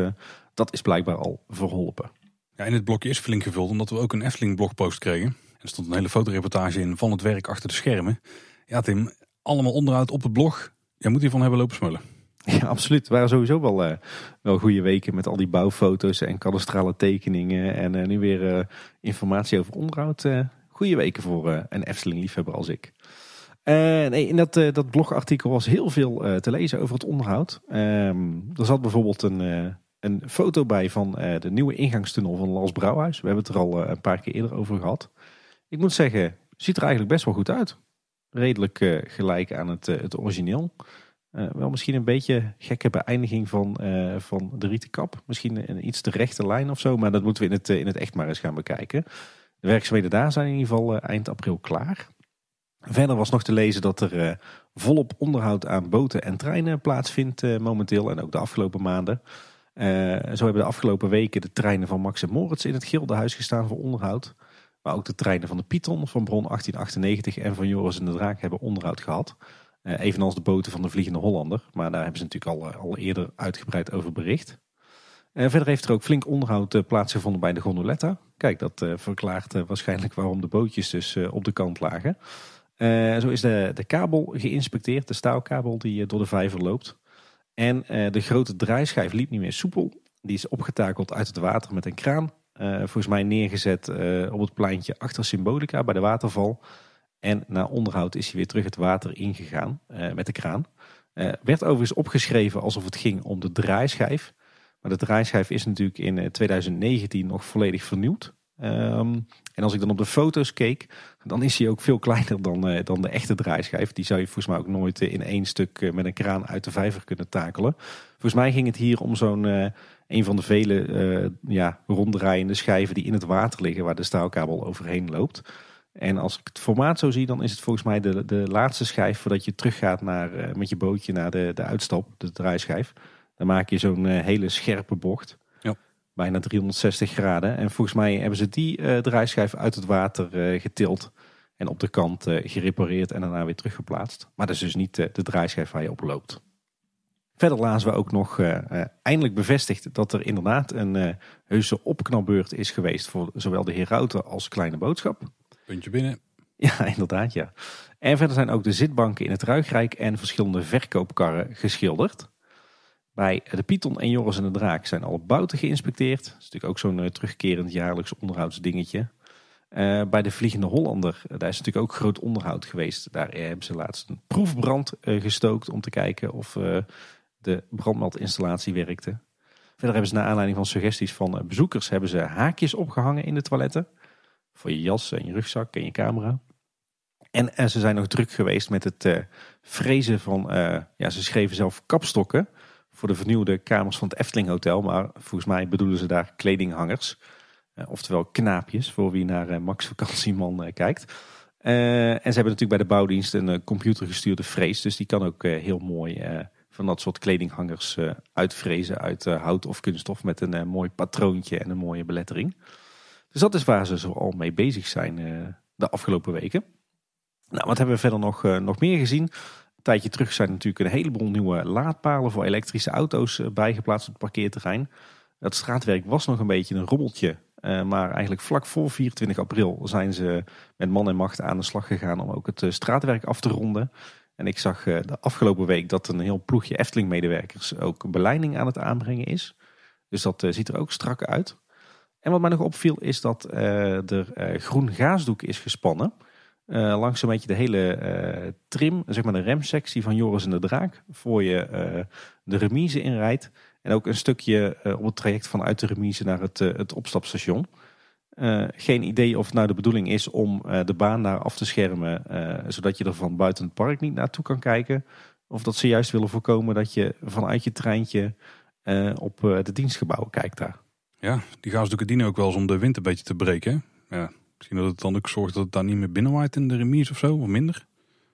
dat is blijkbaar al verholpen. Ja, en het blokje is flink gevuld omdat we ook een Efteling blogpost kregen. er stond een hele fotoreportage in van het werk achter de schermen. Ja Tim, allemaal onderhoud op het blog. Jij moet hiervan hebben lopen smullen. Ja, absoluut. Het waren sowieso wel, eh, wel goede weken met al die bouwfoto's en kadastrale tekeningen. En eh, nu weer eh, informatie over onderhoud. goede weken voor een Efteling-liefhebber als ik. nee, in dat, dat blogartikel was heel veel te lezen over het onderhoud. Ehm, er zat bijvoorbeeld een, een foto bij van de nieuwe ingangstunnel van Lars Brouwhuis. We hebben het er al een paar keer eerder over gehad. Ik moet zeggen, ziet er eigenlijk best wel goed uit. Redelijk gelijk aan het, het origineel. Eh, wel misschien een beetje gekke beëindiging van, eh, van de rietenkap. Misschien een iets te rechte lijn of zo, maar dat moeten we in het, eh, in het echt maar eens gaan bekijken. De werkzaamheden daar zijn in ieder geval eind april klaar. Verder was nog te lezen dat er volop onderhoud aan boten en treinen plaatsvindt momenteel en ook de afgelopen maanden. zo hebben de afgelopen weken de treinen van Max en Moritz in het Gildenhuis gestaan voor onderhoud. Maar ook de treinen van de Python, van Bron 1898 en van Joris en de Draak hebben onderhoud gehad. Eh, evenals de boten van de Vliegende Hollander. Maar daar hebben ze natuurlijk al, eh, al eerder uitgebreid over bericht. En eh, verder heeft er ook flink onderhoud plaatsgevonden bij de gondoletta. Kijk, dat verklaart waarschijnlijk waarom de bootjes dus op de kant lagen. zo is de, de kabel geïnspecteerd, de staalkabel die door de vijver loopt. En de grote draaischijf liep niet meer soepel. Die is opgetakeld uit het water met een kraan. volgens mij neergezet op het pleintje achter Symbolica bij de waterval. En na onderhoud is hij weer terug het water ingegaan eh, met de kraan. Eh, werd overigens opgeschreven alsof het ging om de draaischijf. Maar de draaischijf is natuurlijk in 2019 eh, nog volledig vernieuwd. Ehm, en als ik dan op de foto's keek, dan is hij ook veel kleiner dan, dan de echte draaischijf. Die zou je volgens mij ook nooit in één stuk met een kraan uit de vijver kunnen takelen. Volgens mij ging het hier om zo'n een van de vele ja, ronddraaiende schijven die in het water liggen, waar de staalkabel overheen loopt. En als ik het formaat zo zie, dan is het volgens mij de, de laatste schijf voordat je teruggaat naar, eh, met je bootje naar de, de uitstap, de draaischijf. Dan maak je zo'n eh, hele scherpe bocht. Ja. Bijna 360 graden. En volgens mij hebben ze die eh, draaischijf uit het water getild. En op de kant gerepareerd en daarna weer teruggeplaatst. Maar dat is dus niet de draaischijf waar je op loopt. Verder lazen we ook nog eindelijk bevestigd dat er inderdaad een heuse opknapbeurt is geweest voor zowel de herauten als kleine boodschap. Puntje binnen. Ja, inderdaad, ja. En verder zijn ook de zitbanken in het Ruigrijk en verschillende verkoopkarren geschilderd. Bij de Python en Joris en de Draak zijn alle bouten geïnspecteerd. Dat is natuurlijk ook zo'n eh, terugkerend jaarlijks onderhoudsdingetje. Eh, bij de Vliegende Hollander, eh, daar is natuurlijk ook groot onderhoud geweest. Daar hebben ze laatst een proefbrand gestookt om te kijken of de brandmeldinstallatie werkte. Verder hebben ze naar aanleiding van suggesties van bezoekers hebben ze haakjes opgehangen in de toiletten. Voor je jas en je rugzak en je camera. En, en ze zijn nog druk geweest met het frezen eh, van, eh, ja, ze schreven zelf kapstokken voor de vernieuwde kamers van het Efteling Hotel. Maar volgens mij bedoelen ze daar kledinghangers. Eh, oftewel knaapjes, voor wie naar Max Vakantieman kijkt. en ze hebben natuurlijk bij de bouwdienst een computergestuurde frees. Dus die kan ook heel mooi van dat soort kledinghangers uitfrezen uit hout of kunststof. Met een mooi patroontje en een mooie belettering. Dus dat is waar ze zo al mee bezig zijn eh, de afgelopen weken. Nou, wat hebben we verder nog, eh, nog meer gezien? Een tijdje terug zijn natuurlijk een heleboel nieuwe laadpalen voor elektrische auto's eh, bijgeplaatst op het parkeerterrein. Het straatwerk was nog een beetje een rommeltje. maar eigenlijk vlak voor 24 april zijn ze met man en macht aan de slag gegaan om ook het straatwerk af te ronden. En ik zag de afgelopen week dat een heel ploegje Efteling-medewerkers ook beleiding aan het aanbrengen is. Dus dat ziet er ook strak uit. En wat mij nog opviel is dat eh, er eh, groen gaasdoek is gespannen. Eh, langs een beetje de hele trim, zeg maar de remsectie van Joris en de Draak. Voor je de remise inrijdt. En ook een stukje op het traject vanuit de remise naar het, het opstapstation. geen idee of het nou de bedoeling is om de baan daar af te schermen, zodat je er van buiten het park niet naartoe kan kijken. Of dat ze juist willen voorkomen dat je vanuit je treintje op de dienstgebouwen kijkt daar. Ja, die gaasdoeken dienen ook wel eens om de wind een beetje te breken. Ja, misschien dat het dan ook zorgt dat het daar niet meer binnenwaait in de remise of zo, of minder.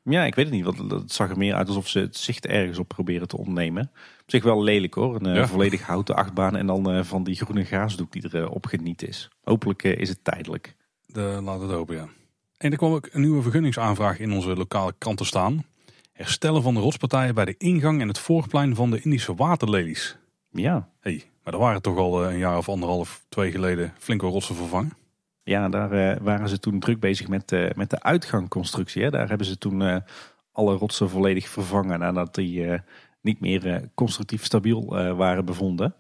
Ja, ik weet het niet, want het zag er meer uit alsof ze het zicht ergens op proberen te ontnemen. Op zich wel lelijk hoor, een eh, volledig houten achtbaan en dan eh, van die groene gaasdoek die erop eh, geniet is. Hopelijk is het tijdelijk. De, laat het hopen, ja. En er kwam ook een nieuwe vergunningsaanvraag in onze lokale te staan. Herstellen van de rotspartijen bij de ingang en het voorplein van de Indische waterlelies. Ja. hey, maar er waren toch al eh, een jaar of anderhalf, twee geleden flinke rotsen vervangen. Ja, daar eh, waren ze toen druk bezig met, eh, met de uitgangconstructie. Daar hebben ze toen alle rotsen volledig vervangen nadat die niet meer constructief stabiel waren bevonden.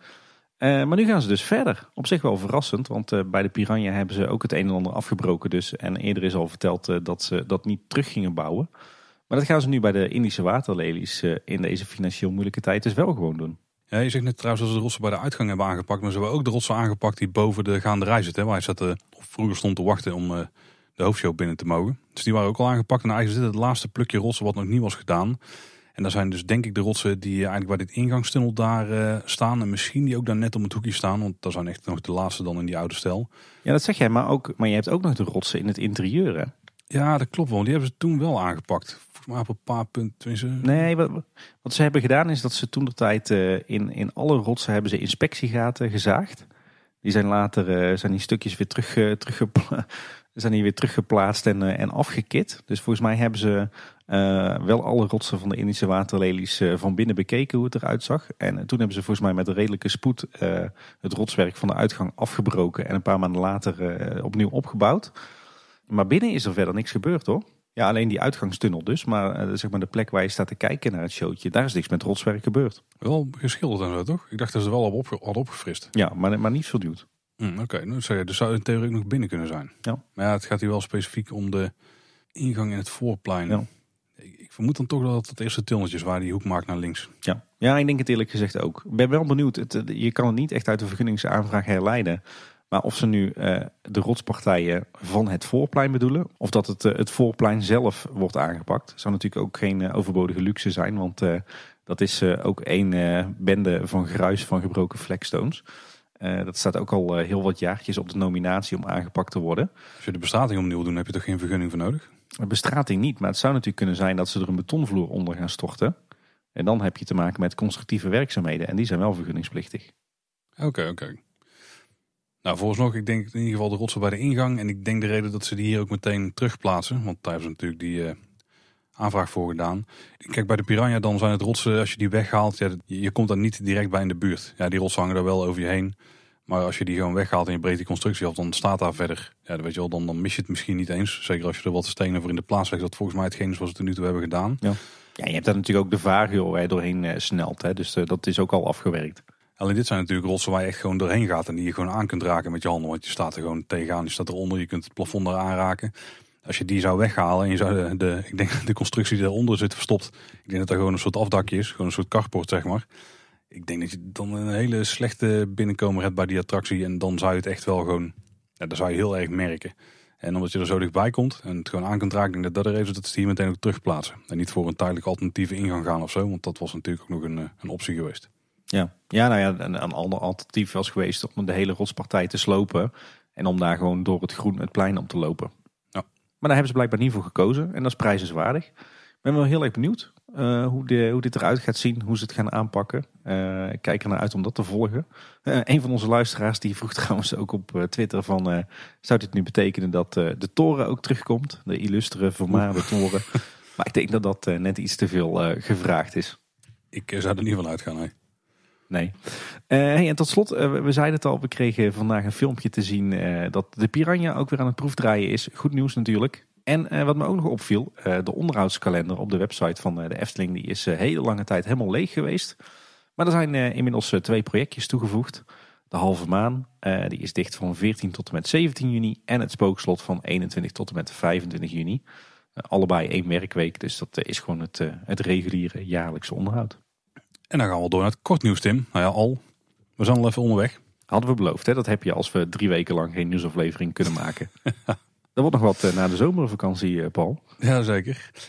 maar nu gaan ze dus verder. Op zich wel verrassend, want bij de Piranha hebben ze ook het een en ander afgebroken. Dus. En eerder is al verteld dat ze dat niet terug gingen bouwen. Maar dat gaan ze nu bij de Indische waterlelies in deze financieel moeilijke tijd dus wel gewoon doen. Ja, je zegt net trouwens dat ze de rotsen bij de uitgang hebben aangepakt. Maar ze hebben ook de rotsen aangepakt die boven de gaande rij zitten. Waar hij zat, uh, vroeger stond te wachten om eh, de hoofdshow binnen te mogen. Dus die waren ook al aangepakt. En eigenlijk is dit het laatste plukje rotsen wat nog niet was gedaan. En daar zijn dus denk ik de rotsen die eh, eigenlijk bij dit ingangstunnel daar staan. En misschien die ook daar net om het hoekje staan. Want daar zijn echt nog de laatste dan in die oude stijl. Ja, dat zeg jij. Maar, ook, maar je hebt ook nog de rotsen in het interieur hè? Ja, dat klopt wel. Die hebben ze toen wel aangepakt maar op een paar punten. Nee, wat, wat, ze hebben gedaan is dat ze toen de tijd eh, in, in alle rotsen hebben ze inspectiegaten gezaagd. Die zijn later, eh, zijn die stukjes weer terug, uh, zijn die weer teruggeplaatst en, en afgekit. Dus volgens mij hebben ze wel alle rotsen van de Indische waterlelies van binnen bekeken hoe het eruit zag. En toen hebben ze volgens mij met redelijke spoed het rotswerk van de uitgang afgebroken en een paar maanden later opnieuw opgebouwd. Maar binnen is er verder niks gebeurd hoor. Ja, alleen die uitgangstunnel dus. Maar eh, zeg maar de plek waar je staat te kijken naar het showtje, daar is niks met rotswerk gebeurd. Wel geschilderd en zo, toch? Ik dacht dat ze wel al opgefrist. Ja, maar, maar niet verduwd. Mm, hm, Oké, okay. nou, dus zou in theorie ook nog binnen kunnen zijn. Ja. Maar ja, het gaat hier wel specifiek om de ingang in het voorplein. Ja. Ik, vermoed dan toch dat het, eerste tunneltjes is waar die hoek maakt naar links. Ja. ja, ik denk het eerlijk gezegd ook. Ik ben wel benieuwd. Het, eh, je kan het niet echt uit de vergunningsaanvraag herleiden. Maar of ze nu eh, de rotspartijen van het voorplein bedoelen, of dat het, eh, het voorplein zelf wordt aangepakt, zou natuurlijk ook geen eh, overbodige luxe zijn, want dat is ook één bende van gruis van gebroken flagstones. dat staat ook al heel wat jaartjes op de nominatie om aangepakt te worden. Als je de bestrating opnieuw doet, heb je toch geen vergunning voor nodig? Bestrating niet, maar het zou natuurlijk kunnen zijn dat ze er een betonvloer onder gaan storten. En dan heb je te maken met constructieve werkzaamheden en die zijn wel vergunningsplichtig. Oké, oké. Nou, volgens nog. ik denk in ieder geval de rotsen bij de ingang. En ik denk de reden dat ze die hier ook meteen terugplaatsen. Want daar hebben ze natuurlijk die eh, aanvraag voor gedaan. Kijk, bij de Piranha dan zijn het rotsen, als je die weghaalt, ja, je komt daar niet direct bij in de buurt. Ja, die rotsen hangen daar wel over je heen. Maar als je die gewoon weghaalt en je breekt die constructie af, dan staat daar verder. Ja, dan weet je wel, dan, dan mis je het misschien niet eens. Zeker als je er wat stenen voor in de plaats legt. Dat volgens mij hetgeen is wat ze tot nu toe hebben gedaan. Ja, ja je hebt daar natuurlijk ook de vaarwiel waar je doorheen eh, snelt. Hè? Dus eh, dat is ook al afgewerkt. Alleen dit zijn natuurlijk rotsen waar je echt gewoon doorheen gaat en die je gewoon aan kunt raken met je handen. Want je staat er gewoon tegenaan, je staat eronder, je kunt het plafond er aanraken. Als je die zou weghalen en je zou de, ik denk de constructie die eronder zit verstopt, ik denk dat er gewoon een soort afdakje is, gewoon een soort carport zeg maar. Ik denk dat je dan een hele slechte binnenkomer hebt bij die attractie en dan zou je het echt wel gewoon, ja, dan zou je heel erg merken. En omdat je er zo dichtbij komt en het gewoon aan kunt raken, denk ik dat dat er is dat ze hier meteen ook terugplaatsen. En niet voor een tijdelijke alternatieve ingang gaan of zo, want dat was natuurlijk ook nog een, eh, een optie geweest. Ja, ja nou ja, een, ander alternatief was geweest om de hele rotspartij te slopen. En om daar gewoon door het groen het plein om te lopen. Maar daar hebben ze blijkbaar niet voor gekozen. En dat is prijzenswaardig. Ik ben wel heel erg benieuwd eh, hoe, de, hoe, dit eruit gaat zien. Hoe ze het gaan aanpakken. Uh, kijk er naar uit om dat te volgen. Uh, een van onze luisteraars die vroeg trouwens ook op Twitter van... zou dit nu betekenen dat de toren ook terugkomt? De illustere vermaarde toren. maar ik denk dat dat net iets te veel gevraagd is. Ik zou er niet van uitgaan. Hè. Nee. Eh, en tot slot, eh, we zeiden het al, we kregen vandaag een filmpje te zien eh, dat de Piranha ook weer aan het proefdraaien is. Goed nieuws natuurlijk. En wat me ook nog opviel, de onderhoudskalender op de website van de Efteling die is hele lange tijd helemaal leeg geweest. Maar er zijn inmiddels twee projectjes toegevoegd. De Halve Maan, die is dicht van 14 tot en met 17 juni. En het Spookslot van 21 tot en met 25 juni. allebei één werkweek, dus dat is gewoon het, het reguliere jaarlijkse onderhoud. En dan gaan we door naar het kort nieuws, Tim. Nou ja, al. We zijn al even onderweg. Hadden we beloofd, hè? Dat heb je als we drie weken lang geen nieuwsaflevering kunnen maken. Dat wordt nog wat eh, na de zomervakantie, eh, Paul. Jazeker. En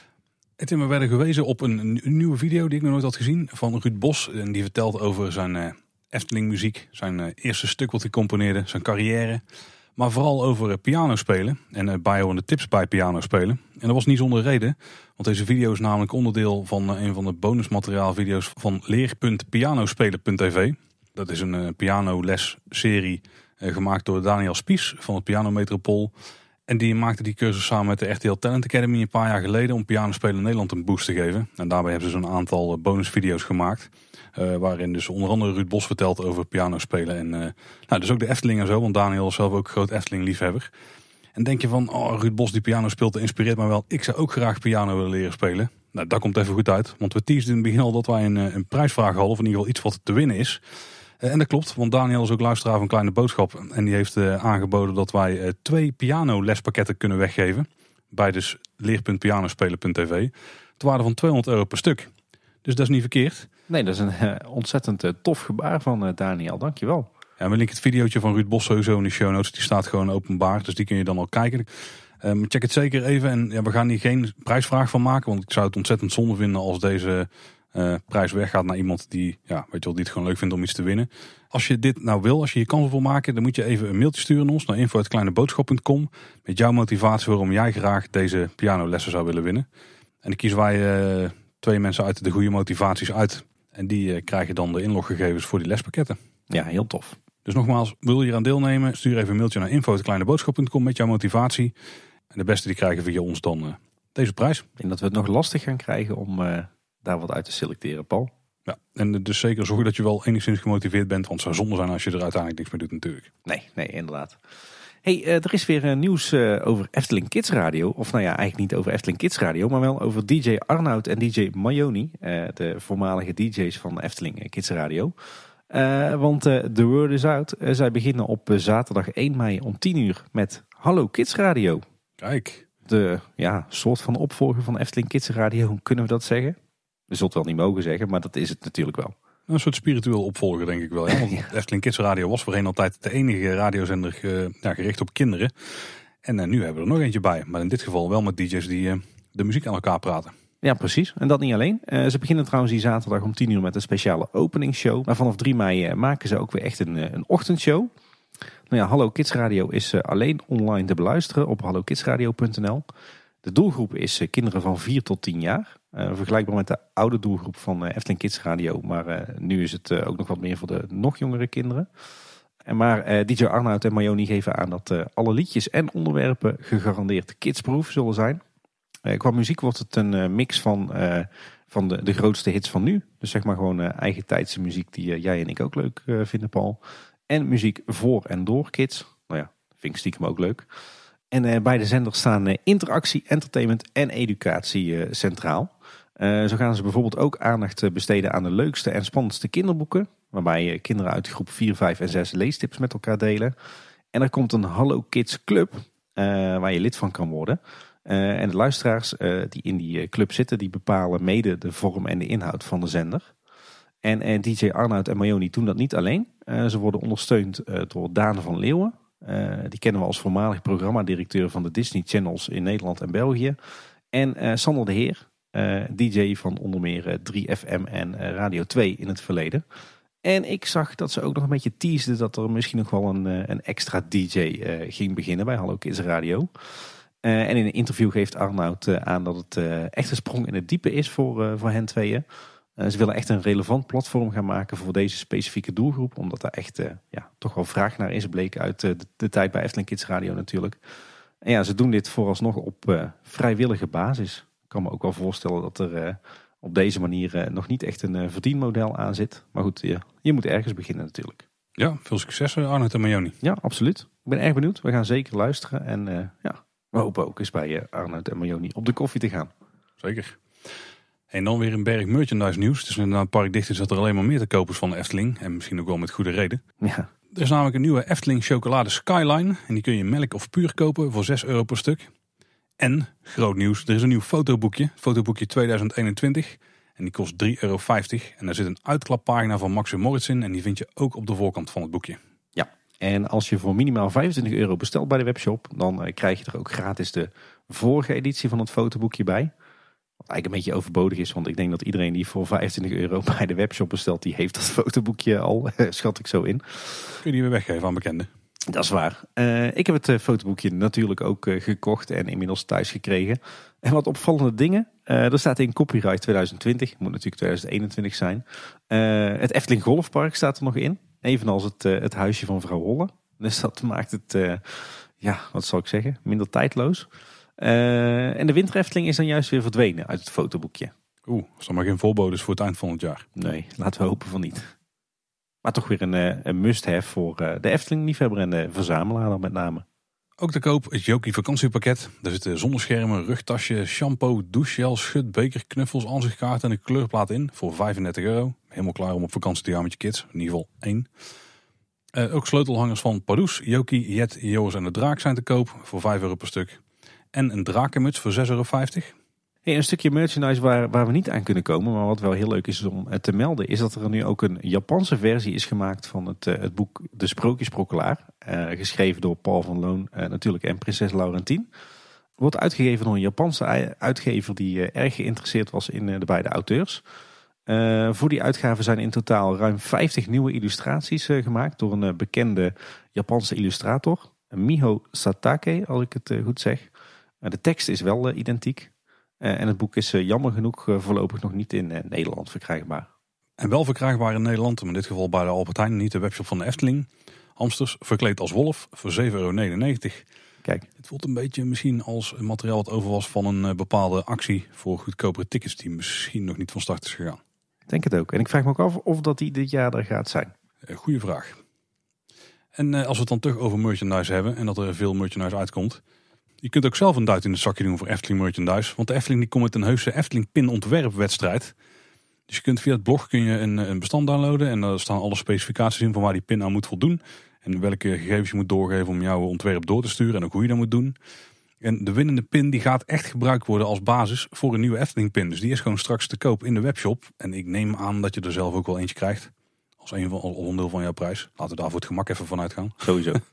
eh, Tim, we werden gewezen op een, nieuwe video die ik nog nooit had gezien van Ruud Bos. En die vertelt over zijn uh, Efteling muziek, zijn eerste stuk wat hij componeerde, zijn carrière. Maar vooral over uh, piano spelen en bio en de tips bij piano spelen. En dat was niet zonder reden. Want deze video is namelijk onderdeel van eh, een van de bonusmateriaalvideo's van leer.pianospelen.tv. Dat is een eh, pianolesserie eh, gemaakt door Daniel Spies van het Pianometropool. En die maakte die cursus samen met de RTL Talent Academy een paar jaar geleden om pianospelen in Nederland een boost te geven. En daarbij hebben ze dus een aantal bonusvideo's gemaakt. waarin dus onder andere Ruud Bos vertelt over pianospelen. En nou, dus ook de Efteling en zo, want Daniel is zelf ook groot Efteling-liefhebber. En denk je van, oh, Ruud Bos die piano speelt, inspireert me wel. Ik zou ook graag piano willen leren spelen. Nou, dat komt even goed uit. Want we teasden in het begin al dat wij een, eh, een prijsvraag hadden. Of in ieder geval iets wat te winnen is. Eh, en dat klopt, want Daniel is ook luisteraar van Kleine Boodschap. En die heeft eh, aangeboden dat wij uh, twee pianolespakketten kunnen weggeven. Bij dus leer.pianospelen.tv. Het waarde van 200 euro per stuk. Dus dat is niet verkeerd. Nee, dat is een ontzettend tof gebaar van Daniel. Dankjewel. En we linken het videootje van Ruud Bos sowieso in de show notes. Die staat gewoon openbaar, dus die kun je dan al kijken. Ehm, check het zeker even. En ja, we gaan hier geen prijsvraag van maken, want ik zou het ontzettend zonde vinden als deze eh, prijs weggaat naar iemand die, ja, weet je wel, die het gewoon leuk vindt om iets te winnen. Als je dit nou wil, als je je kansen wil maken, dan moet je even een mailtje sturen naar ons naar info.kleineboodschap.com met jouw motivatie waarom jij graag deze pianolessen zou willen winnen. En dan kiezen wij eh, twee mensen uit de goede motivaties uit. En die eh, krijgen dan de inloggegevens voor die lespakketten. Ja, heel tof. Dus nogmaals, wil je eraan deelnemen? Stuur even een mailtje naar info.kleineboodschap.com met jouw motivatie. En de beste die krijgen via ons dan eh, deze prijs. En dat we het nog lastig gaan krijgen om eh, daar wat uit te selecteren, Paul. Ja, en dus zeker zorg dat je wel enigszins gemotiveerd bent. Want het zou zonde zijn als je er uiteindelijk niks meer doet natuurlijk. Nee, nee, inderdaad. hey, eh, er is weer nieuws over Efteling Kids Radio. Of nou ja, eigenlijk niet over Efteling Kids Radio. Maar wel over DJ Arnoud en DJ Mayoni. de voormalige DJ's van Efteling Kids Radio. Eh, want de eh, word is out. Eh, zij beginnen op zaterdag 1 mei om 10 uur met Hallo Kids Radio. Kijk. De ja, soort van opvolger van Efteling Kids Radio, hoe kunnen we dat zeggen? We zult wel niet mogen zeggen, maar dat is het natuurlijk wel. Nou, een soort spiritueel opvolger, denk ik wel. Want Efteling Kids Radio was voorheen altijd de enige radiozender gericht op kinderen. En nu hebben we er nog eentje bij. Maar in dit geval wel met DJ's die de muziek aan elkaar praten. Ja, precies. En dat niet alleen. Eh, ze beginnen trouwens die zaterdag om 10 uur met een speciale openingsshow. Maar vanaf 3 mei eh, maken ze ook weer echt een, eh, een ochtendshow. Nou ja, Hallo Kids Radio is alleen online te beluisteren op hallokidsradio.nl. De doelgroep is kinderen van 4 tot 10 jaar. vergelijkbaar met de oude doelgroep van Efteling Kids Radio. Maar nu is het ook nog wat meer voor de nog jongere kinderen. En maar DJ Arnoud en Mayoni geven aan dat alle liedjes en onderwerpen gegarandeerd kidsproof zullen zijn. Eh, qua muziek wordt het een eh, mix van, eh, van de, de grootste hits van nu. Dus zeg maar gewoon eigen tijdse muziek die jij en ik ook leuk vinden, Paul. En muziek voor en door kids. Nou ja, vind ik stiekem ook leuk. En bij de zender staan interactie, entertainment en educatie centraal. zo gaan ze bijvoorbeeld ook aandacht besteden aan de leukste en spannendste kinderboeken. Waarbij kinderen uit groep 4, 5 en 6 leestips met elkaar delen. En er komt een Hallo Kids Club waar je lid van kan worden. Eh, en de luisteraars eh, die in die eh, club zitten, die bepalen mede de vorm en de inhoud van de zender. En, DJ Arnoud en Mayoni doen dat niet alleen. ze worden ondersteund door Daan van Leeuwen. die kennen we als voormalig programmadirecteur van de Disney Channels in Nederland en België. En Sander de Heer, DJ van onder meer 3FM en Radio 2 in het verleden. En ik zag dat ze ook nog een beetje teasden dat er misschien nog wel een, een extra DJ ging beginnen bij Hallo Kids Radio. Eh, en in een interview geeft Arnoud eh, aan dat het eh, echt een sprong in het diepe is voor, voor hen tweeën. ze willen echt een relevant platform gaan maken voor deze specifieke doelgroep. Omdat daar echt ja, toch wel vraag naar is, bleek uit de, tijd bij Efteling Kids Radio natuurlijk. En ja, ze doen dit vooralsnog op vrijwillige basis. Ik kan me ook wel voorstellen dat er op deze manier nog niet echt een verdienmodel aan zit. Maar goed, je, je moet ergens beginnen natuurlijk. Ja, veel succes Arnoud en Marjoni. Ja, absoluut. Ik ben erg benieuwd. We gaan zeker luisteren en ja, we hopen ook eens bij Arnoud en Marjoni op de koffie te gaan. Zeker. En dan weer een berg merchandise nieuws. Dus na het park dicht is dus dat er alleen maar meer te kopen van de Efteling. En misschien ook wel met goede reden. Ja. Er is namelijk een nieuwe Efteling chocolade Skyline. En die kun je melk of puur kopen voor 6 euro per stuk. En, groot nieuws, er is een nieuw fotoboekje. Fotoboekje 2021. En die kost 3,50 euro. En daar zit een uitklappagina van Max Moritz in. En die vind je ook op de voorkant van het boekje. En als je voor minimaal 25 euro bestelt bij de webshop, dan eh, krijg je er ook gratis de vorige editie van het fotoboekje bij. Wat eigenlijk een beetje overbodig is, want ik denk dat iedereen die voor 25 euro bij de webshop bestelt, die heeft dat fotoboekje al, eh, schat ik zo in. Kun je die weer weggeven aan bekenden? Dat is waar. Eh, ik heb het fotoboekje natuurlijk ook gekocht en inmiddels thuis gekregen. En wat opvallende dingen. er staat in copyright 2020, moet natuurlijk 2021 zijn. het Efteling Golfpark staat er nog in. Evenals het, eh, het huisje van vrouw Holle. Dus dat maakt het, eh, ja, wat zal ik zeggen, minder tijdloos. Eh, en de windrefteling is dan juist weer verdwenen uit het fotoboekje. Oeh, dat maar geen voorbodes voor het eind van het jaar. Nee, laten we hopen van niet. Maar toch weer een, een must-have voor de Efteling-liefhebber en de verzamelaar dan met name. Ook te koop het Joki vakantiepakket. Daar zitten zonneschermen, rugtasje, shampoo, douchegel, beker, knuffels, ansichtkaart en een kleurplaat in voor 35 euro. Helemaal klaar om op vakantie te gaan met je kids. In ieder geval één. Eh, ook sleutelhangers van Pardoes, Joki, Jet, Joos en de Draak zijn te koop voor 5 euro per stuk. En een drakenmuts voor 6,50 euro een stukje merchandise waar, waar we niet aan kunnen komen, maar wat wel heel leuk is om eh, te melden, is dat er nu ook een Japanse versie is gemaakt van het, eh, het boek De Sprookjesprokkelaar. Eh, geschreven door Paul van Loon natuurlijk en prinses Laurentien. Wordt uitgegeven door een Japanse uitgever die erg geïnteresseerd was in de beide auteurs. voor die uitgave zijn in totaal ruim 50 nieuwe illustraties gemaakt door een bekende Japanse illustrator, Miho Satake, als ik het goed zeg. de tekst is wel identiek. Eh, en het boek is eh, jammer genoeg eh, voorlopig nog niet in Nederland verkrijgbaar. En wel verkrijgbaar in Nederland, maar in dit geval bij de Albert Heijn, niet de webshop van de Efteling. Hamsters verkleed als wolf voor 7,99 euro. Kijk. Het voelt een beetje misschien als een materiaal wat over was van een bepaalde actie voor goedkopere tickets die misschien nog niet van start is gegaan. Ik denk het ook. En ik vraag me ook af of dat die dit jaar er gaat zijn. Goeie vraag. En als we het dan toch over merchandise hebben en dat er veel merchandise uitkomt. Je kunt ook zelf een duit in het zakje doen voor Efteling merchandise. Want de Efteling die komt met een heuse Efteling pin ontwerpwedstrijd. Dus je kunt via het blog kun je een, eh, een bestand downloaden. En daar staan alle specificaties in van waar die pin aan moet voldoen. En welke gegevens je moet doorgeven om jouw ontwerp door te sturen. En ook hoe je dat moet doen. En de winnende pin die gaat echt gebruikt worden als basis voor een nieuwe Efteling pin. Dus die is gewoon straks te koop in de webshop. En ik neem aan dat je er zelf ook wel eentje krijgt. Als een van, als onderdeel van jouw prijs. Laten we daar voor het gemak even vanuit gaan. Sowieso.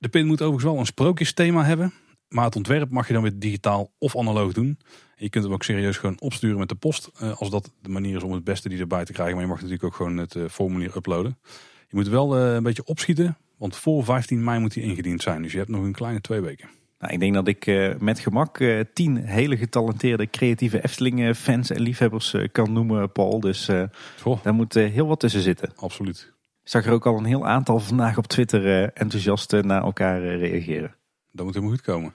De pin moet overigens wel een sprookjesthema hebben. Maar het ontwerp mag je dan weer digitaal of analoog doen. Je kunt hem ook serieus gewoon opsturen met de post. Eh, als dat de manier is om het beste die erbij te krijgen. Maar je mag natuurlijk ook gewoon het eh, formulier uploaden. Je moet wel eh, een beetje opschieten. Want voor 15 mei moet hij ingediend zijn. Dus je hebt nog een kleine twee weken. Nou, ik denk dat ik met gemak tien hele getalenteerde creatieve eftelingen fans en liefhebbers kan noemen, Paul. Dus daar moet heel wat tussen zitten. Absoluut. Ik zag er ook al een heel aantal vandaag op Twitter enthousiast naar elkaar reageren dat moet helemaal goed komen.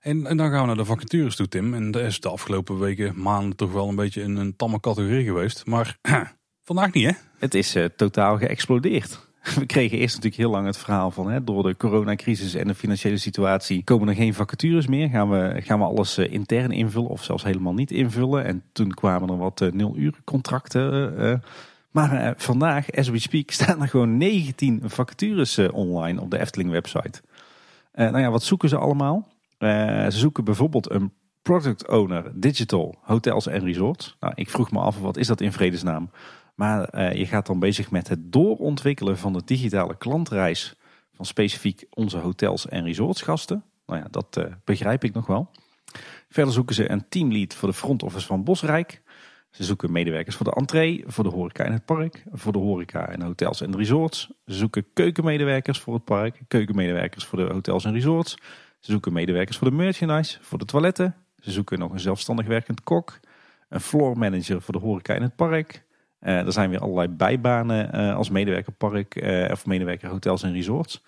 En, en, dan gaan we naar de vacatures toe, Tim. En dat is de afgelopen weken, maanden toch wel een beetje een, tamme categorie geweest. Maar vandaag niet, hè? Het is eh, totaal geëxplodeerd. We kregen eerst natuurlijk heel lang het verhaal van hè, door de coronacrisis en de financiële situatie komen er geen vacatures meer. Gaan we, gaan we alles eh, intern invullen of zelfs helemaal niet invullen. En toen kwamen er wat eh, nul uur contracten. maar vandaag, as we speak, staan er gewoon 19 vacatures online op de Efteling website. Eh, nou ja, wat zoeken ze allemaal? Eh, ze zoeken bijvoorbeeld een product owner digital hotels en resorts. Nou, ik vroeg me af, wat is dat in vredesnaam? Maar eh, je gaat dan bezig met het doorontwikkelen van de digitale klantreis van specifiek onze hotels en resortsgasten. Nou ja, dat begrijp ik nog wel. Verder zoeken ze een teamlead voor de front office van Bosrijk. Ze zoeken medewerkers voor de entree, voor de horeca in het park, voor de horeca in hotels en resorts. Ze zoeken keukenmedewerkers voor het park, keukenmedewerkers voor de hotels en resorts. Ze zoeken medewerkers voor de merchandise, voor de toiletten. Ze zoeken nog een zelfstandig werkend kok, een floor manager voor de horeca in het park. Uh, er zijn weer allerlei bijbanen eh, als medewerker park eh, of medewerker hotels en resorts.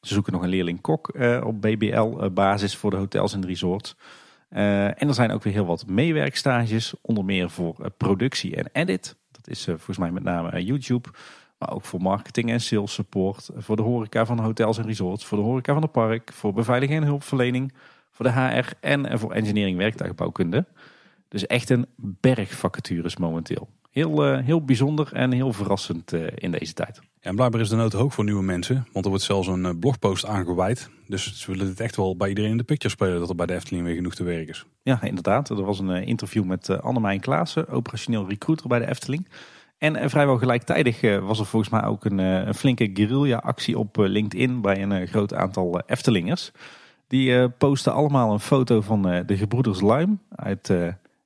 Ze zoeken nog een leerling kok op BBL-basis voor de hotels en resorts. Eh, en er zijn ook weer heel wat meewerkstages, onder meer voor eh, productie en edit. Dat is eh, volgens mij met name YouTube. Maar ook voor marketing en sales support. Voor de horeca van hotels en resorts. Voor de horeca van het park. Voor beveiliging en hulpverlening. Voor de HR en voor engineering werktuigbouwkunde. Dus echt een berg vacatures momenteel. Heel, eh, heel bijzonder en heel verrassend eh, in deze tijd. En blijkbaar is de nood hoog voor nieuwe mensen, want er wordt zelfs een eh, blogpost aangeweid. Dus ze willen het echt wel bij iedereen in de picture spelen dat er bij de Efteling weer genoeg te werk is. Ja, inderdaad. Er was een interview met Annemijn Klaassen, operationeel recruiter bij de Efteling. En vrijwel gelijktijdig was er volgens mij ook een, een flinke guerrilla-actie op LinkedIn bij een groot aantal Eftelingers. Die posten allemaal een foto van de gebroeders Luim uit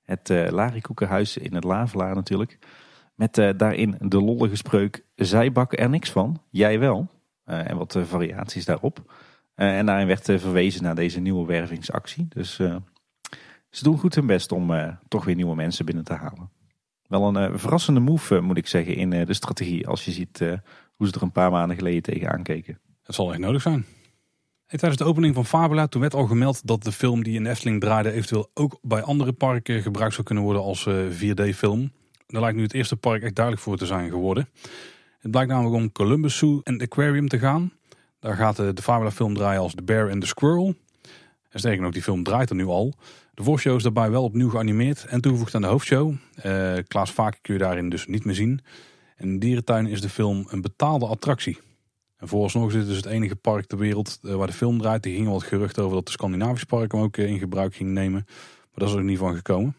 het uh, Larikoekenhuis in het Lavelaar natuurlijk. Met eh, daarin de lollige spreuk, zij bakken er niks van, jij wel. Eh, en wat variaties daarop. en daarin werd verwezen naar deze nieuwe wervingsactie. Dus ze doen goed hun best om toch weer nieuwe mensen binnen te halen. Wel een verrassende move moet ik zeggen in de strategie. Als je ziet hoe ze er een paar maanden geleden tegenaan keken. Het zal echt nodig zijn tijdens de opening van Fabula toen werd al gemeld dat de film die in Nestling Efteling draaide eventueel ook bij andere parken gebruikt zou kunnen worden als 4D-film. Eh, Daar lijkt nu het eerste park echt duidelijk voor te zijn geworden. Het blijkt namelijk om Columbus Zoo en Aquarium te gaan. Daar gaat eh, de Fabula film draaien als The Bear and the Squirrel. En sterker nog, die film draait er nu al. De voorshow is daarbij wel opnieuw geanimeerd en toegevoegd aan de hoofdshow. Eh, Klaas Vaak kun je daarin dus niet meer zien. in dierentuin is de film een betaalde attractie. En vooralsnog is dit dus het enige park ter wereld eh, waar de film draait. Die ging wat gerucht over dat de Scandinavisch park hem ook eh, in gebruik ging nemen. Maar dat is er niet van gekomen.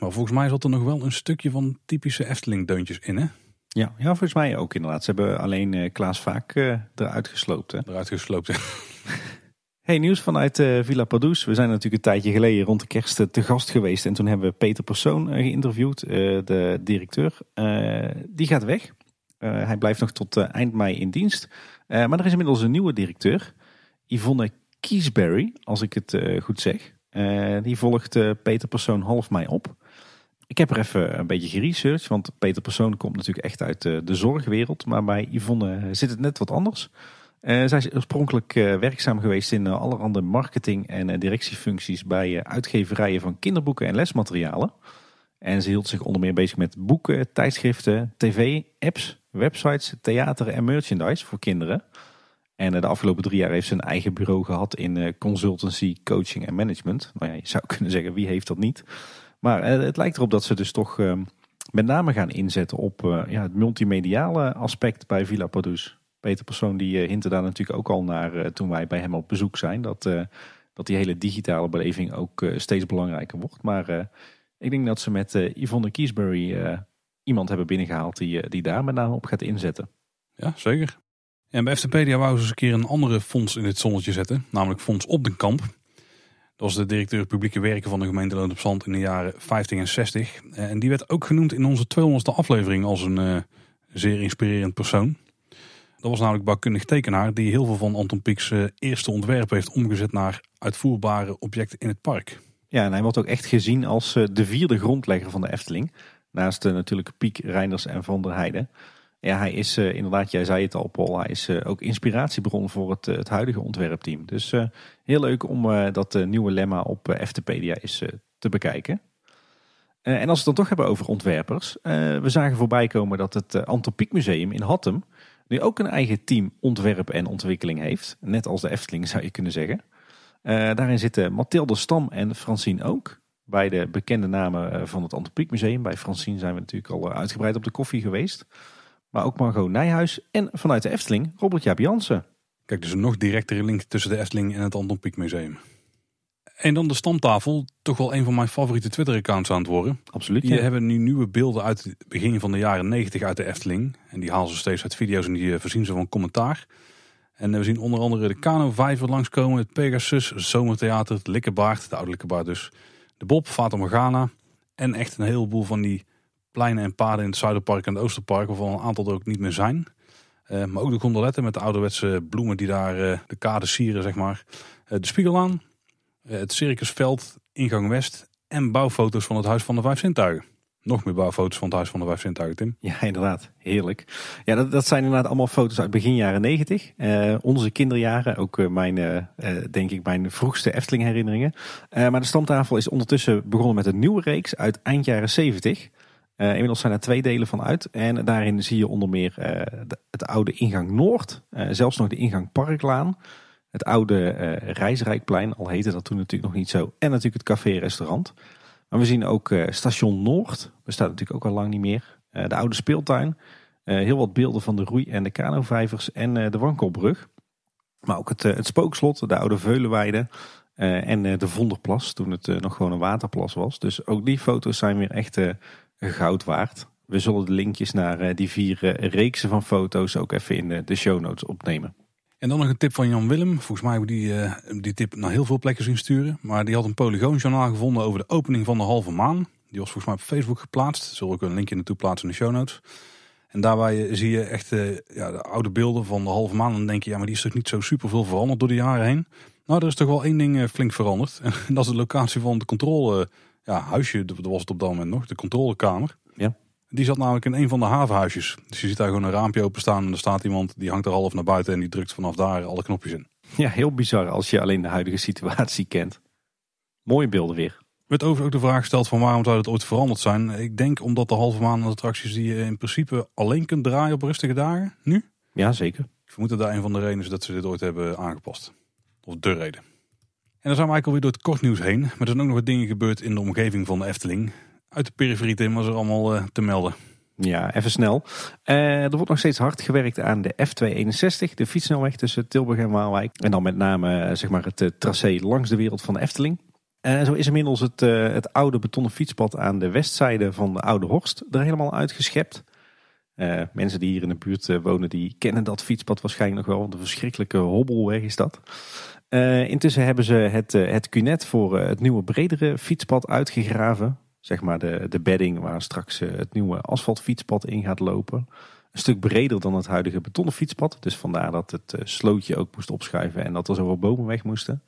Maar volgens mij zat er nog wel een stukje van typische Efteling-deuntjes in, hè? Ja, ja, volgens mij ook inderdaad. Ze hebben alleen eh, Klaas Vaak eruit gesloopt. Hè? Eruit gesloopt, Hey, nieuws vanuit Villa Padus. We zijn natuurlijk een tijdje geleden rond de kerst te gast geweest. En toen hebben we Peter Persoon geïnterviewd, de directeur. die gaat weg. Eh, hij blijft nog tot eh, eind mei in dienst. Eh, maar er is inmiddels een nieuwe directeur, Yvonne Kiesberry, als ik het goed zeg. die volgt Peter Persoon half mei op. Ik heb er even een beetje geresearched, want Peter Persoon komt natuurlijk echt uit de zorgwereld. Maar bij Yvonne zit het net wat anders. zij is oorspronkelijk werkzaam geweest in allerhande marketing- en directiefuncties bij uitgeverijen van kinderboeken en lesmaterialen. En ze hield zich onder meer bezig met boeken, tijdschriften, tv, apps websites, theater en merchandise voor kinderen. En eh, de afgelopen drie jaar heeft ze een eigen bureau gehad in eh, consultancy, coaching en management. Nou ja, je zou kunnen zeggen, wie heeft dat niet? Maar eh, het lijkt erop dat ze dus toch ehm, met name gaan inzetten op ja, het multimediale aspect bij Villa Padus. Peter Persoon die hintte daar natuurlijk ook al naar toen wij bij hem op bezoek zijn. Dat, dat die hele digitale beleving ook steeds belangrijker wordt. Maar ik denk dat ze met Yvonne Kiesbury iemand hebben binnengehaald die, eh, die daar met name op gaat inzetten. Ja, zeker. En bij FTP wou ze eens een keer een andere fonds in het zonnetje zetten, namelijk Fonds Op den Kamp. Dat was de directeur publieke werken van de gemeente Loon op Zand in de jaren 50 en 60. Eh, en die werd ook genoemd in onze 200ste aflevering als een eh, zeer inspirerend persoon. Dat was namelijk bouwkundig tekenaar die heel veel van Anton Pieck's eerste ontwerp heeft omgezet naar uitvoerbare objecten in het park. Ja, en hij wordt ook echt gezien als de vierde grondlegger van de Efteling. Naast eh, natuurlijk Piek, Reinders en Van der Heijden. Ja, hij is eh, inderdaad, jij zei het al, Paul, hij is eh, ook inspiratiebron voor het, het huidige ontwerpteam. Dus heel leuk om dat nieuwe lemma op FTpedia is te bekijken. en als we het dan toch hebben over ontwerpers. we zagen voorbij komen dat het Antropiek Museum in Hattem nu ook een eigen team ontwerp en ontwikkeling heeft. Net als de Efteling zou je kunnen zeggen. daarin zitten Mathilde Stam en Francine Ook bij de bekende namen eh, van het Antropiek Museum. Bij Francine zijn we natuurlijk al eh, uitgebreid op de koffie geweest. Maar ook Margot Nijhuis en vanuit de Efteling Robert Jaap Jansen. Kijk, dus een nog directere link tussen de Efteling en het Anton Museum. En dan de stamtafel, toch wel een van mijn favoriete Twitter-accounts aan het worden. Absoluut. Die hebben nu nieuwe beelden uit het begin van de jaren 90 uit de Efteling. En die halen ze steeds uit video's en die eh, voorzien ze van commentaar. En we zien onder andere de Kano Vijver langskomen, het Pegasus, het Zomertheater, het Likkebaard, de oude Likkebaard dus de Bob, Fata Morgana en echt een heleboel van die pleinen en paden in het Zuiderpark en het Oosterpark, waarvan een aantal er ook niet meer zijn. Eh, maar ook de gondoletten met de ouderwetse bloemen die daar eh, de kade sieren, zeg maar. Eh, de Spiegelaan, het Circusveld, Ingang West en bouwfoto's van het Huis van de Vijf Zintuigen. Nog meer bouwfoto's van het Huis van de Vijf Tim. Ja, inderdaad. Heerlijk. Ja, dat, dat zijn inderdaad allemaal foto's uit begin jaren negentig. Eh, onze kinderjaren, ook eh, mijn, eh, denk ik, mijn vroegste Efteling herinneringen. maar de stamtafel is ondertussen begonnen met een nieuwe reeks uit eind jaren 70. inmiddels zijn er twee delen van uit. En daarin zie je onder meer het oude ingang Noord. zelfs nog de ingang Parklaan. Het oude Reisrijkplein, al heette dat toen natuurlijk nog niet zo. En natuurlijk het café-restaurant. Maar we zien ook eh, Station Noord. Bestaat natuurlijk ook al lang niet meer. Eh, de oude speeltuin. Eh, heel wat beelden van de roei- en de kanovijvers en de wankelbrug. Maar ook het, het spookslot, de oude Veulenweide en de Vonderplas toen het nog gewoon een waterplas was. Dus ook die foto's zijn weer echt goud waard. We zullen de linkjes naar die vier reeksen van foto's ook even in de show notes opnemen. En dan nog een tip van Jan Willem. Volgens mij hebben die, eh, die tip naar heel veel plekken zien sturen. Maar die had een polygoonjournaal gevonden over de opening van de halve maan. Die was volgens mij op Facebook geplaatst. Zullen we ook een linkje naartoe plaatsen in de show notes. En daarbij eh, zie je echt eh, ja, de oude beelden van de halve maan. En dan denk je, ja, maar die is toch niet zo super veel veranderd door de jaren heen. Nou, er is toch wel één ding flink veranderd. En dat is de locatie van de controle. ja, huisje, dat was het op dat moment nog, de controlekamer. Ja. Die zat namelijk in een van de havenhuisjes. Dus je ziet daar gewoon een raampje openstaan en er staat iemand die hangt er half naar buiten en die drukt vanaf daar alle knopjes in. Ja, heel bizar als je alleen de huidige situatie kent. Mooie beelden weer. Werd overigens ook de vraag gesteld van waarom zou het ooit veranderd zijn. Ik denk omdat de halve maan attracties die je in principe alleen kunt draaien op rustige dagen, nu. Ja, zeker. Ik vermoed dat daar een van de redenen is dat ze dit ooit hebben aangepast. Of de reden. En dan zijn we eigenlijk alweer door het nieuws heen. Maar er zijn ook nog wat dingen gebeurd in de omgeving van de Efteling uit de periferie, Tim, was er allemaal eh, te melden. Ja, even snel. Eh, er wordt nog steeds hard gewerkt aan de F261, de fietsnelweg tussen Tilburg en Waalwijk. En dan met name eh, zeg maar het tracé langs de wereld van de Efteling. zo is inmiddels het, het oude betonnen fietspad aan de westzijde van de Oude Horst er helemaal uitgeschept. mensen die hier in de buurt wonen, die kennen dat fietspad waarschijnlijk nog wel. Want een verschrikkelijke hobbelweg is dat. intussen hebben ze het, het cunet voor het nieuwe bredere fietspad uitgegraven zeg maar de, de bedding waar straks eh, het nieuwe asfaltfietspad in gaat lopen. Een stuk breder dan het huidige betonnen fietspad. Dus vandaar dat het eh, slootje ook moest opschuiven en dat er zoveel bomen weg moesten.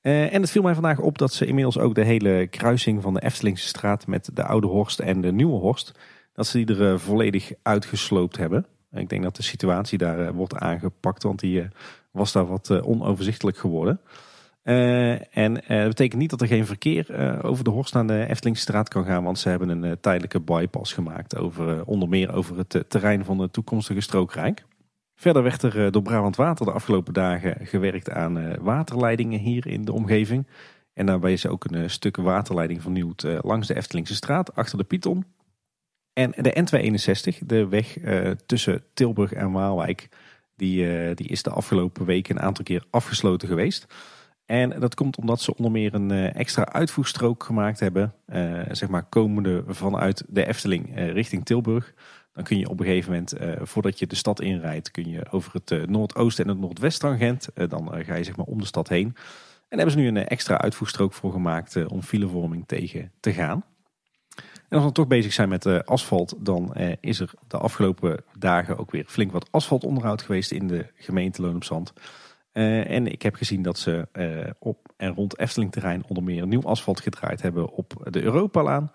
Eh, en het viel mij vandaag op dat ze inmiddels ook de hele kruising van de Eftelingse straat met de Oude Horst en de Nieuwe Horst, dat ze die er volledig uitgesloopt hebben. ik denk dat de situatie daar wordt aangepakt, want die was daar wat onoverzichtelijk geworden. Eh, en eh, dat betekent niet dat er geen verkeer eh, over de Horst naar de Eftelingstraat kan gaan. Want ze hebben een tijdelijke bypass gemaakt. Over, onder meer over het terrein van de toekomstige strookrijk. Verder werd er door Brabant Water de afgelopen dagen gewerkt aan waterleidingen hier in de omgeving. En daarbij is ook een stuk waterleiding vernieuwd langs de Eftelingse straat, achter de Python. En de N261, de weg tussen Tilburg en Waalwijk, die, die is de afgelopen weken een aantal keer afgesloten geweest. En dat komt omdat ze onder meer een eh, extra uitvoerstrook gemaakt hebben. Uh, zeg maar komende vanuit de Efteling eh, richting Tilburg. Dan kun je op een gegeven moment, voordat je de stad inrijdt, kun je over het noordoosten en het noordwesttrangent. dan ga je zeg maar om de stad heen. En daar hebben ze nu een extra uitvoerstrook voor gemaakt om filevorming tegen te gaan. En als we toch bezig zijn met asfalt, dan is er de afgelopen dagen ook weer flink wat asfaltonderhoud geweest in de gemeente Loon op Zand. Eh, en ik heb gezien dat ze eh, op en rond Eftelingterrein onder meer nieuw asfalt gedraaid hebben op de Europalaan.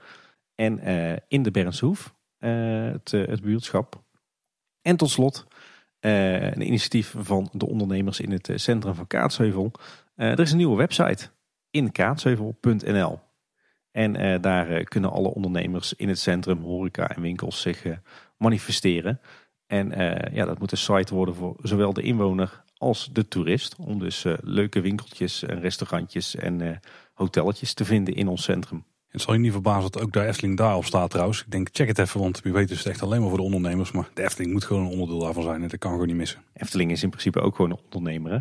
En eh, in de Bernshoef, het, het, buurtschap. En tot slot een initiatief van de ondernemers in het centrum van Kaatsheuvel. er is een nieuwe website in kaatsheuvel.nl. En daar kunnen alle ondernemers in het centrum, horeca en winkels zich manifesteren. En ja, dat moet een site worden voor zowel de inwoner als de toerist. Om dus eh, leuke winkeltjes en restaurantjes en eh, hotelletjes te vinden in ons centrum. Het zal je niet verbazen dat ook de Efteling daarop staat trouwens. Ik denk, check het even, want wie weet is het echt alleen maar voor de ondernemers. Maar de Efteling moet gewoon een onderdeel daarvan zijn. en Dat kan gewoon niet missen. Efteling is in principe ook gewoon een ondernemer hè?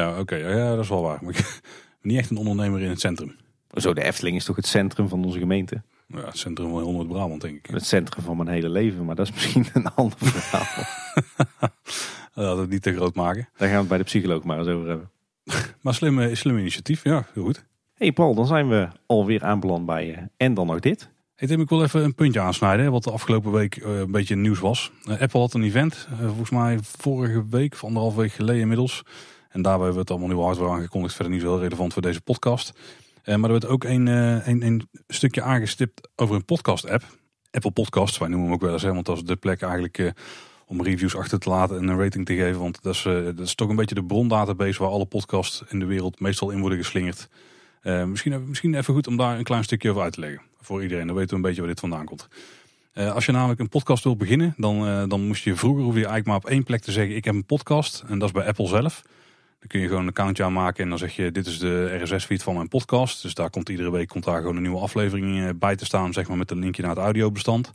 Ja, oké. ja, dat is wel waar. Maar ik ben niet echt een ondernemer in het centrum. Zo, de Efteling is toch het centrum van onze gemeente? Ja, het centrum van heel brabant denk ik. Het centrum van mijn hele leven, maar dat is misschien een ander verhaal. Laten we het niet te groot maken. Daar gaan we het bij de psycholoog maar eens over hebben. maar slimme, slim initiatief, ja, heel goed. hey Paul, dan zijn we alweer aanbeland bij je. Eh, en dan nog dit. Hey Tim, ik wil even een puntje aansnijden, wat de afgelopen week eh, een beetje nieuws was. Eh, Apple had een event, volgens mij vorige week, of anderhalf week geleden inmiddels. En daarbij hebben we het allemaal nieuw hardware aangekondigd, verder niet zo heel relevant voor deze podcast. Maar er werd ook een, een, een stukje aangestipt over een podcast-app. Apple Podcasts, wij noemen hem ook wel eens, want dat is de plek eigenlijk om reviews achter te laten en een rating te geven. Want dat is, eh, dat is toch een beetje de brondatabase waar alle podcasts in de wereld meestal in worden geslingerd. Eh, misschien, misschien even goed om daar een klein stukje over uit te leggen. Voor iedereen, dan weten we een beetje waar dit vandaan komt. Eh, als je namelijk een podcast wilt beginnen, dan, dan moest je vroeger hoef je eigenlijk maar op één plek te zeggen ik heb een podcast. En dat is bij Apple zelf. Dan kun je gewoon een accountje aanmaken en dan zeg je dit is de RSS-feed van mijn podcast. Dus daar komt iedere week komt daar gewoon een nieuwe aflevering bij te staan, zeg maar met een linkje naar het audiobestand.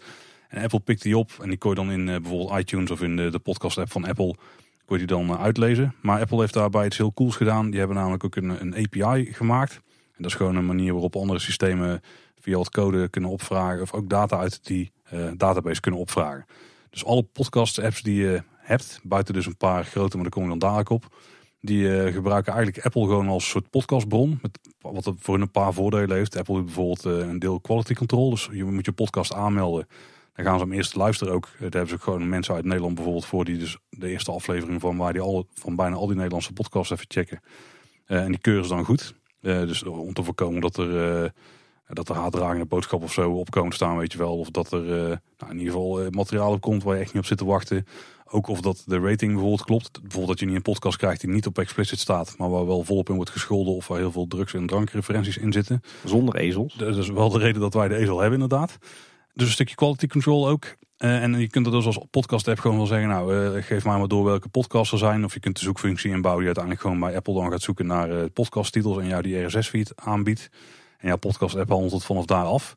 En Apple pikt die op en die kon je dan in eh, bijvoorbeeld iTunes of in de, de podcast app van Apple kon je die dan eh, uitlezen. Maar Apple heeft daarbij iets heel cools gedaan. Die hebben namelijk ook een, een API gemaakt. En dat is gewoon een manier waarop andere systemen via het code kunnen opvragen. Of ook data uit die eh, database kunnen opvragen. Dus alle podcast apps die je hebt, buiten dus een paar grote, maar daar kom ik dan dadelijk op. Die gebruiken eigenlijk Apple gewoon als soort podcastbron. Met wat voor een paar voordelen heeft. Apple heeft bijvoorbeeld een deel quality control. Dus je moet je podcast aanmelden. Dan gaan ze hem eerst luisteren ook. Daar hebben ze ook gewoon mensen uit Nederland bijvoorbeeld voor. Die dus de eerste aflevering van, waar die al, van bijna al die Nederlandse podcasts even checken. Eh, en die keuren ze dan goed. Eh, dus om te voorkomen dat er, uh, dat er haatdragende boodschap of zo op komen staan, weet je wel. Of dat er nou, in ieder geval materiaal op komt waar je echt niet op zit te wachten. Ook of dat de rating bijvoorbeeld klopt. Bijvoorbeeld dat je niet een podcast krijgt die niet op explicit staat, maar waar wel volop in wordt gescholden of waar heel veel drugs- en drankreferenties in zitten. Zonder ezels. Dat is wel de reden dat wij de ezel hebben, inderdaad. Dus een stukje quality control ook. Eh, en je kunt er dus als podcast app gewoon wel zeggen, nou eh, geef mij maar door welke podcast er zijn. Of je kunt de zoekfunctie inbouwen die uiteindelijk gewoon bij Apple dan gaat zoeken naar uh, podcasttitels en jou die RSS feed aanbiedt. En jouw podcast app handelt het vanaf daar af.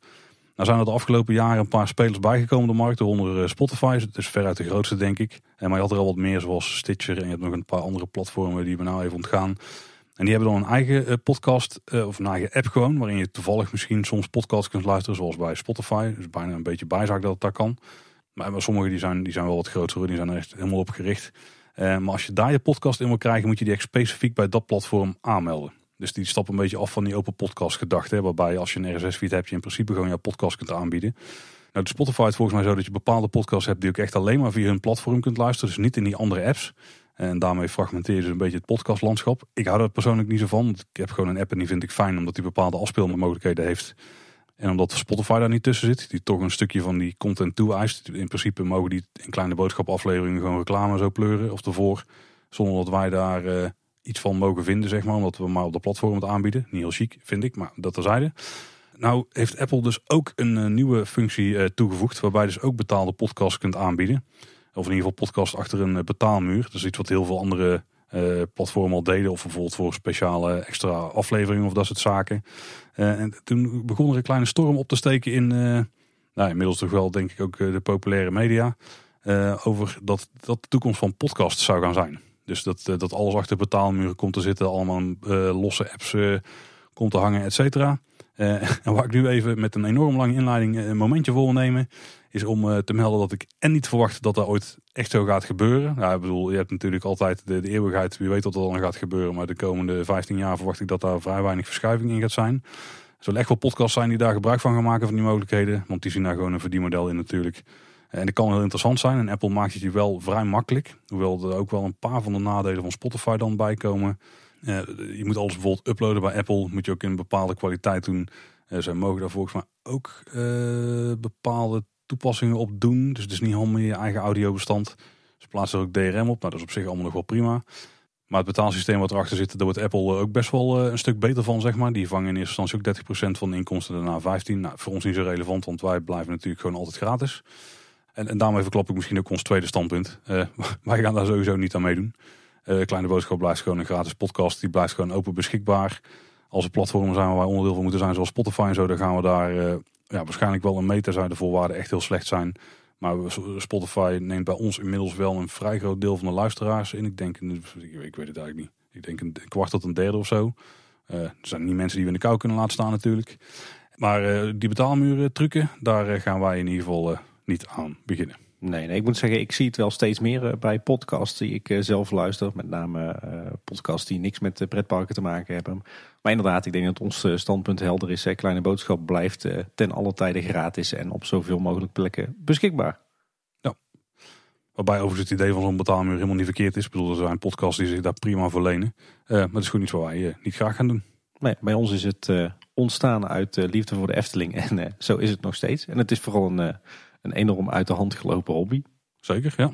Nou zijn er de afgelopen jaren een paar spelers bijgekomen op de markt, onder Spotify. Dat is veruit de grootste denk ik. En maar je had er al wat meer zoals Stitcher en je hebt nog een paar andere platformen die we nou even ontgaan. En die hebben dan een eigen eh, podcast eh, of een eigen app gewoon, waarin je toevallig misschien soms podcasts kunt luisteren, zoals bij Spotify. Dus bijna een beetje bijzaak dat het daar kan. Maar, sommige die zijn, die zijn wel wat groter, die zijn er echt helemaal op gericht. Eh, maar als je daar je podcast in wil krijgen, moet je die echt specifiek bij dat platform aanmelden. Dus die stap een beetje af van die open podcast gedachte, waarbij als je een RSS-feed hebt, je in principe gewoon jouw podcast kunt aanbieden. Nou, de Spotify is volgens mij zo dat je bepaalde podcasts hebt die ook echt alleen maar via hun platform kunt luisteren, dus niet in die andere apps. En daarmee fragmenteer je dus een beetje het podcastlandschap. Ik hou daar persoonlijk niet zo van. Want ik heb gewoon een app en die vind ik fijn omdat die bepaalde afspeelmogelijkheden heeft. En omdat Spotify daar niet tussen zit, die toch een stukje van die content toe-eist. In principe mogen die in kleine boodschapafleveringen gewoon reclame zo pleuren of ervoor. Zonder dat wij daar eh, iets van mogen vinden, zeg maar. Omdat we maar op de platform het aanbieden. Niet heel chic, vind ik, maar dat terzijde. Nou heeft Apple dus ook een eh, nieuwe functie eh, toegevoegd. Waarbij je dus ook betaalde podcasts kunt aanbieden. Of in ieder geval podcast achter een eh, betaalmuur. Dus iets wat heel veel andere eh, platformen al deden. Of bijvoorbeeld voor speciale extra afleveringen of dat soort zaken. Uh, en toen begon er een kleine storm op te steken in, nou, inmiddels toch wel denk ik ook de populaire media. over dat, dat de toekomst van podcasts zou gaan zijn. Dus dat, dat alles achter betaalmuren komt te zitten. Allemaal losse apps komt te hangen, et cetera. en waar ik nu even met een enorm lange inleiding een momentje voor wil nemen is om eh, te melden dat ik en niet verwacht dat dat ooit echt zo gaat gebeuren. Nou, ik bedoel, je hebt natuurlijk altijd de, eeuwigheid, wie weet wat er dan gaat gebeuren. Maar de komende 15 jaar verwacht ik dat daar vrij weinig verschuiving in gaat zijn. Er zullen echt wel podcasts zijn die daar gebruik van gaan maken van die mogelijkheden. Want die zien daar gewoon een verdienmodel in natuurlijk. En dat kan heel interessant zijn. En Apple maakt het je wel vrij makkelijk. Hoewel er ook wel een paar van de nadelen van Spotify dan bij komen. Eh, je moet alles bijvoorbeeld uploaden bij Apple. Moet je ook in een bepaalde kwaliteit doen. Uh, zij mogen daar volgens mij ook bepaalde toepassingen op doen. Dus het is niet helemaal je eigen audiobestand. Ze dus plaatsen er ook DRM op. Nou, dat is op zich allemaal nog wel prima. Maar het betaalsysteem wat erachter zit, daar wordt Apple eh, ook best wel eh, een stuk beter van, zeg maar. Die vangen in eerste instantie ook 30% van de inkomsten, daarna 15%. Nou, voor ons niet zo relevant, want wij blijven natuurlijk gewoon altijd gratis. En, en daarmee verklap ik misschien ook ons tweede standpunt. Eh, wij gaan daar sowieso niet aan meedoen. Uh, Kleine Boodschap blijft gewoon een gratis podcast. Die blijft gewoon open beschikbaar. Als er platformen zijn waar wij onderdeel van moeten zijn, zoals Spotify en zo, dan gaan we daar ja, waarschijnlijk wel een meter zijn de voorwaarden echt heel slecht zijn. Maar Spotify neemt bij ons inmiddels wel een vrij groot deel van de luisteraars in. Ik denk, ik weet het eigenlijk niet. Ik denk een kwart tot een derde of zo. Eh, er zijn niet mensen die we in de kou kunnen laten staan natuurlijk. Maar eh, die betaalmuren trucken, daar eh, gaan wij in ieder geval niet aan beginnen. Nee, nee, ik moet zeggen, ik zie het wel steeds meer eh, bij podcasts die ik eh, zelf luister. Met name eh, podcasts die niks met pretparken te maken hebben. Maar inderdaad, ik denk dat ons standpunt helder is. Kleine Boodschap blijft ten alle tijde gratis en op zoveel mogelijk plekken beschikbaar. Ja. Waarbij overigens het idee van zo'n betaalmuur helemaal niet verkeerd is. Ik bedoel, er zijn podcasts die zich daar prima voor lenen. maar het is goed iets wat wij niet graag gaan doen. Nee, bij ons is het ontstaan uit liefde voor de Efteling. En zo is het nog steeds. En het is vooral een een enorm uit de hand gelopen hobby. Zeker, ja.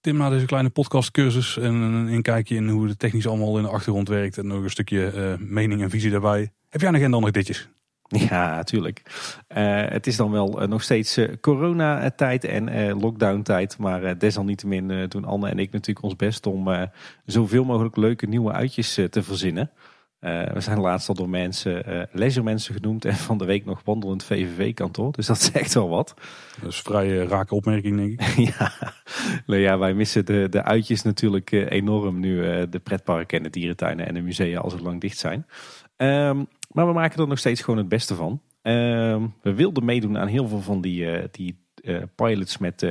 Tim, na deze kleine podcastcursus en een inkijkje in hoe de technisch allemaal in de achtergrond werkt en nog een stukje eh, mening en visie daarbij. Heb jij nog een dan nog ditjes? Ja, natuurlijk. Eh, het is dan wel eh, nog steeds corona coronatijd en lockdown-tijd. Maar desalniettemin doen Anne en ik natuurlijk ons best om zoveel mogelijk leuke nieuwe uitjes te verzinnen. Eh, we zijn laatst al door mensen, uh, lasermensen genoemd en van de week nog wandelend VVV-kantoor. Dus dat zegt wel wat. Dat is vrije vrij eh, rake opmerking, denk ik. ja. Nou ja, wij missen de, de uitjes natuurlijk enorm nu de pretparken en de dierentuinen en de musea al zo lang dicht zijn. Ehm, maar we maken er nog steeds gewoon het beste van. Ehm, we wilden meedoen aan heel veel van die, die pilots met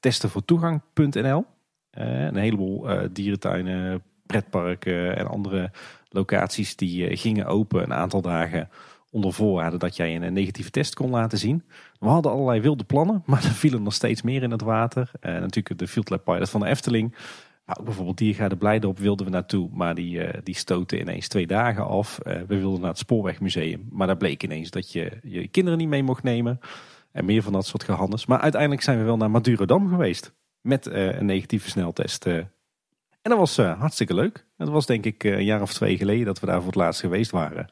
testenvoortoegang.nl. een heleboel dierentuinen, pretparken en andere locaties die eh, gingen open een aantal dagen onder voorwaarde dat jij een eh, negatieve test kon laten zien. We hadden allerlei wilde plannen, maar er vielen nog steeds meer in het water. Uh, natuurlijk de Field Lab Pilot van de Efteling. Nou, bijvoorbeeld Diergaarde Blijdorp wilden we naartoe, maar die, die stoten ineens twee dagen af. we wilden naar het Spoorwegmuseum, maar daar bleek ineens dat je je kinderen niet mee mocht nemen. En meer van dat soort gehandels. Maar uiteindelijk zijn we wel naar Madurodam geweest met een negatieve sneltest. en dat was hartstikke leuk. Dat was denk ik eh, een jaar of twee geleden dat we daar voor het laatst geweest waren.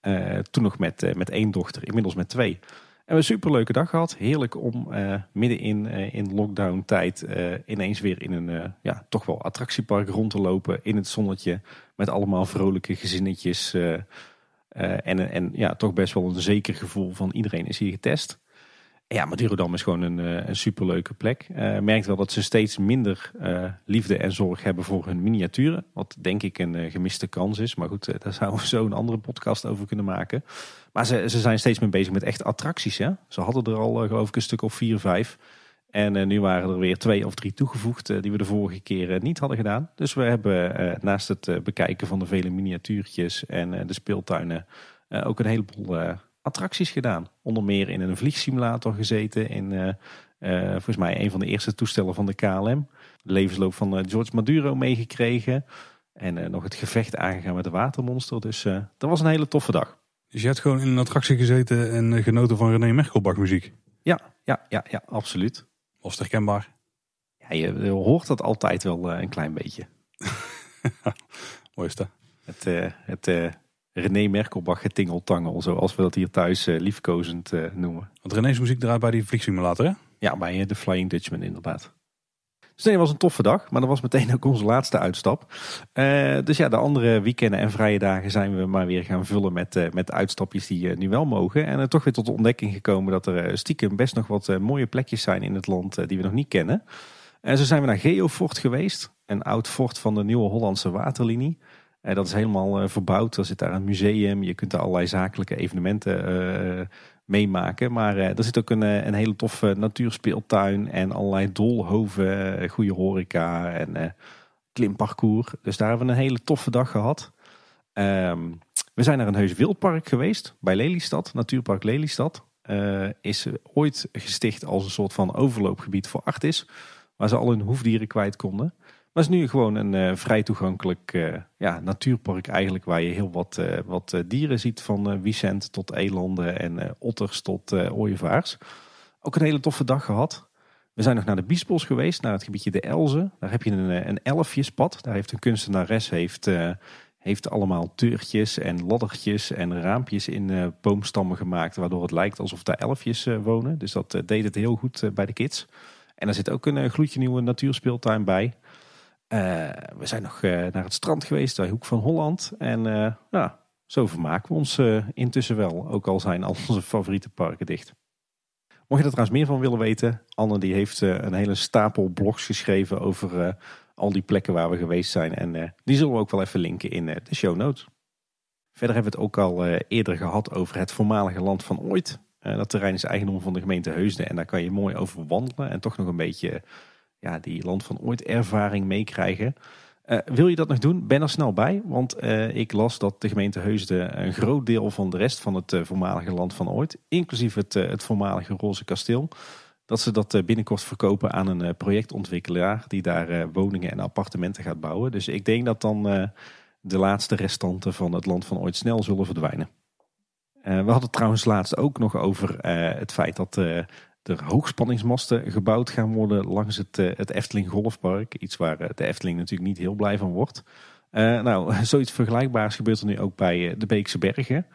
Eh, toen nog met, eh, met één dochter, inmiddels met twee. En we een superleuke dag gehad. Heerlijk om uh, midden in, in lockdown tijd ineens weer in een ja, toch wel attractiepark rond te lopen. In het zonnetje met allemaal vrolijke gezinnetjes. en en ja, toch best wel een zeker gevoel van iedereen is hier getest. Ja, Madurodam is gewoon een, eh, een superleuke plek. Uh, merkt wel dat ze steeds minder eh, liefde en zorg hebben voor hun miniaturen. Wat denk ik een gemiste kans is. Maar goed, daar zouden we zo een andere podcast over kunnen maken. Maar ze, ze zijn steeds meer bezig met echt attracties. Hè? Ze hadden er al geloof ik een stuk of vier, vijf. En nu waren er weer twee of drie toegevoegd die we de vorige keer niet hadden gedaan. Dus we hebben naast het bekijken van de vele miniatuurtjes en de speeltuinen ook een heleboel attracties gedaan. Onder meer in een vliegsimulator gezeten. In eh, eh, volgens mij een van de eerste toestellen van de KLM. levensloop van eh, George Maduro meegekregen. En nog het gevecht aangegaan met de watermonster. Dus dat was een hele toffe dag. Dus je hebt gewoon in een attractie gezeten en genoten van René Merkelbach muziek? Ja, ja, ja, ja, absoluut. Was herkenbaar? Ja, je, hoort dat altijd wel een klein beetje. Mooi is dat. Het, het René Merkelbach getingeltangel, zoals we dat hier thuis eh, liefkozend eh, noemen. Want René's muziek draait bij die vliegsimulator, Ja, bij eh, de Flying Dutchman inderdaad. Dus nee, het was een toffe dag, maar dat was meteen ook onze laatste uitstap. dus ja, de andere weekenden en vrije dagen zijn we maar weer gaan vullen met, met uitstapjes die uh, nu wel mogen. En toch weer tot de ontdekking gekomen dat er stiekem best nog wat mooie plekjes zijn in het land die we nog niet kennen. En zo zijn we naar Geofort geweest, een oud fort van de Nieuwe Hollandse Waterlinie. Eh, dat is helemaal eh, verbouwd. Er zit daar een museum. Je kunt er allerlei zakelijke evenementen eh, meemaken. Maar er zit ook een, een hele toffe natuurspeeltuin en allerlei dolhoven, goede horeca en klimparcours. Dus daar hebben we een hele toffe dag gehad. Ehm, we zijn naar een heus wildpark geweest bij Lelystad, Natuurpark Lelystad. is ooit gesticht als een soort van overloopgebied voor Artis, waar ze al hun hoefdieren kwijt konden. Maar het is nu gewoon een eh, vrij toegankelijk eh, ja, natuurpark eigenlijk. Waar je heel wat, eh, wat dieren ziet. Van Wiesent tot elanden en otters tot ooievaars. Ook een hele toffe dag gehad. We zijn nog naar de Biesbos geweest. Naar het gebiedje de Elzen. Daar heb je een, een elfjespad. Daar heeft een kunstenares heeft, heeft allemaal deurtjes en laddertjes en raampjes in boomstammen gemaakt. Waardoor het lijkt alsof daar elfjes wonen. Dus dat deed het heel goed bij de kids. En er zit ook een gloedje nieuwe natuurspeeltuin bij. Eh, we zijn nog eh, naar het strand geweest bij Hoek van Holland. En eh, ja, zo vermaken we ons intussen wel. Ook al zijn al onze favoriete parken dicht. Mocht je er trouwens meer van willen weten, Anne die heeft een hele stapel blogs geschreven over al die plekken waar we geweest zijn. En die zullen we ook wel even linken in de show notes. Verder hebben we het ook al eerder gehad over het voormalige land van ooit. dat terrein is eigendom van de gemeente Heusden en daar kan je mooi over wandelen en toch nog een beetje ja, die land van ooit ervaring meekrijgen. Eh, wil je dat nog doen? Ben er snel bij. Want eh, ik las dat de gemeente Heusden een groot deel van de rest van het eh, voormalige land van ooit, inclusief het, het voormalige Roze Kasteel, dat ze dat binnenkort verkopen aan een projectontwikkelaar die daar woningen en appartementen gaat bouwen. Dus ik denk dat dan de laatste restanten van het land van ooit snel zullen verdwijnen. we hadden het trouwens laatst ook nog over het feit dat er hoogspanningsmasten gebouwd gaan worden langs het, eh, het Efteling Golfpark. Iets waar eh, de Efteling natuurlijk niet heel blij van wordt. Eh, nou, zoiets vergelijkbaars gebeurt er nu ook bij de Beekse Bergen.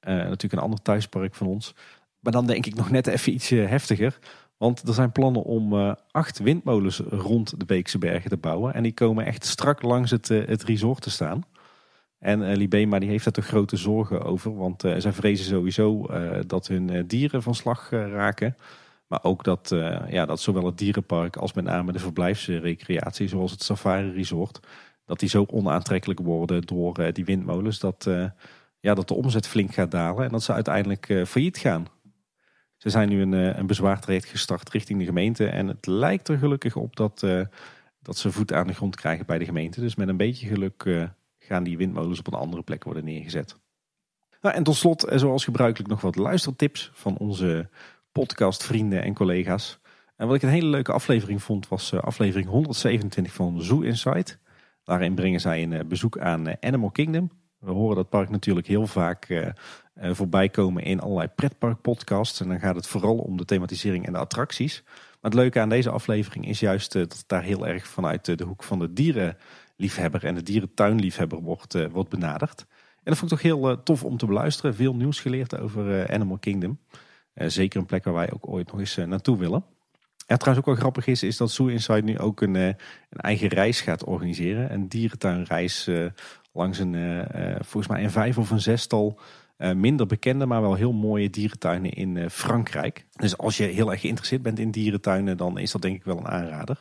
natuurlijk een ander thuispark van ons. Maar dan denk ik nog net even iets heftiger. Want er zijn plannen om acht windmolens rond de Beekse Bergen te bouwen. En die komen echt strak langs het, het resort te staan. En uh, Libema die heeft daar toch grote zorgen over. Want zij vrezen sowieso dat hun dieren van slag raken. Maar ook dat, eh, ja, dat zowel het dierenpark als met name de verblijfsrecreatie, zoals het Safari Resort, dat die zo onaantrekkelijk worden door eh, die windmolens, dat, eh, ja, dat de omzet flink gaat dalen en dat ze uiteindelijk failliet gaan. Ze zijn nu een, een bezwaartraject gestart richting de gemeente en het lijkt er gelukkig op dat, dat ze voet aan de grond krijgen bij de gemeente. Dus met een beetje geluk gaan die windmolens op een andere plek worden neergezet. Nou, en tot slot, zoals gebruikelijk, nog wat luistertips van onze podcastvrienden en collega's. En wat ik een hele leuke aflevering vond, was eh, aflevering 127 van Zoo Insight. Daarin brengen zij een eh, bezoek aan eh, Animal Kingdom. We horen dat park natuurlijk heel vaak voorbij komen in allerlei pretparkpodcasts. En dan gaat het vooral om de thematisering en de attracties. Maar het leuke aan deze aflevering is juist dat het daar heel erg vanuit de hoek van de dierenliefhebber en de dierentuinliefhebber wordt, wordt benaderd. En dat vond ik toch heel tof om te beluisteren. Veel nieuws geleerd over Animal Kingdom. Eh, zeker een plek waar wij ook ooit nog eens eh, naartoe willen. En trouwens ook wel grappig is, is dat Zoo Inside nu ook een, eh, een eigen reis gaat organiseren. Een dierentuinreis langs een, volgens mij een vijf of een zestal minder bekende, maar wel heel mooie dierentuinen in Frankrijk. Dus als je heel erg geïnteresseerd bent in dierentuinen, dan is dat denk ik wel een aanrader.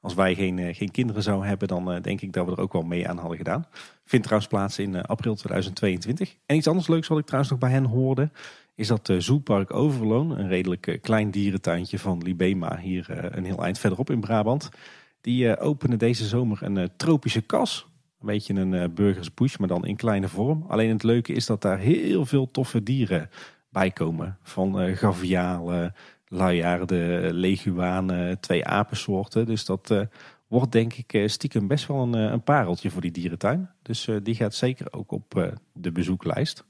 Als wij geen, geen kinderen zouden hebben, dan denk ik dat we er ook wel mee aan hadden gedaan. Vindt trouwens plaats in april 2022. En iets anders leuks wat ik trouwens nog bij hen hoorde, is dat eh, Zoopark Overloon, een redelijk eh, klein dierentuintje van Libema, hier eh, een heel eind verderop in Brabant. Die openen deze zomer een tropische kas. Een beetje een Burgers Bush, maar dan in kleine vorm. Alleen het leuke is dat daar heel veel toffe dieren bij komen. Van gavialen, luiaarden, leguanen, twee apensoorten. Dus dat wordt denk ik stiekem best wel een, pareltje voor die dierentuin. Dus die gaat zeker ook op de bezoeklijst.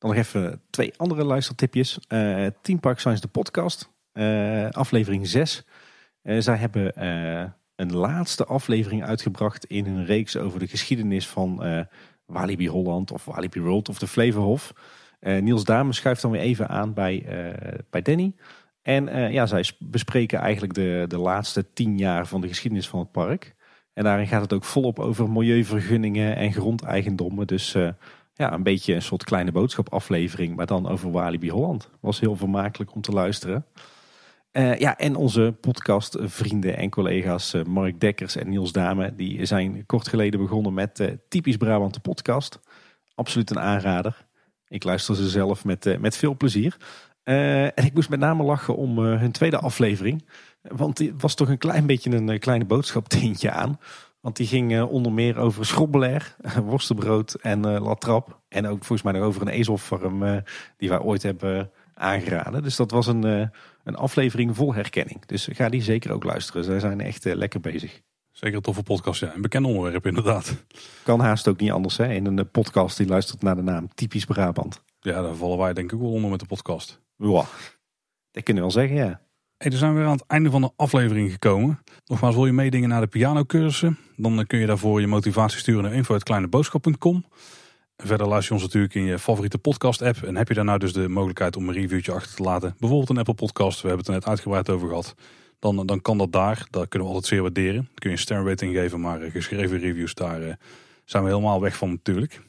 Dan nog even twee andere luistertipjes. Uh, Team Park Science, de podcast, eh, aflevering 6. Eh, zij hebben een laatste aflevering uitgebracht in hun reeks over de geschiedenis van Walibi Holland of Walibi World of de Flevohof. Niels Damen schuift dan weer even aan bij, bij Danny. En ja, zij bespreken eigenlijk de, de laatste tien jaar van de geschiedenis van het park. En daarin gaat het ook volop over milieuvergunningen en grondeigendommen. Dus ja, een beetje een soort kleine boodschap aflevering, maar dan over Walibi Holland. Was heel vermakelijk om te luisteren. Eh, ja, en onze podcastvrienden eh, en collega's eh, Mark Dekkers en Niels Dame, die zijn kort geleden begonnen met Typisch Brabant de podcast. Absoluut een aanrader. Ik luister ze zelf met, met veel plezier. en ik moest met name lachen om hun tweede aflevering. Want het was toch een klein beetje een kleine tintje aan. Want die ging eh, onder meer over schrobbeler, worstenbrood en eh, latrap. En ook volgens mij nog over een ezelvorm eh, die wij ooit hebben aangeraden. Dus dat was een, een aflevering vol herkenning. Dus ga die zeker ook luisteren. Zij zijn echt lekker bezig. Zeker een toffe podcast, ja. Een bekend onderwerp inderdaad. Kan haast ook niet anders, hè. In een podcast die luistert naar de naam Typisch Brabant. Ja, daar vallen wij denk ik wel onder met de podcast. Ja, dat kunnen we wel zeggen, ja. Hey, zijn we weer aan het einde van de aflevering gekomen. Nogmaals, wil je meedingen naar de pianocursussen? Dan eh, kun je daarvoor je motivatie sturen naar info.kleineboodschap.com. Verder luister je ons natuurlijk in je favoriete podcast-app. En heb je daarna dus de mogelijkheid om een reviewtje achter te laten. Bijvoorbeeld een Apple Podcast, we hebben het er net uitgebreid over gehad. Dan, eh, dan kan dat daar, dat kunnen we altijd zeer waarderen. kun je een sterrenrating geven, maar eh, geschreven reviews, daar zijn we helemaal weg van natuurlijk.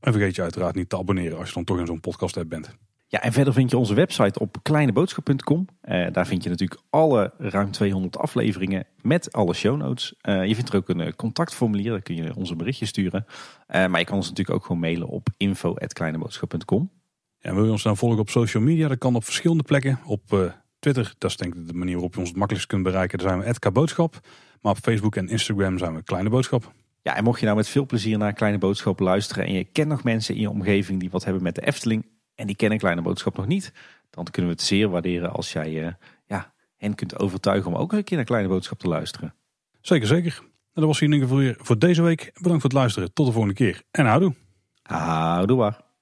En vergeet je uiteraard niet te abonneren als je dan toch in zo'n podcast-app bent. Ja, en verder vind je onze website op kleineboodschap.com. Eh, daar vind je natuurlijk alle ruim 200 afleveringen met alle show notes. Eh, je vindt er ook een eh, contactformulier, daar kun je ons een berichtje sturen. maar je kan ons natuurlijk ook gewoon mailen op info.kleineboodschap.com. En wil je ons dan nou volgen op social media? Dat kan op verschillende plekken. Op Twitter, dat is denk ik de manier waarop je ons het makkelijkst kunt bereiken. Daar zijn we @kboodschap. Maar op Facebook en Instagram zijn we Kleine Boodschap. Ja, en mocht je nou met veel plezier naar Kleine Boodschap luisteren en je kent nog mensen in je omgeving die wat hebben met de Efteling en die kennen Kleine Boodschap nog niet, dan kunnen we het zeer waarderen als jij eh, ja, hen kunt overtuigen om ook een keer naar Kleine Boodschap te luisteren. Zeker, zeker. En dat was in een geval voor deze week. Bedankt voor het luisteren. Tot de volgende keer. En houdoe. Houdoe waar.